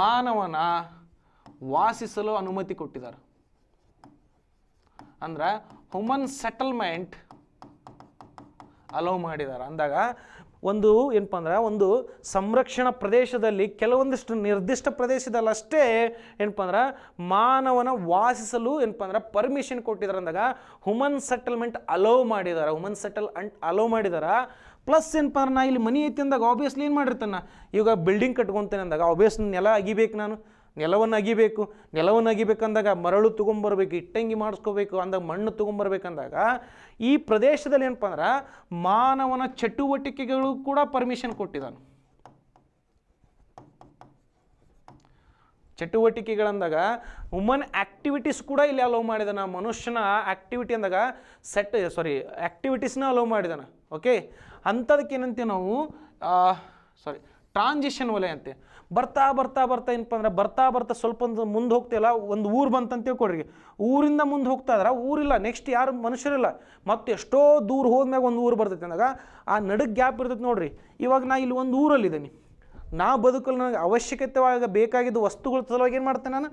ಮಾನವನ ವಾಸಿಸಲು ಅನುಮತಿ ಕೊಟ್ಟಿದ್ದಾರೆ ಅಂದ್ರೆ ಹ್ಯೂಮನ್ ಸೆಟಲ್ಮೆಂಟ್ ಅಲೋ ಮಾಡಿದ್ದಾರೆ ಅಂದಾಗ ಒಂದು ಏನಪ್ಪ ಅಂದ್ರೆ ಒಂದು ಸಂರಕ್ಷಣಾ ಪ್ರದೇಶದಲ್ಲಿ ಕೆಲವೊಂದಿಷ್ಟು ನಿರ್ದಿಷ್ಟ ಪ್ರದೇಶದಲ್ಲಷ್ಟೇ ಏನಪ್ಪ ಅಂದ್ರೆ ಮಾನವನ ವಾಸಿಸಲು ಏನಪ್ಪ ಅಂದ್ರೆ ಪರ್ಮಿಷನ್ ಕೊಟ್ಟಿದ್ದಾರೆ ಅಂದಾಗ ಹುಮನ್ ಸೆಟಲ್ಮೆಂಟ್ ಅಲೋ ಮಾಡಿದ್ದಾರೆ ಹುಮನ್ ಸೆಟಲ್ ಅಂಟ್ ಅಲೋ ಮಾಡಿದ್ದಾರೆ ಪ್ಲಸ್ ಏನಪ್ಪ ಅಂದ್ರೆ ನಾ ಇಲ್ಲಿ ಮನಿ ಐತಿ ಅಂದಾಗ ಆಬ್ವಿಯಸ್ಲಿ ಏನು ಮಾಡಿರ್ತಾನೆ ಈಗ ಬಿಲ್ಡಿಂಗ್ ಕಟ್ಕೊತೇನೆ ಅಂದಾಗ ಆಬ್ವಿಯಸ್ ನೆಲ ಅಗಿಬೇಕು ನಾನು ನೆಲವನ್ನು ಅಗಿಬೇಕು ನೆಲವನ್ನು ಅಗಿಬೇಕಂದಾಗ ಮರಳು ತೊಗೊಂಬರ್ಬೇಕು ಇಟ್ಟಂಗಿ ಮಾಡಿಸ್ಕೋಬೇಕು ಅಂದಾಗ ಮಣ್ಣು ತೊಗೊಂಬರ್ಬೇಕಂದಾಗ ಈ ಪ್ರದೇಶದಲ್ಲಿ ಏನಪ್ಪ ಅಂದ್ರೆ ಮಾನವನ ಚಟುವಟಿಕೆಗಳು ಕೂಡ ಪರ್ಮಿಷನ್ ಕೊಟ್ಟಿದ್ದಾನೆ ಚಟುವಟಿಕೆಗಳಂದಾಗ ವುಮನ್ ಆ್ಯಕ್ಟಿವಿಟೀಸ್ ಕೂಡ ಇಲ್ಲಿ ಅಲೋ ಮಾಡಿದಾನ ಮನುಷ್ಯನ ಆ್ಯಕ್ಟಿವಿಟಿ ಅಂದಾಗ ಸೆಟ್ ಸಾರಿ ಆ್ಯಕ್ಟಿವಿಟೀಸ್ನ ಅಲೋ ಮಾಡಿದಾನ ಓಕೆ ಅಂಥದಕ್ಕೇನಂತೆ ನಾವು ಸಾರಿ ಟ್ರಾನ್ಸಿಷನ್ ವಲಯ ಅಂತೆ ಬರ್ತಾ ಬರ್ತಾ ಬರ್ತಾ ಏನಪ್ಪ ಅಂದ್ರೆ ಬರ್ತಾ ಬರ್ತಾ ಸ್ವಲ್ಪ ಮುಂದೆ ಹೋಗ್ತಿಲ್ಲ ಒಂದು ಊರು ಬಂತಂತ ತಿಳ್ಕೊಡ್ರಿ ಊರಿಂದ ಮುಂದೆ ಹೋಗ್ತಾ ಇದ್ರೆ ಊರಿಲ್ಲ ನೆಕ್ಸ್ಟ್ ಯಾರು ಮನುಷ್ಯರಿಲ್ಲ ಮತ್ತೆ ಎಷ್ಟೋ ದೂರ ಹೋದ್ಮ್ಯಾಗ ಒಂದು ಊರು ಬರ್ತೈತೆ ಅಂದಾಗ ಆ ನಡುಗೆ ಗ್ಯಾಪ್ ಇರ್ತೈತೆ ನೋಡ್ರಿ ಇವಾಗ ನಾ ಇಲ್ಲಿ ಒಂದು ಊರಲ್ಲಿದ್ದೀನಿ ನಾ ಬದುಕಲು ನನಗೆ ಅವಶ್ಯಕತೆವಾಗ ಬೇಕಾಗಿದ್ದ ವಸ್ತುಗಳ ಸಲುವಾಗಿ ಏನು ಮಾಡ್ತೇನೆ ನಾನು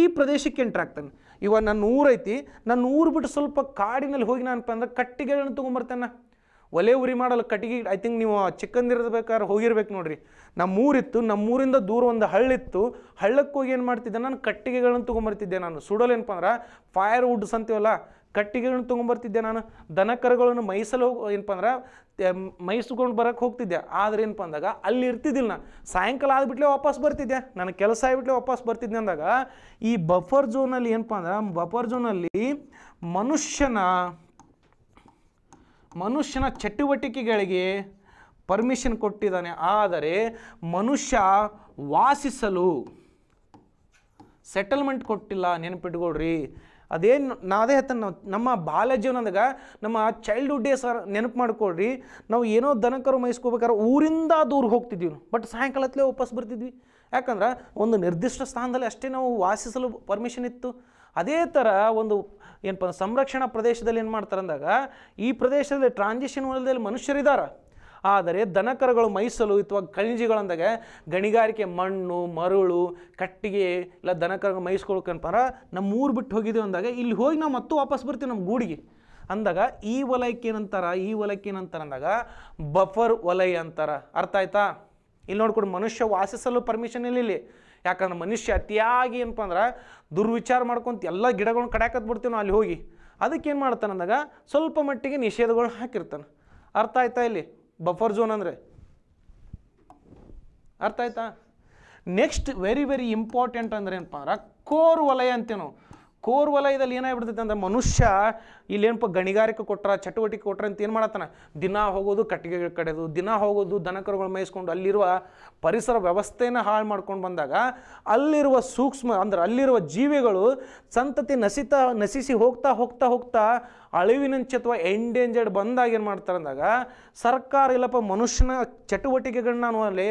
ಈ ಪ್ರದೇಶಕ್ಕೆ ಎಂಟ್ರ್ ಇವಾಗ ನನ್ನ ಊರೈತಿ ನನ್ನ ಊರು ಬಿಟ್ಟು ಸ್ವಲ್ಪ ಕಾಡಿನಲ್ಲಿ ಹೋಗಿ ನಾನು ಅಂದ್ರೆ ಕಟ್ಟಿಗೆಗಳನ್ನು ತೊಗೊಂಬರ್ತೇನೆ ಒಲೆ ಉರಿ ಮಾಡಲು ಕಟ್ಟಿಗೆ ಐ ತಿಂಕ್ ನೀವು ಚಿಕ್ಕಂದಿರಬೇಕಾದ್ರೆ ಹೋಗಿರ್ಬೇಕು ನೋಡ್ರಿ ನಮ್ಮೂರಿತ್ತು ನಮ್ಮೂರಿಂದ ದೂರ ಒಂದು ಹಳ್ಳಿತ್ತು ಹಳ್ಳಕ್ಕೆ ಹೋಗಿ ಏನು ಮಾಡ್ತಿದ್ದೆ ನಾನು ಕಟ್ಟಿಗೆಗಳನ್ನು ತೊಗೊಂಬರ್ತಿದ್ದೆ ನಾನು ಸುಡಲ್ ಏನಪ್ಪ ಅಂದ್ರೆ ಫೈರ್ ವುಡ್ಸ್ ಅಂತೀವಲ್ಲ ಕಟ್ಟಿಗೆಗಳನ್ನ ತೊಗೊಂಬರ್ತಿದ್ದೆ ನಾನು ದನ ಕರುಗಳನ್ನು ಮೈಸಲು ಏನಪ್ಪ ಅಂದ್ರೆ ಮೈಸ್ಕೊಂಡು ಬರೋಕ್ಕೆ ಹೋಗ್ತಿದ್ದೆ ಆದ್ರೆ ಏನಪ್ಪ ಅಂದಾಗ ಅಲ್ಲಿ ಇರ್ತಿದ್ದಿಲ್ಲ ನಾನು ಸಾಯಂಕಾಲ ಆದ್ಬಿಟ್ಲೆ ವಾಪಸ್ ಬರ್ತಿದ್ದೆ ನನ್ನ ಕೆಲಸ ಆಗ್ಬಿಟ್ಲೆ ವಾಪಸ್ ಬರ್ತಿದ್ದೆ ಅಂದಾಗ ಈ ಬಫರ್ ಝೋನಲ್ಲಿ ಏನಪ್ಪ ಅಂದ್ರೆ ಬಫರ್ ಝೋನಲ್ಲಿ ಮನುಷ್ಯನ ಮನುಷ್ಯನ ಚಟುವಟಿಕೆಗಳಿಗೆ ಪರ್ಮಿಷನ್ ಕೊಟ್ಟಿದ್ದಾನೆ ಆದರೆ ಮನುಷ್ಯ ವಾಸಿಸಲು ಸೆಟಲ್ಮೆಂಟ್ ಕೊಟ್ಟಿಲ್ಲ ನೆನಪಿಟ್ಕೊಳ್ರಿ ಅದೇನು ನಾದೇ ಹತ್ತ ನಮ್ಮ ಬಾಲ್ಯ ಜೀವನದಾಗ ನಮ್ಮ ಚೈಲ್ಡ್ಹುಡ್ ಸರ್ ನೆನಪು ಮಾಡ್ಕೊಳ್ರಿ ನಾವು ಏನೋ ದನಕರು ಮೈಸ್ಕೋಬೇಕಾದ್ರೆ ಊರಿಂದ ದೂರ ಹೋಗ್ತಿದ್ವಿ ಬಟ್ ಸಾಯಂಕಾಲ ವಾಪಸ್ ಬರ್ತಿದ್ವಿ ಯಾಕಂದ್ರೆ ಒಂದು ನಿರ್ದಿಷ್ಟ ಸ್ಥಾನದಲ್ಲಿ ಅಷ್ಟೇ ನಾವು ವಾಸಿಸಲು ಪರ್ಮಿಷನ್ ಇತ್ತು ಅದೇ ಥರ ಒಂದು ಏನಪ್ಪ ಸಂರಕ್ಷಣಾ ಪ್ರದೇಶದಲ್ಲಿ ಏನು ಮಾಡ್ತಾರೆ ಅಂದಾಗ ಈ ಪ್ರದೇಶದಲ್ಲಿ ಟ್ರಾನ್ಸಿಷನ್ ವಲಯದಲ್ಲಿ ಮನುಷ್ಯರಿದ್ದಾರೆ ಆದರೆ ದನಕರಗಳು ಮೈಸಲು ಅಥವಾ ಖನಿಜಗಳಂದಾಗ ಗಣಿಗಾರಿಕೆ ಮಣ್ಣು ಮರಳು ಕಟ್ಟಿಗೆ ಇಲ್ಲ ದನಕರಗಳು ಮೈಸ್ಕೊಳ್ಕಂಪಾರ ನಮ್ಮ ಊರು ಬಿಟ್ಟು ಹೋಗಿದ್ದೀವಿ ಅಂದಾಗ ಇಲ್ಲಿ ಹೋಗಿ ನಾವು ಮತ್ತೂ ವಾಪಸ್ ಬರ್ತೀವಿ ನಮ್ಮ ಗೂಡಿಗೆ ಅಂದಾಗ ಈ ವಲಯಕ್ಕೆ ಏನಂತಾರ ಈ ವಲಯಕ್ಕೆ ಏನಂತಾರೆ ಅಂದಾಗ ಬಫರ್ ವಲಯ ಅಂತಾರೆ ಅರ್ಥ ಆಯ್ತಾ ಇಲ್ಲಿ ನೋಡ್ಕೊಂಡು ಮನುಷ್ಯ ವಾಸಿಸಲು ಪರ್ಮಿಷನ್ ಇಲ್ಲಿ ಯಾಕಂದ್ರೆ ಮನುಷ್ಯ ಅತಿಯಾಗಿ ಏನಪ್ಪ ಅಂದ್ರೆ ದುರ್ವಿಚಾರ ಮಾಡ್ಕೊಂತ ಎಲ್ಲ ಗಿಡಗಳನ್ನ ಕಡಾಕತ್ ಬಿಡ್ತೀವಿ ಅಲ್ಲಿ ಹೋಗಿ ಅದಕ್ಕೆ ಏನು ಮಾಡ್ತಾನೆ ಅಂದಾಗ ಸ್ವಲ್ಪ ಮಟ್ಟಿಗೆ ನಿಷೇಧಗಳು ಹಾಕಿರ್ತಾನೆ ಅರ್ಥ ಆಯ್ತಾ ಇಲ್ಲಿ ಬಫರ್ ಝೋನ್ ಅಂದರೆ ಅರ್ಥ ಆಯ್ತಾ ನೆಕ್ಸ್ಟ್ ವೆರಿ ವೆರಿ ಇಂಪಾರ್ಟೆಂಟ್ ಅಂದ್ರೆ ಏನಪ್ಪ ಅಂದ್ರೆ ಕೋರ್ ವಲಯ ಅಂತೇನು ಕೋರ್ ವಲಯದಲ್ಲಿ ಏನಾಗ್ಬಿಡ್ತೈತೆ ಅಂದ್ರೆ ಮನುಷ್ಯ ಇಲ್ಲೇನಪ್ಪ ಗಣಿಗಾರಿಕೆ ಕೊಟ್ರ ಚಟುವಟಿಕೆ ಕೊಟ್ರ ಅಂತ ಏನು ಮಾಡತ್ತಾನೆ ದಿನ ಹೋಗೋದು ಕಟ್ಟಿಗೆ ಕಡೆದು ದಿನ ಹೋಗೋದು ದನಕರುಗಳು ಮೇಯಿಸ್ಕೊಂಡು ಅಲ್ಲಿರುವ ಪರಿಸರ ವ್ಯವಸ್ಥೆನ ಹಾಳು ಮಾಡ್ಕೊಂಡು ಬಂದಾಗ ಅಲ್ಲಿರುವ ಸೂಕ್ಷ್ಮ ಅಂದ್ರೆ ಅಲ್ಲಿರುವ ಜೀವಿಗಳು ಸಂತತಿ ನಸಿತ ನಸಿಸಿ ಹೋಗ್ತಾ ಹೋಗ್ತಾ ಹೋಗ್ತಾ ಅಳಿವಿನಂಚೆ ಅಥವಾ ಎಂಡೇಂಜರ್ಡ್ ಬಂದಾಗ ಏನು ಮಾಡ್ತಾರೆ ಅಂದಾಗ ಸರ್ಕಾರ ಇಲ್ಲಪ್ಪ ಮನುಷ್ಯನ ಚಟುವಟಿಕೆಗಳನ್ನ ಅಲ್ಲಿ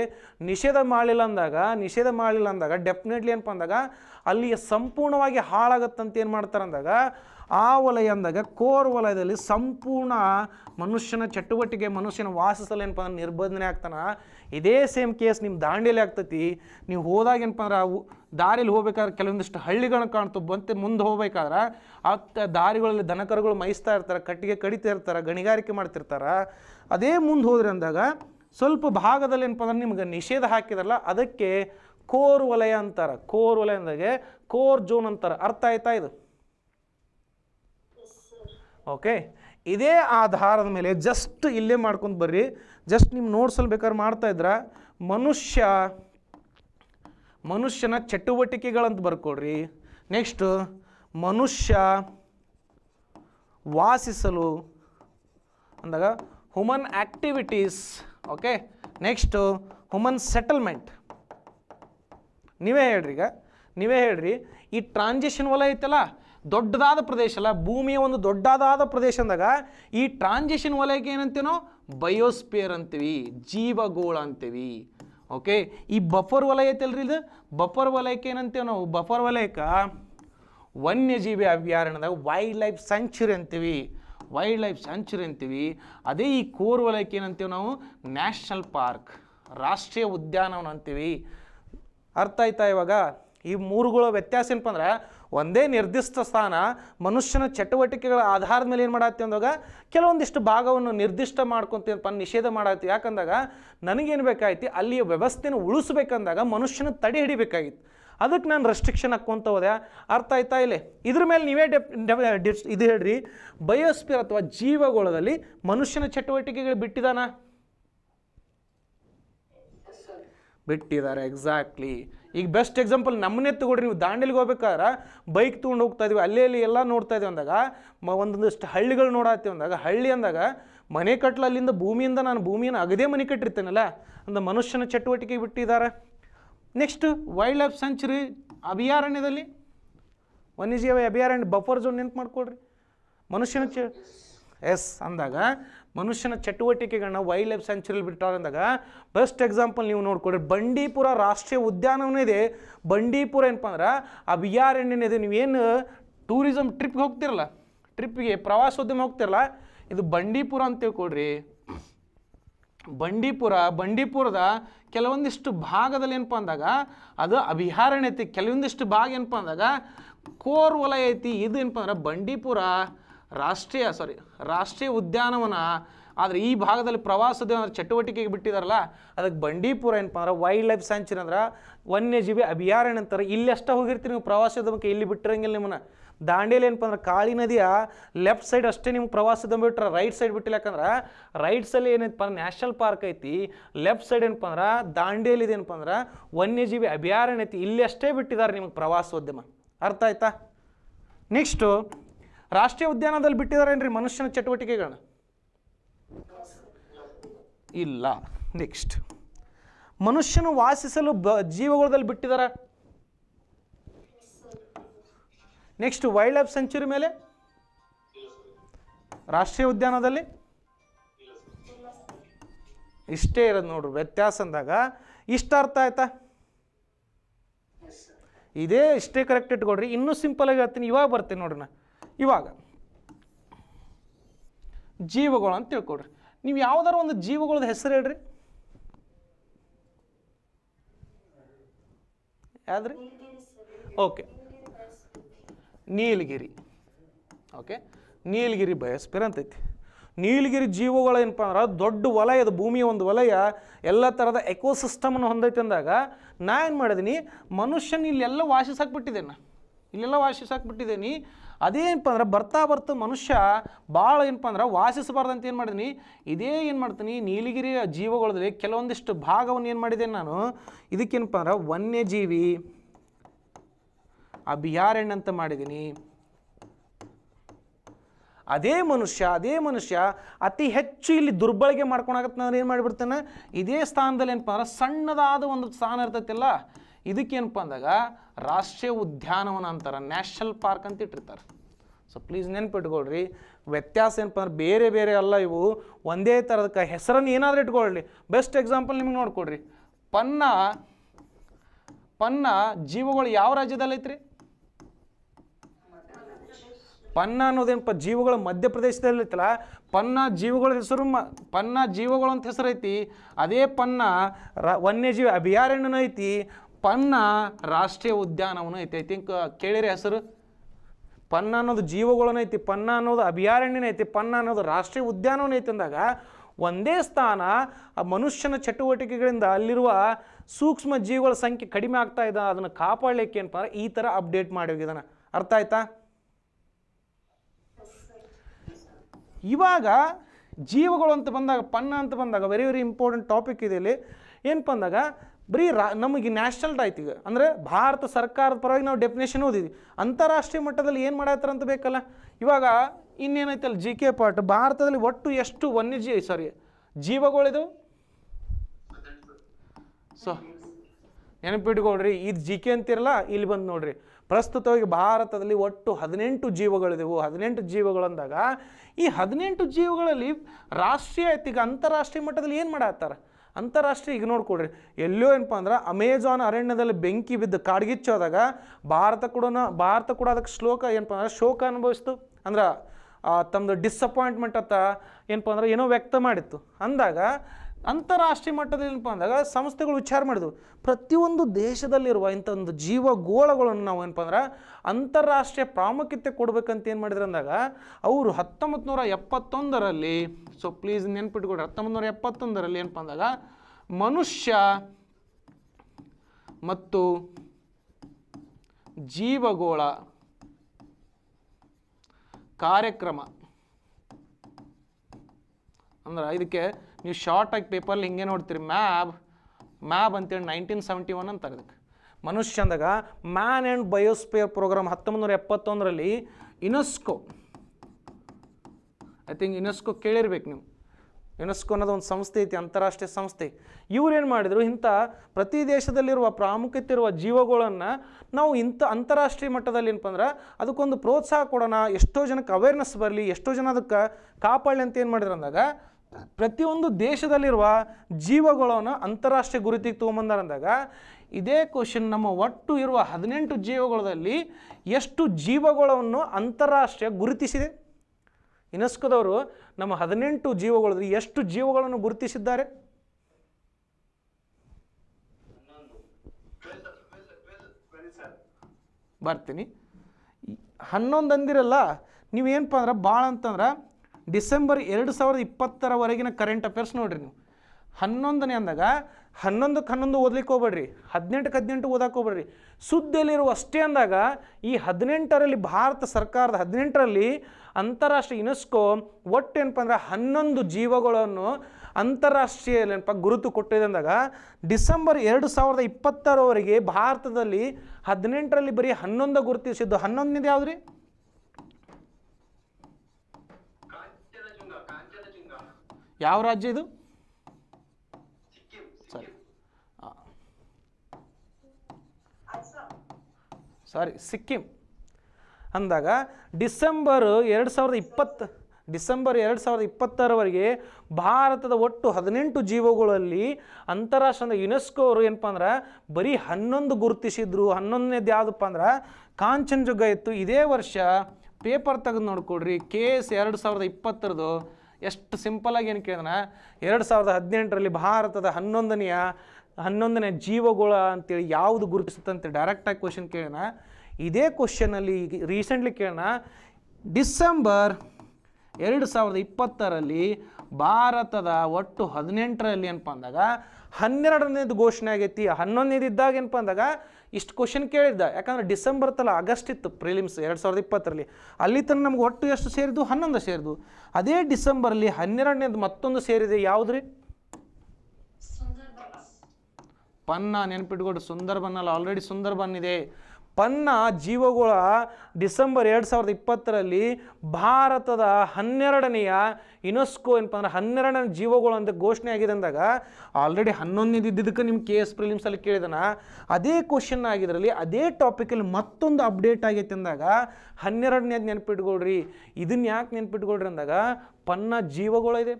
ನಿಷೇಧ ಮಾಡಲಿಲ್ಲ ಅಂದಾಗ ನಿಷೇಧ ಮಾಡಲಿಲ್ಲ ಅಂದಾಗ ಡೆಫಿನೆಟ್ಲಿ ಏನಪ್ಪ ಅಂದಾಗ ಅಲ್ಲಿಯ ಸಂಪೂರ್ಣವಾಗಿ ಹಾಳಾಗತ್ತಂತ ಏನು ಮಾಡ್ತಾರೆ ಅಂದಾಗ ಆ ವಲಯ ಅಂದಾಗ ಕೋರ್ ವಲಯದಲ್ಲಿ ಸಂಪೂರ್ಣ ಮನುಷ್ಯನ ಚಟುವಟಿಕೆ ಮನುಷ್ಯನ ವಾಸಿಸಲು ಏನಪ್ಪ ಅಂದ್ರೆ ನಿರ್ಬಂಧನೆ ಆಗ್ತಾನ ಇದೇ ಸೇಮ್ ಕೇಸ್ ನಿಮ್ಮ ದಾಂಡೇಲಿ ಆಗ್ತೈತಿ ನೀವು ಹೋದಾಗ ಏನಪ್ಪ ಅಂದ್ರೆ ಅವು ದಾರಿಲಿ ಹೋಗ್ಬೇಕಾದ್ರೆ ಕೆಲವೊಂದಿಷ್ಟು ಹಳ್ಳಿಗಳನ್ನ ಕಾಣ್ತು ಬಂತೆ ಮುಂದೆ ಹೋಗ್ಬೇಕಾದ್ರೆ ಆ ದಾರಿಗಳಲ್ಲಿ ದನಕರುಗಳು ಮೈಸ್ತಾ ಇರ್ತಾರೆ ಕಟ್ಟಿಗೆ ಕಡಿತಾ ಇರ್ತಾರೆ ಗಣಿಗಾರಿಕೆ ಮಾಡ್ತಿರ್ತಾರೆ ಅದೇ ಮುಂದೆ ಹೋದ್ರೆ ಅಂದಾಗ ಸ್ವಲ್ಪ ಭಾಗದಲ್ಲಿ ಏನಪ್ಪ ಅಂದ್ರೆ ನಿಮ್ಗೆ ನಿಷೇಧ ಹಾಕಿದಾರಲ್ಲ ಅದಕ್ಕೆ ಕೋರ್ ವಲಯ ಅಂತಾರೆ ಕೋರ್ ವಲಯ ಅಂದಾಗೆ ಕೋರ್ ಜೋನ್ ಅಂತಾರೆ ಅರ್ಥ ಆಯ್ತಾ ಇದು ಓಕೆ ಇದೇ ಆಧಾರದ ಮೇಲೆ ಜಸ್ಟ್ ಇಲ್ಲೇ ಮಾಡ್ಕೊಂಡು ಬರ್ರಿ ಜಸ್ಟ್ ನಿಮ್ಮ ನೋಟ್ಸಲ್ಲಿ ಬೇಕಾದ್ರೆ ಮಾಡ್ತಾ ಇದ್ರ ಮನುಷ್ಯ ಮನುಷ್ಯನ ಚಟುವಟಿಕೆಗಳಂತ ಬರ್ಕೊಡ್ರಿ ನೆಕ್ಸ್ಟ್ ಮನುಷ್ಯ ವಾಸಿಸಲು ಅಂದಾಗ human activities okay next human settlement ನೀವೇ ಹೇಳ್ರಿ ಈಗ ನೀವೇ ಹೇಳ್ರಿ ಈ ಟ್ರಾನ್ಸಿಷನ್ ವಲಯ ಐತಲ್ಲ ದೊಡ್ಡದಾದ ಪ್ರದೇಶ ಅಲ್ಲ ಭೂಮಿಯ ಒಂದು ದೊಡ್ಡದಾದ ಪ್ರದೇಶ ಅಂದಾಗ ಈ ಟ್ರಾನ್ಸಿಷನ್ ವಲಯಕ್ಕೆ ಏನಂತೀವಿ ನಾವು ಬಯೋಸ್ಪಿಯರ್ ಅಂತೀವಿ ಜೀವಗೋಳ ಅಂತೀವಿ ಓಕೆ ಈ ಬಫರ್ ವಲಯ ಐತಲ್ರಿ ಇದು ಬಫರ್ ವಲಯಕ್ಕೆ ಏನಂತೀವಿ ನಾವು ಬಫರ್ ವಲಯಕ್ಕೆ ವನ್ಯಜೀವಿ ಅಭಯಾರಣ್ಯದಾಗ ವೈಲ್ಡ್ ಲೈಫ್ ಸ್ಯಾಂಚುರಿ ಅಂತೀವಿ ವೈಲ್ಡ್ ಲೈಫ್ ಸ್ಯಾಂಚುರಿ ಅಂತೀವಿ ಅದೇ ಈ ಕೋರ್ ವಲಯಕ್ಕೆ ಏನಂತೀವಿ ನಾವು ನ್ಯಾಷನಲ್ ಪಾರ್ಕ್ ರಾಷ್ಟ್ರೀಯ ಉದ್ಯಾನವನ ಅಂತೀವಿ ಅರ್ಥ ಆಯ್ತಾ ಇವಾಗ ಈ ಮೂರುಗಳ ವ್ಯತ್ಯಾಸ ಏನಪ್ಪ ಅಂದ್ರೆ ಒಂದೇ ನಿರ್ದಿಷ್ಟ ಸ್ಥಾನ ಮನುಷ್ಯನ ಚಟುವಟಿಕೆಗಳ ಆಧಾರದ ಮೇಲೆ ಏನು ಮಾಡತ್ತೆ ಅಂದಾಗ ಕೆಲವೊಂದಿಷ್ಟು ಭಾಗವನ್ನು ನಿರ್ದಿಷ್ಟ ಮಾಡ್ಕೊತೀನಪ್ಪ ನಿಷೇಧ ಮಾಡತ್ತೆ ಯಾಕಂದಾಗ ನನಗೇನು ಬೇಕಾಯ್ತಿ ಅಲ್ಲಿಯ ವ್ಯವಸ್ಥೆನ ಉಳಿಸ್ಬೇಕಂದಾಗ ಮನುಷ್ಯನ ತಡೆ ಹಿಡಿಬೇಕಾಗಿತ್ತು ಅದಕ್ಕೆ ನಾನು ರೆಸ್ಟ್ರಿಕ್ಷನ್ ಹಾಕ್ಕೊಂತ ಹೋದೆ ಅರ್ಥ ಆಯ್ತಾ ಇಲ್ಲೇ ಇದ್ರ ಮೇಲೆ ನೀವೇ ಡೆಪ್ ಇದು ಹೇಳ್ರಿ ಬಯೋಸ್ಪಿಯರ್ ಅಥವಾ ಜೀವಗೋಳದಲ್ಲಿ ಮನುಷ್ಯನ ಚಟುವಟಿಕೆಗಳು ಬಿಟ್ಟಿದಾನ ಬಿಟ್ಟಿದ್ದಾರೆ ಎಕ್ಸಾಕ್ಟ್ಲಿ ಈಗ ಬೆಸ್ಟ್ ಎಕ್ಸಾಂಪಲ್ ನಮ್ಮನ್ನೇ ತಗೊಳ್ರಿ ನೀವು ದಾಂಡೇಲಿಗೆ ಹೋಗ್ಬೇಕಾದ್ರೆ ಬೈಕ್ ತೊಗೊಂಡು ಹೋಗ್ತಾ ಇದೀವಿ ಅಲ್ಲೇ ಅಲ್ಲಿ ಎಲ್ಲ ನೋಡ್ತಾ ಇದೀವಿ ಅಂದಾಗ ಮ ಒಂದೊಂದಿಷ್ಟು ಹಳ್ಳಿಗಳು ನೋಡತ್ತೀವಿ ಅಂದಾಗ ಹಳ್ಳಿ ಅಂದಾಗ ಮನೆ ಕಟ್ಟಲು ಅಲ್ಲಿಂದ ಭೂಮಿಯಿಂದ ನಾನು ಭೂಮಿಯನ್ನು ಅಗದೇ ಮನೆ ಕಟ್ಟಿರ್ತೇನಲ್ಲ ಅಂದ ಮನುಷ್ಯನ ಚಟುವಟಿಕೆ ಬಿಟ್ಟಿದ್ದಾರೆ ನೆಕ್ಸ್ಟ್ ವೈಲ್ಡ್ ಲೈಫ್ ಸೆಂಚುರಿ ಅಭಯಾರಣ್ಯದಲ್ಲಿ ವನ್ಯಜೀವಿ ಅಭಯಾರಣ್ಯ ಬಫರ್ ಝೋನ್ ನೆನ್ಪು ಮಾಡ್ಕೊಳ್ರಿ ಮನುಷ್ಯನ ಚ ಎಸ್ ಅಂದಾಗ ಮನುಷ್ಯನ ಚಟುವಟಿಕೆಗಳನ್ನ ವೈಲ್ಡ್ ಲೈಫ್ ಸ್ಯಾಂಚುರಿಲಿ ಬಿಟ್ಟಾರ ಅಂದಾಗ ಬೆಸ್ಟ್ ಎಕ್ಸಾಂಪಲ್ ನೀವು ನೋಡ್ಕೊಡ್ರಿ ಬಂಡೀಪುರ ರಾಷ್ಟ್ರೀಯ ಉದ್ಯಾನವನ ಇದೆ ಬಂಡೀಪುರ ಏನಪ್ಪ ಅಂದ್ರೆ ಅಭಯಾರಣ್ಯನೇ ಇದೆ ನೀವೇನು ಟೂರಿಸಮ್ ಟ್ರಿಪ್ಗೆ ಹೋಗ್ತಿರಲ್ಲ ಟ್ರಿಪ್ಗೆ ಪ್ರವಾಸೋದ್ಯಮ ಹೋಗ್ತಿರಲ್ಲ ಇದು ಬಂಡೀಪುರ ಅಂತ ತಿಳ್ಕೊಡ್ರಿ ಬಂಡೀಪುರ ಬಂಡೀಪುರದ ಕೆಲವೊಂದಿಷ್ಟು ಭಾಗದಲ್ಲಿ ಏನಪ್ಪ ಅಂದಾಗ ಅದು ಅಭಿಹಾರಣ್ಯ ಐತಿ ಕೆಲವೊಂದಿಷ್ಟು ಭಾಗ ಏನಪ್ಪ ಅಂದಾಗ ಕೋರ್ ವಲಯ ಐತಿ ಇದು ಏನಪ್ಪ ಅಂದ್ರೆ ಬಂಡೀಪುರ ರಾಷ್ಟ್ರೀಯ ಸಾರಿ ರಾಷ್ಟ್ರೀಯ ಉದ್ಯಾನವನ ಆದರೆ ಈ ಭಾಗದಲ್ಲಿ ಪ್ರವಾಸೋದ್ಯಮ ಚಟುವಟಿಕೆಗೆ ಬಿಟ್ಟಿದಾರಲ್ಲ ಅದಕ್ಕೆ ಬಂಡೀಪುರ ಏನಪ್ಪ ಅಂದ್ರೆ ವೈಲ್ಡ್ ಲೈಫ್ ಸ್ಯಾಂಚುರಿ ಅಂದ್ರೆ ವನ್ಯಜೀವಿ ಅಭಯಾರಣ್ಯ ಅಂತಾರೆ ಅಷ್ಟೇ ಹೋಗಿರ್ತೀರಿ ನೀವು ಪ್ರವಾಸೋದ್ಯಮಕ್ಕೆ ಇಲ್ಲಿ ಬಿಟ್ಟಿರಂಗಿಲ್ಲ ನಿಮ್ಮನ್ನ ದಾಂಡೇಲಿ ಏನಪ್ಪ ಅಂದ್ರೆ ಕಾಳಿ ನದಿಯ ಲೆಫ್ಟ್ ಸೈಡ್ ಅಷ್ಟೇ ನಿಮ್ಗೆ ಪ್ರವಾಸೋದ್ಯಮ ಬಿಟ್ಟರೆ ರೈಟ್ ಸೈಡ್ ಬಿಟ್ಟಿಲ್ಲ ಯಾಕಂದ್ರೆ ರೈಟ್ಸಲ್ಲಿ ಏನಪ್ಪ ಅಂದ್ರೆ ನ್ಯಾಷನಲ್ ಪಾರ್ಕ್ ಐತಿ ಲೆಫ್ಟ್ ಸೈಡ್ ಏನಪ್ಪ ಅಂದ್ರೆ ದಾಂಡೇಲಿ ಏನಪ್ಪ ಅಂದ್ರೆ ವನ್ಯಜೀವಿ ಅಭಯಾರಣ್ಯ ಐತಿ ಇಲ್ಲಿ ಅಷ್ಟೇ ಬಿಟ್ಟಿದ್ದಾರೆ ನಿಮ್ಗೆ ಪ್ರವಾಸೋದ್ಯಮ ಅರ್ಥ ಆಯ್ತಾ ನೆಕ್ಸ್ಟು ರಾಷ್ಟ್ರೀಯ ಉದ್ಯಾನದಲ್ಲಿ ಬಿಟ್ಟಿದಾರೇನ್ರಿ ಮನುಷ್ಯನ ಚಟುವಟಿಕೆಗಳನ್ನ ಇಲ್ಲ ನೆಕ್ಸ್ಟ್ ಮನುಷ್ಯನು ವಾಸಿಸಲು ಬ ಜೀವಗಳದಲ್ಲಿ ಬಿಟ್ಟಿದ್ದಾರೆ ನೆಕ್ಸ್ಟ್ ವೈಲ್ಡ್ ಲೈಫ್ ಸೆಂಚುರಿ ಮೇಲೆ ರಾಷ್ಟ್ರೀಯ ಉದ್ಯಾನದಲ್ಲಿ ಇಷ್ಟೇ ಇರೋದು ನೋಡ್ರಿ ವ್ಯತ್ಯಾಸ ಅಂದಾಗ ಇಷ್ಟ ಅರ್ಥ ಆಯ್ತಾ ಇದೇ ಇಷ್ಟೇ ಕರೆಕ್ಟ್ ಇಟ್ಕೊಡ್ರಿ ಇನ್ನೂ ಸಿಂಪಲ್ ಆಗಿ ಹೇಳ್ತೀನಿ ಇವಾಗ ಬರ್ತೀನಿ ನೋಡ್ರಿ ನಾ ಇವಾಗ ಜೀವಗಳು ಅಂತ ತಿಳ್ಕೊಡ್ರಿ ನೀವು ಯಾವ್ದಾರು ಒಂದು ಜೀವಗಳದ ಹೆಸರು ಹೇಳ್ರಿ ಯಾವ್ರಿ ಓಕೆ ನೀಲಗಿರಿ ಓಕೆ ನೀಲಗಿರಿ ಬಯಸ್ಪಿರ ಅಂತೈತಿ ನೀಲಗಿರಿ ಏನಪ್ಪ ಅಂದ್ರೆ ದೊಡ್ಡ ವಲಯದ ಭೂಮಿಯ ಒಂದು ವಲಯ ಎಲ್ಲ ಥರದ ಎಕೋಸಿಸ್ಟಮ್ನ ಹೊಂದೈತೆ ಅಂದಾಗ ನಾ ಏನು ಮಾಡಿದೀನಿ ಮನುಷ್ಯನ ಇಲ್ಲೆಲ್ಲ ವಾಸಿಸಾಕ್ಬಿಟ್ಟಿದ್ದೇನೆ ಇಲ್ಲೆಲ್ಲ ವಾಸಿಸಾಕ್ಬಿಟ್ಟಿದ್ದೀನಿ ಅದೇನಪ್ಪ ಅಂದ್ರೆ ಬರ್ತಾ ಬರ್ತಾ ಮನುಷ್ಯ ಭಾಳ ಏನಪ್ಪ ಅಂದ್ರೆ ವಾಸಿಸಬಾರ್ದಂತ ಏನು ಮಾಡಿದ್ದೀನಿ ಇದೇ ಏನು ಮಾಡ್ತೀನಿ ನೀಲಗಿರಿಯ ಜೀವಗಳಲ್ಲಿ ಕೆಲವೊಂದಿಷ್ಟು ಭಾಗವನ್ನು ಏನು ಮಾಡಿದ್ದೇನೆ ನಾನು ಇದಕ್ಕೇನಪ್ಪ ಅಂದ್ರೆ ವನ್ಯಜೀವಿ ಅಭಯಾರಣ್ಯ ಅಂತ ಮಾಡಿದ್ದೀನಿ ಅದೇ ಮನುಷ್ಯ ಅದೇ ಮನುಷ್ಯ ಅತಿ ಹೆಚ್ಚು ಇಲ್ಲಿ ದುರ್ಬಳಕೆ ಮಾಡ್ಕೊಳಕತ್ತ ನಾನು ಏನು ಮಾಡಿಬಿಡ್ತೇನೆ ಇದೇ ಸ್ಥಾನದಲ್ಲಿ ಏನಪ್ಪ ಅಂದ್ರೆ ಸಣ್ಣದಾದ ಒಂದು ಸ್ಥಾನ ಇರ್ತೈತಿಲ್ಲ ಇದಕ್ಕೇನಪ್ಪ ಅಂದಾಗ ರಾಷ್ಟ್ರೀಯ ಉದ್ಯಾನವನ ಅಂತಾರೆ ನ್ಯಾಷನಲ್ ಪಾರ್ಕ್ ಅಂತ ಇಟ್ಟಿರ್ತಾರೆ ಸೊ ಪ್ಲೀಸ್ ನೆನ್ಪಿಟ್ಕೊಳ್ರಿ ವ್ಯತ್ಯಾಸ ಏನಪ್ಪ ಅಂದ್ರೆ ಬೇರೆ ಬೇರೆ ಅಲ್ಲ ಇವು ಒಂದೇ ಥರದಕ್ಕೆ ಹೆಸರನ್ನು ಏನಾದರೂ ಇಟ್ಕೊಳ್ಳಿ ಬೆಸ್ಟ್ ಎಕ್ಸಾಂಪಲ್ ನಿಮ್ಗೆ ನೋಡ್ಕೊಡ್ರಿ ಪನ್ನ ಪನ್ನ ಜೀವಗಳು ಯಾವ ರಾಜ್ಯದಲ್ಲಿ ಐತ್ರಿ ಪನ್ನ ಅನ್ನೋದೇನಪ್ಪ ಜೀವಗಳು ಮಧ್ಯಪ್ರದೇಶದಲ್ಲಿ ಐತಲ್ಲ ಪನ್ನ ಜೀವಗಳ ಹೆಸರು ಮ ಪನ್ನ ಜೀವಗಳು ಅಂತ ಹೆಸರು ಐತಿ ಅದೇ ಪನ್ನ ರ ವನ್ಯಜೀವಿ ಅಭಯಾರಣ್ಯನೂ ಐತಿ ಪನ್ನ ರಾಷ್ಟ್ರೀಯ ಉದ್ಯಾನವನ ಐತಿ ಐ ತಿಂಕ್ ಕೇಳಿರಿ ಹೆಸರು ಪನ್ನ ಅನ್ನೋದು ಜೀವಗಳನ್ನ ಐತಿ ಪನ್ನ ಅನ್ನೋದು ಅಭಯಾರಣ್ಯನ ಐತಿ ಪನ್ನ ಅನ್ನೋದು ರಾಷ್ಟ್ರೀಯ ಉದ್ಯಾನವನ ಐತಿ ಅಂದಾಗ ಒಂದೇ ಸ್ಥಾನ ಆ ಮನುಷ್ಯನ ಚಟುವಟಿಕೆಗಳಿಂದ ಅಲ್ಲಿರುವ ಸೂಕ್ಷ್ಮ ಜೀವಿಗಳ ಸಂಖ್ಯೆ ಕಡಿಮೆ ಆಗ್ತಾ ಇದೆ ಅದನ್ನು ಕಾಪಾಡಲಿಕ್ಕೆ ಏನಪ್ಪ ಈ ಥರ ಅಪ್ಡೇಟ್ ಮಾಡಿ ಹೋಗಿದಾನೆ ಅರ್ಥ ಆಯ್ತಾ ಇವಾಗ ಜೀವಗಳು ಅಂತ ಬಂದಾಗ ಪನ್ನ ಅಂತ ಬಂದಾಗ ವೆರಿ ವೆರಿ ಇಂಪಾರ್ಟೆಂಟ್ ಟಾಪಿಕ್ ಇದೆ ಇಲ್ಲಿ ಏನಪ್ಪ ಅಂದಾಗ ಬರೀ ರಾ ನಮಗೆ ನ್ಯಾಷನಲ್ಡ್ ಆಯ್ತು ಈಗ ಅಂದರೆ ಭಾರತ ಸರ್ಕಾರದ ಪರವಾಗಿ ನಾವು ಡೆಫಿನೇಷನ್ ಓದಿದ್ವಿ ಅಂತಾರಾಷ್ಟ್ರೀಯ ಮಟ್ಟದಲ್ಲಿ ಏನು ಅಂತ ಬೇಕಲ್ಲ ಇವಾಗ ಇನ್ನೇನೈತಲ್ಲ ಜಿ ಕೆ ಪಾರ್ಟ್ ಭಾರತದಲ್ಲಿ ಒಟ್ಟು ಎಷ್ಟು ವನ್ಯಜೀವಿ ಸಾರಿ ಜೀವಗಳಿದು ಸೊ ನೆನಪಿಟ್ಕೊಳ್ರಿ ಇದು ಜಿ ಕೆ ಅಂತಿರಲ್ಲ ಇಲ್ಲಿ ಬಂದು ನೋಡ್ರಿ ಪ್ರಸ್ತುತವಾಗಿ ಭಾರತದಲ್ಲಿ ಒಟ್ಟು ಹದಿನೆಂಟು ಜೀವಗಳಿದವು ಹದಿನೆಂಟು ಅಂದಾಗ ಈ ಹದಿನೆಂಟು ಜೀವಗಳಲ್ಲಿ ರಾಷ್ಟ್ರೀಯ ಈಗ ಅಂತಾರಾಷ್ಟ್ರೀಯ ಮಟ್ಟದಲ್ಲಿ ಏನು ಮಾಡತ್ತಾರ ಅಂತಾರಾಷ್ಟ್ರೀಯ ಈಗ ನೋಡ್ಕೊಳ್ರಿ ಎಲ್ಲೋ ಏನಪ್ಪ ಅಂದ್ರೆ ಅಮೆಜಾನ್ ಅರಣ್ಯದಲ್ಲಿ ಬೆಂಕಿ ಬಿದ್ದು ಕಾಡ್ಗಿಚ್ಚೋದಾಗ ಭಾರತ ಕೂಡ ಭಾರತ ಕೂಡ ಅದಕ್ಕೆ ಶ್ಲೋಕ ಏನಪ್ಪ ಅಂದ್ರೆ ಶೋಕ ಅನುಭವಿಸ್ತು ಅಂದ್ರೆ ತಮ್ಮದು ಡಿಸಪಾಯಿಂಟ್ಮೆಂಟ್ ಅಂತ ಏನಪ್ಪ ಅಂದ್ರೆ ಏನೋ ವ್ಯಕ್ತ ಮಾಡಿತ್ತು ಅಂದಾಗ ಅಂತಾರಾಷ್ಟ್ರೀಯ ಮಟ್ಟದಲ್ಲಿ ಏನಪ್ಪ ಅಂದಾಗ ಸಂಸ್ಥೆಗಳು ವಿಚಾರ ಮಾಡಿದವು ಪ್ರತಿಯೊಂದು ದೇಶದಲ್ಲಿರುವ ಇಂಥ ಒಂದು ಜೀವಗೋಳಗಳನ್ನು ನಾವು ಏನಪ್ಪ ಅಂದ್ರೆ ಅಂತಾರಾಷ್ಟ್ರೀಯ ಪ್ರಾಮುಖ್ಯತೆ ಕೊಡಬೇಕಂತ ಏನು ಮಾಡಿದ್ರು ಅಂದಾಗ ಅವರು ಹತ್ತೊಂಬತ್ತು ನೂರ ಎಪ್ಪತ್ತೊಂದರಲ್ಲಿ ಸೊ ಪ್ಲೀಸ್ ನೆನ್ಪಿಟ್ಕೊಡ್ರಿ ಹತ್ತೊಂಬತ್ತು ನೂರ ಎಪ್ಪತ್ತೊಂದರಲ್ಲಿ ಏನಪ್ಪ ಅಂದಾಗ ಮನುಷ್ಯ ಮತ್ತು ಜೀವಗೋಳ ಕಾರ್ಯಕ್ರಮ ಅಂದ್ರೆ ಇದಕ್ಕೆ ನೀವು ಶಾರ್ಟ್ ಆಗಿ ಪೇಪರ್ಲಿ ಹಿಂಗೆ ನೋಡ್ತೀರಿ ಮ್ಯಾಬ್ ಮ್ಯಾಬ್ ಅಂತೇಳಿ ನೈನ್ಟೀನ್ ಸೆವೆಂಟಿ ಒನ್ ಅಂತಾರೆ ಇದಕ್ಕೆ ಮನುಷ್ಯ ಅಂದಾಗ ಮ್ಯಾನ್ ಆ್ಯಂಡ್ ಬಯೋಸ್ಪಿಯರ್ ಪ್ರೋಗ್ರಾಮ್ ಹತ್ತೊಂಬತ್ತು ನೂರ ಎಪ್ಪತ್ತೊಂದರಲ್ಲಿ ಯುನೆಸ್ಕೋ ಐ ಥಿಂಕ್ ಯುನೆಸ್ಕೋ ಕೇಳಿರ್ಬೇಕು ನೀವು ಯುನೆಸ್ಕೋ ಅನ್ನೋದು ಒಂದು ಸಂಸ್ಥೆ ಐತಿ ಅಂತಾರಾಷ್ಟ್ರೀಯ ಸಂಸ್ಥೆ ಏನು ಮಾಡಿದರು ಇಂಥ ಪ್ರತಿ ದೇಶದಲ್ಲಿರುವ ಪ್ರಾಮುಖ್ಯತೆ ಇರುವ ಜೀವಗಳನ್ನು ನಾವು ಇಂಥ ಅಂತಾರಾಷ್ಟ್ರೀಯ ಮಟ್ಟದಲ್ಲಿ ಏನಪ್ಪ ಅಂದ್ರೆ ಅದಕ್ಕೊಂದು ಪ್ರೋತ್ಸಾಹ ಕೊಡೋಣ ಎಷ್ಟೋ ಜನಕ್ಕೆ ಅವೇರ್ನೆಸ್ ಬರಲಿ ಎಷ್ಟೋ ಜನ ಅದಕ್ಕೆ ಕಾಪಾಡಲಿ ಅಂತ ಏನು ಮಾಡಿದ್ರು ಅಂದಾಗ ಪ್ರತಿಯೊಂದು ದೇಶದಲ್ಲಿರುವ ಜೀವಗಳನ್ನು ಅಂತಾರಾಷ್ಟ್ರೀಯ ಗುರುತಿಗೆ ತೊಗೊಂಬಂದಾರಂದಾಗ ಇದೇ ಕ್ವಶನ್ ನಮ್ಮ ಒಟ್ಟು ಇರುವ ಹದಿನೆಂಟು ಜೀವಗಳಲ್ಲಿ ಎಷ್ಟು ಜೀವಗಳನ್ನು ಅಂತಾರಾಷ್ಟ್ರೀಯ ಗುರುತಿಸಿದೆ ಯುನೆಸ್ಕೋದವರು ನಮ್ಮ ಹದಿನೆಂಟು ಜೀವಗಳು ಎಷ್ಟು ಜೀವಗಳನ್ನು ಗುರುತಿಸಿದ್ದಾರೆ ಬರ್ತೀನಿ ಹನ್ನೊಂದು ಅಂದಿರಲ್ಲ ನೀವು ಏನಪ್ಪ ಅಂದ್ರೆ ಭಾಳ ಅಂತಂದ್ರೆ ಡಿಸೆಂಬರ್ ಎರಡು ಸಾವಿರದ ಇಪ್ಪತ್ತರವರೆಗಿನ ಕರೆಂಟ್ ಅಫೇರ್ಸ್ ನೋಡ್ರಿ ನೀವು ಹನ್ನೊಂದನೇ ಅಂದಾಗ ಹನ್ನೊಂದಕ್ಕೆ ಹನ್ನೊಂದು ಓದ್ಲಿಕ್ಕೆ ಹೋಗ್ಬೇಡ್ರಿ ಹದಿನೆಂಟಕ್ಕೆ ಹದಿನೆಂಟು ಓದಕ್ಕೆ ಹೋಗ್ಬೇಡ್ರಿ ಸುದ್ದಿಯಲ್ಲಿರುವ ಅಷ್ಟೇ ಅಂದಾಗ ಈ ಹದಿನೆಂಟರಲ್ಲಿ ಭಾರತ ಸರ್ಕಾರದ ಹದಿನೆಂಟರಲ್ಲಿ ಅಂತಾರಾಷ್ಟ್ರೀಯ ಯುನೆಸ್ಕೋ ಒಟ್ಟು ಏನಪ್ಪ ಅಂದ್ರೆ ಹನ್ನೊಂದು ಜೀವಗಳನ್ನು ಅಂತಾರಾಷ್ಟ್ರೀಯ ಏನಪ್ಪ ಗುರುತು ಕೊಟ್ಟಿದೆ ಅಂದಾಗ ಡಿಸೆಂಬರ್ ಎರಡು ಸಾವಿರದ ಇಪ್ಪತ್ತರವರೆಗೆ ಭಾರತದಲ್ಲಿ ಹದಿನೆಂಟರಲ್ಲಿ ಬರೀ ಹನ್ನೊಂದು ಗುರುತಿಸಿದ್ದು ಹನ್ನೊಂದನೇದು ಯಾವ್ದು ರೀ ಯಾವ ರಾಜ್ಯ ಇದು ಸರಿ ಸಾರಿ ಸಿಕ್ಕಿಂ ಅಂದಾಗ ಡಿಸೆಂಬರ್ ಎರಡು ಸಾವಿರದ ಇಪ್ಪತ್ತು ಡಿಸೆಂಬರ್ ಎರಡು ಸಾವಿರದ ಇಪ್ಪತ್ತರವರೆಗೆ ಭಾರತದ ಒಟ್ಟು ಹದಿನೆಂಟು ಜೀವಗಳಲ್ಲಿ ಅಂತಾರಾಷ್ಟ್ರೀಯ ಯುನೆಸ್ಕೋ ಅವರು ಏನಪ್ಪ ಅಂದ್ರೆ ಬರೀ ಹನ್ನೊಂದು ಗುರುತಿಸಿದ್ರು ಹನ್ನೊಂದನೇದು ಯಾವುದಪ್ಪ ಅಂದ್ರೆ ಕಾಂಚನಜುಗ್ಗ ಇತ್ತು ಇದೇ ವರ್ಷ ಪೇಪರ್ ತೆಗೆದು ನೋಡ್ಕೊಡ್ರಿ ಕೇಸ್ ಎರಡು ಸಾವಿರದ ಇಪ್ಪತ್ತರದು ಎಷ್ಟು ಸಿಂಪಲಾಗಿ ಏನು ಕೇಳಿದ್ರೆ ಎರಡು ಸಾವಿರದ ಹದಿನೆಂಟರಲ್ಲಿ ಭಾರತದ ಹನ್ನೊಂದನೆಯ ಹನ್ನೊಂದನೇ ಜೀವಗಳ ಅಂತೇಳಿ ಯಾವುದು ಗುರುತಿಸುತ್ತಂತ ಡೈರೆಕ್ಟಾಗಿ ಕ್ವಶನ್ ಕೇಳಿದ್ರೆ ಇದೇ ಕ್ವಶನಲ್ಲಿ ರೀಸೆಂಟ್ಲಿ ಕೇಳೋಣ ಡಿಸೆಂಬರ್ ಎರಡು ಸಾವಿರದ ಇಪ್ಪತ್ತರಲ್ಲಿ ಭಾರತದ ಒಟ್ಟು ಹದಿನೆಂಟರಲ್ಲಿ ಏನಪ್ಪ ಅಂದಾಗ ಹನ್ನೆರಡನೇದು ಘೋಷಣೆ ಆಗೈತಿ ಹನ್ನೊಂದನೇದು ಇದ್ದಾಗ ಏನಪ್ಪ ಅಂದಾಗ ಇಷ್ಟು ಕ್ವಶನ್ ಕೇಳಿದ್ದ ಯಾಕಂದ್ರೆ ಡಿಸೆಂಬರ್ ತಲ ಆಗಸ್ಟ್ ಇತ್ತು ಪ್ರಿಲಿಮ್ಸ್ ಎರಡು ಸಾವಿರದ ಇಪ್ಪತ್ತರಲ್ಲಿ ಅಲ್ಲಿ ತನಕ ನಮ್ಗೆ ಒಟ್ಟು ಎಷ್ಟು ಸೇರಿದ್ದು ಹನ್ನೊಂದು ಸೇರಿದ್ದು ಅದೇ ಅಲ್ಲಿ ಹನ್ನೆರಡನೇದು ಮತ್ತೊಂದು ಸೇರಿದೆ ಯಾವುದ್ರಿ ಪನ್ನ ನೆನಪಿಟ್ಕೊಂಡು ಸುಂದರ್ಬನ್ ಅಲ್ಲ ಆಲ್ರೆಡಿ ಸುಂದರ್ಬನ್ ಇದೆ ಪನ್ನ ಜೀವಗಳ ಡಿಸೆಂಬರ್ ಎರಡು ಸಾವಿರದ ಇಪ್ಪತ್ತರಲ್ಲಿ ಭಾರತದ ಹನ್ನೆರಡನೆಯ ಯುನೆಸ್ಕೋ ಏನಪ್ಪ ಅಂದ್ರೆ ಹನ್ನೆರಡನೇ ಜೀವಗಳು ಅಂತ ಘೋಷಣೆ ಆಗಿದೆ ಅಂದಾಗ ಆಲ್ರೆಡಿ ಹನ್ನೊಂದನೇದು ಇದ್ದಿದ್ದಕ್ಕೆ ನಿಮ್ಮ ಕೆ ಎಸ್ ಪ್ರಿಲಿಮ್ಸಲ್ಲಿ ಕೇಳಿದನ ಅದೇ ಕ್ವಶನ್ ಆಗಿದ್ರಲ್ಲಿ ಅದೇ ಟಾಪಿಕಲ್ಲಿ ಮತ್ತೊಂದು ಅಪ್ಡೇಟ್ ಆಗೈತೆ ಅಂದಾಗ ಹನ್ನೆರಡನೇದು ನೆನಪಿಟ್ಕೊಳ್ರಿ ಇದನ್ನ ಯಾಕೆ ನೆನಪಿಟ್ಕೊಳ್ರಿ ಅಂದಾಗ ಪನ್ನ ಜೀವಗಳಿದೆ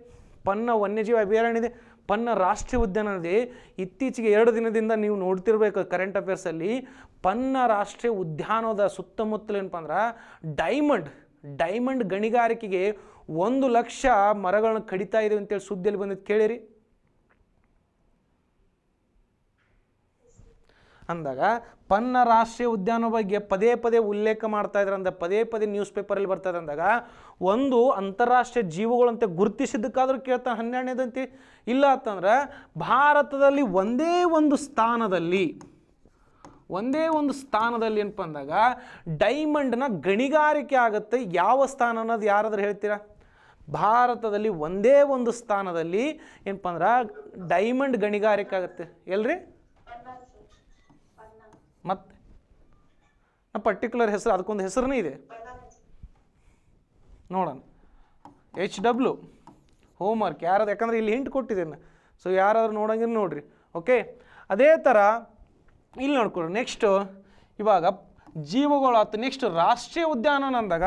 ಪನ್ನ ವನ್ಯಜೀವಿ ಅಭಯಾರಣ್ಯ ಇದೆ ಪನ್ನ ರಾಷ್ಟ್ರೀಯ ಉದ್ಯಾನದಲ್ಲಿ ಇತ್ತೀಚೆಗೆ ಎರಡು ದಿನದಿಂದ ನೀವು ನೋಡ್ತಿರ್ಬೇಕು ಕರೆಂಟ್ ಅಫೇರ್ಸಲ್ಲಿ ಪನ್ನ ರಾಷ್ಟ್ರೀಯ ಉದ್ಯಾನದ ಸುತ್ತಮುತ್ತಲು ಏನಪ್ಪ ಅಂದ್ರೆ ಡೈಮಂಡ್ ಡೈಮಂಡ್ ಗಣಿಗಾರಿಕೆಗೆ ಒಂದು ಲಕ್ಷ ಮರಗಳನ್ನು ಕಡಿತಾ ಇದೆ ಅಂತೇಳಿ ಸುದ್ದಿಯಲ್ಲಿ ಬಂದಿದ್ದು ಕೇಳಿರಿ ಅಂದಾಗ ಪನ್ನ ರಾಷ್ಟ್ರೀಯ ಉದ್ಯಾನ ಬಗ್ಗೆ ಪದೇ ಪದೇ ಉಲ್ಲೇಖ ಮಾಡ್ತಾ ಇದ್ರಂದ ಪದೇ ಪದೇ ನ್ಯೂಸ್ ಪೇಪರಲ್ಲಿ ಬರ್ತಾ ಅಂದಾಗ ಒಂದು ಅಂತಾರಾಷ್ಟ್ರೀಯ ಜೀವಗಳಂತೆ ಗುರುತಿಸಿದ್ದಕ್ಕಾದರೂ ಕೇಳ್ತಾ ಹನ್ನೆರಡನೇದಂತೆ ಇಲ್ಲ ಅಂತಂದ್ರೆ ಭಾರತದಲ್ಲಿ ಒಂದೇ ಒಂದು ಸ್ಥಾನದಲ್ಲಿ ಒಂದೇ ಒಂದು ಸ್ಥಾನದಲ್ಲಿ ಏನಪ್ಪ ಅಂದಾಗ ಡೈಮಂಡ್ನ ಗಣಿಗಾರಿಕೆ ಆಗುತ್ತೆ ಯಾವ ಸ್ಥಾನ ಅನ್ನೋದು ಯಾರಾದ್ರೂ ಹೇಳ್ತೀರಾ ಭಾರತದಲ್ಲಿ ಒಂದೇ ಒಂದು ಸ್ಥಾನದಲ್ಲಿ ಏನಪ್ಪ ಅಂದ್ರೆ ಡೈಮಂಡ್ ಗಣಿಗಾರಿಕೆ ಆಗುತ್ತೆ ಎಲ್ರಿ ಮತ್ತೆ ನಾ ಪರ್ಟಿಕ್ಯುಲರ್ ಹೆಸರು ಅದಕ್ಕೊಂದು ಹೆಸರನೇ ಇದೆ ನೋಡೋಣ ಎಚ್ ಡಬ್ಲ್ಯೂ ಹೋಮ್ ವರ್ಕ್ ಯಾರದು ಯಾಕಂದರೆ ಇಲ್ಲಿ ಹಿಂಟ್ ಕೊಟ್ಟಿದ್ದೇನೆ ಸೊ ಯಾರಾದರೂ ನೋಡಂಗಿಲ್ಲ ನೋಡಿರಿ ಓಕೆ ಅದೇ ಥರ ಇಲ್ಲಿ ನೋಡ್ಕೊಳ್ಳಿ ನೆಕ್ಸ್ಟು ಇವಾಗ ಜೀವಗಳು ಆಯ್ತು ನೆಕ್ಸ್ಟ್ ರಾಷ್ಟ್ರೀಯ ಉದ್ಯಾನ ಅಂದಾಗ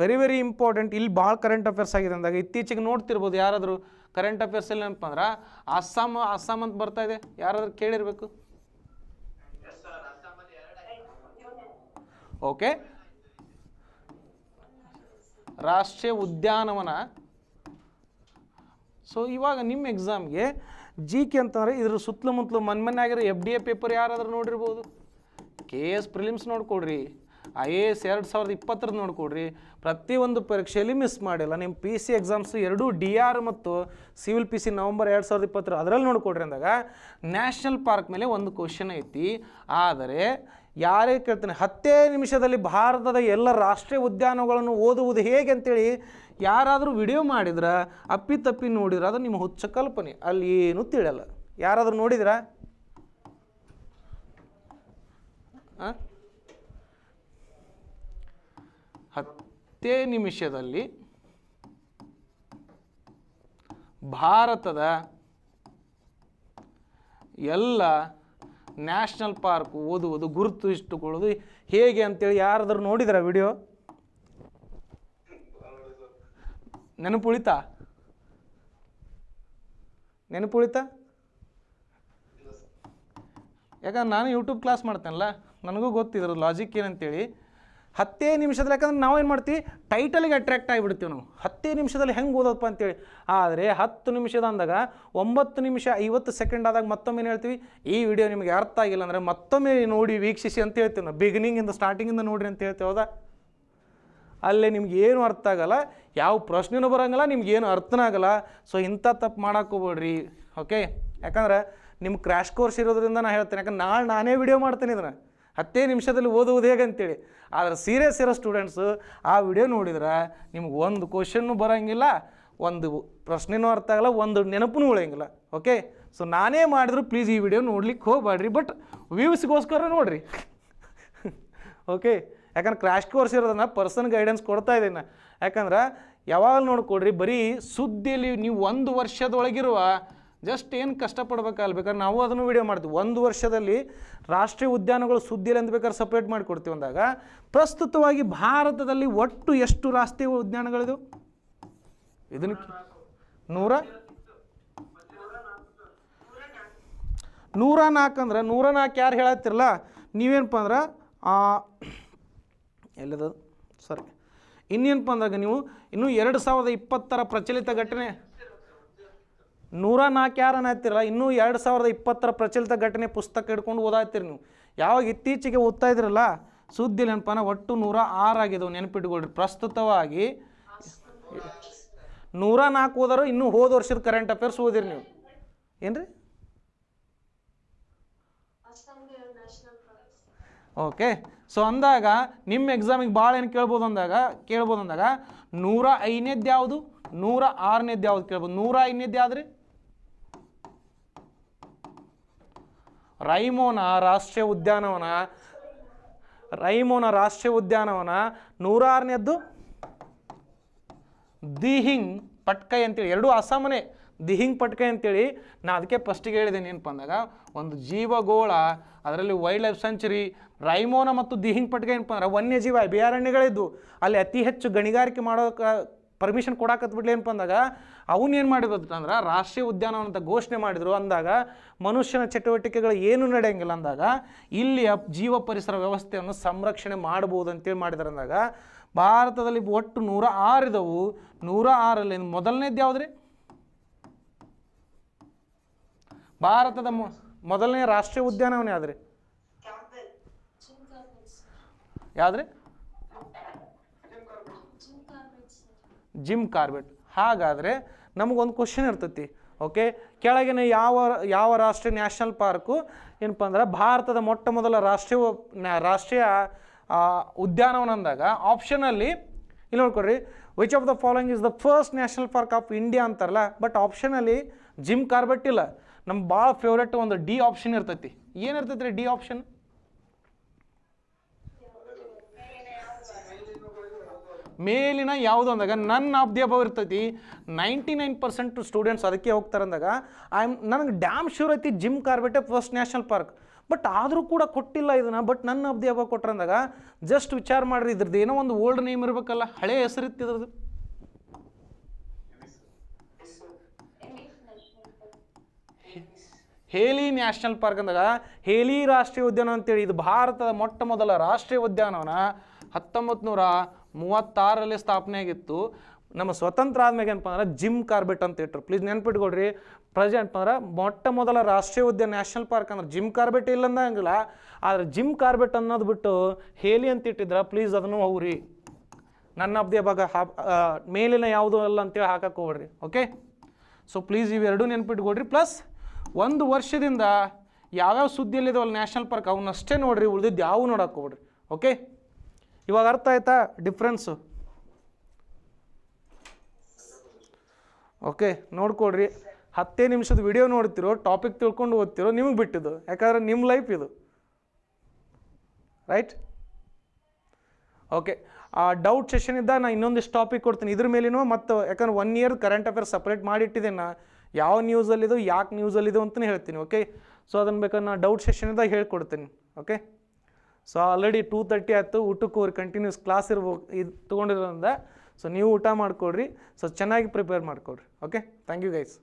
ವೆರಿ ವೆರಿ ಇಂಪಾರ್ಟೆಂಟ್ ಇಲ್ಲಿ ಭಾಳ ಕರೆಂಟ್ ಅಫೇರ್ಸ್ ಆಗಿದೆ ಅಂದಾಗ ಇತ್ತೀಚೆಗೆ ನೋಡ್ತಿರ್ಬೋದು ಯಾರಾದರೂ ಕರೆಂಟ್ ಅಫೇರ್ಸ್ ಏನಪ್ಪ ಅಂದ್ರೆ ಅಸ್ಸಾಮ್ ಅಸ್ಸಾಮ್ ಅಂತ ಬರ್ತಾ ಇದೆ ಯಾರಾದರೂ ಕೇಳಿರಬೇಕು ಓಕೆ ರಾಷ್ಟ್ರೀಯ ಉದ್ಯಾನವನ ಸೊ ಇವಾಗ ನಿಮ್ಮ ಎಕ್ಸಾಮ್ಗೆ ಜಿ ಕೆ ಅಂತಂದರೆ ಇದ್ರ ಸುತ್ತಲುಮುತ್ತಲು ಮನ್ಮನೆ ಆಗಿರೋ ಎಫ್ ಡಿ ಎ ಪೇಪರ್ ಯಾರಾದರೂ ನೋಡಿರ್ಬೋದು ಕೆ ಎಸ್ ಪ್ರಿಲಿಮ್ಸ್ ನೋಡ್ಕೊಡ್ರಿ ಐ ಎ ಎಸ್ ಎರಡು ಸಾವಿರದ ಇಪ್ಪತ್ತರದ್ದು ನೋಡ್ಕೊಡ್ರಿ ಪ್ರತಿಯೊಂದು ಪರೀಕ್ಷೆಯಲ್ಲಿ ಮಿಸ್ ಮಾಡಿಲ್ಲ ನಿಮ್ಮ ಪಿ ಸಿ ಎಕ್ಸಾಮ್ಸು ಎರಡೂ ಡಿ ಆರ್ ಮತ್ತು ಸಿವಿಲ್ ಪಿ ಸಿ ನವಂಬರ್ ಎರಡು ಸಾವಿರದ ಇಪ್ಪತ್ತರ ಅದರಲ್ಲಿ ನೋಡ್ಕೊಡ್ರಿ ಅಂದಾಗ ನ್ಯಾಷನಲ್ ಪಾರ್ಕ್ ಮೇಲೆ ಒಂದು ಕ್ವಶನ್ ಐತಿ ಆದರೆ ಯಾರೇ ಕೇಳ್ತಾನೆ ಹತ್ತೇ ನಿಮಿಷದಲ್ಲಿ ಭಾರತದ ಎಲ್ಲ ರಾಷ್ಟ್ರೀಯ ಉದ್ಯಾನಗಳನ್ನು ಓದುವುದು ಹೇಗೆ ಅಂತೇಳಿ ಯಾರಾದರೂ ವಿಡಿಯೋ ಮಾಡಿದ್ರೆ ಅಪ್ಪಿತಪ್ಪಿ ನೋಡಿದ್ರೆ ಅದು ನಿಮ್ಮ ಹುಚ್ಚ ಕಲ್ಪನೆ ಅಲ್ಲಿ ಏನೂ ತಿಳಿಯಲ್ಲ ಯಾರಾದರೂ ನೋಡಿದ್ರ ಹತ್ತೇ ನಿಮಿಷದಲ್ಲಿ ಭಾರತದ ಎಲ್ಲ ನ್ಯಾಷನಲ್ ಪಾರ್ಕ್ ಓದುವುದು ಗುರುತು ಇಷ್ಟುಕೊಳ್ಳೋದು ಹೇಗೆ ಅಂತೇಳಿ ಯಾರಾದರೂ ನೋಡಿದ್ರ ವಿಡಿಯೋ ನೆನಪುಳಿತಾ ನೆನಪುಳಿತಾ ಯಾಕಂದ್ರೆ ನಾನು ಯೂಟ್ಯೂಬ್ ಕ್ಲಾಸ್ ಮಾಡ್ತೇನಲ್ಲ ನನಗೂ ಗೊತ್ತಿದ್ರು ಲಾಜಿಕ್ ಏನಂತೇಳಿ ಹತ್ತೇ ನಿಮಿಷದಲ್ಲಿ ಯಾಕಂದ್ರೆ ನಾವೇನು ಮಾಡ್ತೀವಿ ಟೈಟಲಿಗೆ ಅಟ್ರ್ಯಾಕ್ಟ್ ಆಗಿಬಿಡ್ತೀವಿ ನಾವು ಹತ್ತೇ ನಿಮಿಷದಲ್ಲಿ ಹೆಂಗೆ ಓದೋದಪ್ಪ ಅಂತೇಳಿ ಆದರೆ ಹತ್ತು ನಿಮಿಷದ ಅಂದಾಗ ಒಂಬತ್ತು ನಿಮಿಷ ಐವತ್ತು ಸೆಕೆಂಡ್ ಆದಾಗ ಮತ್ತೊಮ್ಮೆ ಏನು ಹೇಳ್ತೀವಿ ಈ ವಿಡಿಯೋ ನಿಮಗೆ ಅರ್ಥ ಆಗಿಲ್ಲ ಅಂದರೆ ಮತ್ತೊಮ್ಮೆ ನೋಡಿ ವೀಕ್ಷಿಸಿ ಅಂತ ಹೇಳ್ತೀವಿ ನಾವು ಬಿಗಿನಿಂಗಿಂದ ಸ್ಟಾರ್ಟಿಂಗಿಂದ ನೋಡಿರಿ ಅಂತ ಹೇಳ್ತೀವಿ ಹೌದಾ ಅಲ್ಲೇ ನಿಮ್ಗೆ ಏನು ಅರ್ಥ ಆಗಲ್ಲ ಯಾವ ಪ್ರಶ್ನೆನೂ ಬರೋಂಗಿಲ್ಲ ಏನು ಅರ್ಥನ ಆಗಲ್ಲ ಸೊ ಇಂಥ ತಪ್ಪು ಮಾಡೋಕ್ಕೋಗ್ಬೇಡ್ರಿ ಓಕೆ ಯಾಕಂದ್ರೆ ನಿಮ್ಮ ಕ್ರ್ಯಾಶ್ ಕೋರ್ಸ್ ಇರೋದ್ರಿಂದ ನಾನು ಹೇಳ್ತೇನೆ ಯಾಕಂದ್ರೆ ನಾಳೆ ನಾನೇ ವಿಡಿಯೋ ಮಾಡ್ತೇನೆ ಇದನ್ನು ಹತ್ತೇ ನಿಮಿಷದಲ್ಲಿ ಓದುವುದು ಹೇಗೆ ಅಂತೇಳಿ ಆದರೆ ಸೀರಿಯಸ್ ಇರೋ ಸ್ಟೂಡೆಂಟ್ಸು ಆ ವಿಡಿಯೋ ನೋಡಿದ್ರೆ ನಿಮ್ಗೆ ಒಂದು ಕ್ವಶನ್ನು ಬರೋಂಗಿಲ್ಲ ಒಂದು ಪ್ರಶ್ನೆನೂ ಅರ್ಥ ಆಗಲ್ಲ ಒಂದು ನೆನಪು ಉಳಿಯಂಗಿಲ್ಲ ಓಕೆ ಸೊ ನಾನೇ ಮಾಡಿದ್ರು ಪ್ಲೀಸ್ ಈ ವಿಡಿಯೋ ನೋಡ್ಲಿಕ್ಕೆ ಹೋಗಬೇಡ್ರಿ ಬಟ್ ವ್ಯೂಸ್ಗೋಸ್ಕರ ನೋಡಿರಿ ಓಕೆ ಯಾಕಂದ್ರೆ ಕ್ರ್ಯಾಶ್ ಕೋರ್ಸ್ ಇರೋದನ್ನ ಪರ್ಸನ್ ಗೈಡೆನ್ಸ್ ಕೊಡ್ತಾ ಇದ್ದೀನಿ ಯಾಕಂದ್ರೆ ಯಾವಾಗ ನೋಡಿಕೊಡ್ರಿ ಬರೀ ಸುದ್ದಿಯಲ್ಲಿ ನೀವು ಒಂದು ವರ್ಷದೊಳಗಿರುವ ಜಸ್ಟ್ ಏನು ಕಷ್ಟಪಡ್ಬೇಕಲ್ಲ ಬೇಕಾದ್ರೆ ನಾವು ಅದನ್ನು ವೀಡಿಯೋ ಮಾಡ್ತೀವಿ ಒಂದು ವರ್ಷದಲ್ಲಿ ರಾಷ್ಟ್ರೀಯ ಉದ್ಯಾನಗಳು ಸುದ್ದಿಯಲ್ಲಿ ಅಂತ ಬೇಕಾದ್ರೆ ಸಪ್ರೇಟ್ ಮಾಡಿಕೊಡ್ತೀವಿ ಅಂದಾಗ ಪ್ರಸ್ತುತವಾಗಿ ಭಾರತದಲ್ಲಿ ಒಟ್ಟು ಎಷ್ಟು ರಾಷ್ಟ್ರೀಯ ಉದ್ಯಾನಗಳಿದು ಇದನ್ನು ನೂರ ನೂರ ನಾಲ್ಕು ಅಂದ್ರೆ ನೂರ ನಾಲ್ಕು ಯಾರು ಹೇಳತ್ತಿರಲ್ಲ ನೀವೇನಪ್ಪ ಅಂದ್ರೆ ಎಲ್ಲದ ಸರಿ ಇನ್ನೇನಪ್ಪ ಅಂದಾಗ ನೀವು ಇನ್ನೂ ಎರಡು ಸಾವಿರದ ಇಪ್ಪತ್ತರ ಪ್ರಚಲಿತ ಘಟನೆ ನೂರ ನಾಲ್ಕು ಯಾರನ್ನ ಇನ್ನೂ ಎರಡು ಸಾವಿರದ ಇಪ್ಪತ್ತರ ಪ್ರಚಲಿತ ಘಟನೆ ಪುಸ್ತಕ ಹಿಡ್ಕೊಂಡು ಓದಾತ್ತಿರಿ ನೀವು ಯಾವಾಗ ಇತ್ತೀಚೆಗೆ ಓದ್ತಾ ಇದ್ರಲ್ಲ ಸುದ್ದಿ ನೆನಪನ ಒಟ್ಟು ನೂರ ಆರು ಆಗಿದವು ನೆನಪಿಟ್ಕೊಳ್ರಿ ಪ್ರಸ್ತುತವಾಗಿ ನೂರ ನಾಲ್ಕು ಓದಾರು ಇನ್ನೂ ಹೋದ ವರ್ಷದ ಕರೆಂಟ್ ಅಫೇರ್ಸ್ ಓದಿರಿ ನೀವು ಏನ್ರಿ ಓಕೆ ಸೊ ಅಂದಾಗ ನಿಮ್ಮ ಎಕ್ಸಾಮಿಗೆ ಭಾಳ ಏನು ಕೇಳ್ಬೋದು ಅಂದಾಗ ಕೇಳ್ಬೋದು ಅಂದಾಗ ನೂರ ಐದನೇದ್ದು ಯಾವುದು ನೂರ ಆರನೇದ್ದು ಯಾವ್ದು ಕೇಳ್ಬೋದು ನೂರ ಐದನೇದ್ದು ಯಾವ್ದು ರೀ ರೈಮೋನ ರಾಷ್ಟ್ರೀಯ ಉದ್ಯಾನವನ ರೈಮೋನ ರಾಷ್ಟ್ರೀಯ ಉದ್ಯಾನವನ ನೂರಾರನೇದ್ದು ದಿಹಿಂಗ್ ಪಟ್ಕೈ ಅಂತೇಳಿ ಎರಡೂ ಅಸಾಮನೆ ದಿಹಿಂಗ್ ಪಟ್ಕೈ ಅಂತೇಳಿ ನಾನು ಅದಕ್ಕೆ ಫಸ್ಟಿಗೆ ಹೇಳಿದ್ದೇನೆ ಏನಪ್ಪ ಅಂದಾಗ ಒಂದು ಜೀವಗೋಳ ಅದರಲ್ಲಿ ವೈಲ್ಡ್ ಲೈಫ್ ಸ್ಯಾಂಚುರಿ ರೈಮೋನ ಮತ್ತು ದಿಹಿಂಗ್ ಪಟ್ಕೈ ಏನಪ್ಪ ಅಂದ್ರೆ ವನ್ಯಜೀವ ಅಭಯಾರಣ್ಯಗಳಿದ್ದು ಅಲ್ಲಿ ಅತಿ ಹೆಚ್ಚು ಗಣಿಗಾರಿಕೆ ಮಾಡೋ ಪರ್ಮಿಷನ್ ಕೊಡಾಕತ್ ಬಿಡ್ಲಿ ಏನಪ್ಪ ಅಂದಾಗ ಅವನು ಏನು ಮಾಡಿದ್ರು ಅಂದ್ರೆ ರಾಷ್ಟ್ರೀಯ ಉದ್ಯಾನವನ ಅಂತ ಘೋಷಣೆ ಮಾಡಿದ್ರು ಅಂದಾಗ ಮನುಷ್ಯನ ಚಟುವಟಿಕೆಗಳು ಏನೂ ನಡೆಯಂಗಿಲ್ಲ ಅಂದಾಗ ಇಲ್ಲಿಯ ಜೀವ ಪರಿಸರ ವ್ಯವಸ್ಥೆಯನ್ನು ಸಂರಕ್ಷಣೆ ಮಾಡ್ಬೋದು ಅಂತೇಳಿ ಮಾಡಿದ್ರು ಅಂದಾಗ ಭಾರತದಲ್ಲಿ ಒಟ್ಟು ನೂರ ಆರಿದವು ನೂರ ಆರಲ್ಲಿ ಮೊದಲನೇದು ಯಾವುದ್ರಿ ಭಾರತದ ಮೊದಲನೇ ರಾಷ್ಟ್ರೀಯ ಉದ್ಯಾನವನ ಯಾವ್ದ್ರಿ ಯಾವ್ದ್ರಿ ಜಿಮ್ ಕಾರ್ಬೆಟ್ ಹಾಗಾದರೆ ನಮಗೊಂದು ಕ್ವಶನ್ ಇರ್ತೈತಿ ಓಕೆ ಕೆಳಗಿನ ಯಾವ ಯಾವ ರಾಷ್ಟ್ರೀಯ ನ್ಯಾಷನಲ್ ಪಾರ್ಕು ಏನಪ್ಪ ಅಂದ್ರೆ ಭಾರತದ ಮೊಟ್ಟ ಮೊದಲ ರಾಷ್ಟ್ರೀಯ ರಾಷ್ಟ್ರೀಯ ಉದ್ಯಾನವನ ಅಂದಾಗ ಆಪ್ಷನಲ್ಲಿ ಇಲ್ಲಿ ನೋಡ್ಕೊಡ್ರಿ which of the following is the first national park of India ಅಂತಾರಲ್ಲ ಬಟ್ ಆಪ್ಷನಲ್ಲಿ ಜಿಮ್ ಕಾರ್ಬೆಟ್ ಇಲ್ಲ ನಮ್ಮ ಭಾಳ ಫೇವ್ರೆಟ್ ಒಂದು ಡಿ ಆಪ್ಷನ್ ಇರ್ತೈತಿ ಏನಿರ್ತೈತಿ ರೀ ಡಿ ಆಪ್ಷನ್ ಮೇಲಿನ ಯಾವುದು ಅಂದಾಗ ನನ್ನ ಅಬ್ದಿ ಅಭಾವ ಇರ್ತೈತಿ ನೈಂಟಿ ನೈನ್ ಪರ್ಸೆಂಟ್ ಸ್ಟೂಡೆಂಟ್ಸ್ ಅದಕ್ಕೆ ಹೋಗ್ತಾರೆ ಅಂದಾಗ ಐ ಆಮ್ ನನಗೆ ಡ್ಯಾಮ್ ಶೂರ್ ಐತಿ ಜಿಮ್ ಕಾರ್ಬೆಟೆ ಫಸ್ಟ್ ನ್ಯಾಷನಲ್ ಪಾರ್ಕ್ ಬಟ್ ಆದರೂ ಕೂಡ ಕೊಟ್ಟಿಲ್ಲ ಇದನ್ನು ಬಟ್ ನನ್ನ ಅಬ್ದಿ ಹಬ್ಬ ಕೊಟ್ರಂದಾಗ ಜಸ್ಟ್ ವಿಚಾರ ಮಾಡಿರಿ ಇದ್ರದ್ದು ಏನೋ ಒಂದು ಓಲ್ಡ್ ನೇಮ್ ಇರಬೇಕಲ್ಲ ಹಳೆ ಹೆಸರಿತ್ತು ಇದ್ರದ್ದು ಹೇಲಿ ನ್ಯಾಷನಲ್ ಪಾರ್ಕ್ ಅಂದಾಗ ಹೇಲಿ ರಾಷ್ಟ್ರೀಯ ಉದ್ಯಾನ ಅಂತೇಳಿ ಇದು ಭಾರತದ ಮೊಟ್ಟ ಮೊದಲ ರಾಷ್ಟ್ರೀಯ ಉದ್ಯಾನವನ ಹತ್ತೊಂಬತ್ತು ನೂರ ಮೂವತ್ತಾರಲ್ಲಿ ಸ್ಥಾಪನೆ ಆಗಿತ್ತು ನಮ್ಮ ಸ್ವತಂತ್ರ ಆದ್ಮೇಲೆ ಏನಪ್ಪ ಅಂದ್ರೆ ಜಿಮ್ ಕಾರ್ಬೆಟ್ ಅಂತ ಇಟ್ಟರು ಪ್ಲೀಸ್ ನೆನ್ಪಿಟ್ಕೊಡ್ರಿ ಪ್ರೆಸೆಂಟ್ ಅಂದ್ರೆ ಮೊಟ್ಟ ಮೊದಲ ರಾಷ್ಟ್ರೀಯ ಉದ್ಯಾನ ನ್ಯಾಷನಲ್ ಪಾರ್ಕ್ ಅಂದ್ರೆ ಜಿಮ್ ಕಾರ್ಬೆಟ್ ಇಲ್ಲ ಹಂಗಿಲ್ಲ ಆದ್ರೆ ಜಿಮ್ ಕಾರ್ಬೆಟ್ ಅನ್ನೋದು ಬಿಟ್ಟು ಹೇಳಿ ಅಂತ ಇಟ್ಟಿದ್ರೆ ಪ್ಲೀಸ್ ಅದನ್ನು ಅವ್ರಿ ನನ್ನ ಅಬ್ದಿ ಭಾಗ ಹಾ ಮೇಲಿನ ಯಾವುದು ಅಲ್ಲ ಅಂತೇಳಿ ಹಾಕಕ್ಕೆ ಹೋಗ್ರಿ ಓಕೆ ಸೊ ಪ್ಲೀಸ್ ಇವೆರಡೂ ನೆನ್ಪಿಟ್ಕೊಡ್ರಿ ಪ್ಲಸ್ ಒಂದು ವರ್ಷದಿಂದ ಯಾವ್ಯಾವ ಅಲ್ಲಿ ನ್ಯಾಷನಲ್ ಪಾರ್ಕ್ ಅವನ್ನಷ್ಟೇ ನೋಡ್ರಿ ಉಳಿದಿದ್ದು ಯಾವ ನೋಡಕ್ಕೆ ಹೋಗ್ರಿ ಓಕೆ ಇವಾಗ ಅರ್ಥ ಆಯ್ತಾ ಡಿಫ್ರೆನ್ಸು ಓಕೆ ನೋಡ್ಕೊಳ್ರಿ ಹತ್ತೇ ನಿಮಿಷದ ವಿಡಿಯೋ ನೋಡ್ತಿರೋ ಟಾಪಿಕ್ ತಿಳ್ಕೊಂಡು ಓದ್ತಿರೋ ನಿಮಗೆ ಬಿಟ್ಟಿದ್ದು ಯಾಕಂದ್ರೆ ನಿಮ್ಮ ಲೈಫ್ ಇದು ರೈಟ್ ಓಕೆ ಆ ಡೌಟ್ ಸೆಷನ್ ಇದ್ದ ನಾನು ಇನ್ನೊಂದಿಷ್ಟು ಟಾಪಿಕ್ ಕೊಡ್ತೀನಿ ಇದ್ರ ಮೇಲಿನೂ ಮತ್ತು ಯಾಕಂದ್ರೆ one year current affairs separate ಮಾಡಿಟ್ಟಿದ್ದೇನೆ ನಾ ಯಾವ ನ್ಯೂಸಲ್ಲಿದು ಯಾಕೆ ನ್ಯೂಸಲ್ಲಿದು ಅಂತಲೇ ಹೇಳ್ತೀನಿ ಓಕೆ ಸೊ ಅದನ್ನು ಬೇಕಾದ್ರೆ ನಾನು ಡೌಟ್ ಸೆಷನ್ ಇದ್ದಾಗ ಹೇಳ್ಕೊಡ್ತೀನಿ okay so already two thirty ಆಯಿತು ಊಟಕ್ಕೆ ಅವ್ರು ಕಂಟಿನ್ಯೂಸ್ ಕ್ಲಾಸ್ ಇರ್ಬೋ ಇದು ತೊಗೊಂಡಿರೋದ್ರಿಂದ ಸೊ ನೀವು ಊಟ ಮಾಡಿಕೊಡ್ರಿ ಸೊ ಚೆನ್ನಾಗಿ ಪ್ರಿಪೇರ್ ಮಾಡಿಕೊಡ್ರಿ ಓಕೆ ಥ್ಯಾಂಕ್ ಯು ಗೈಸ್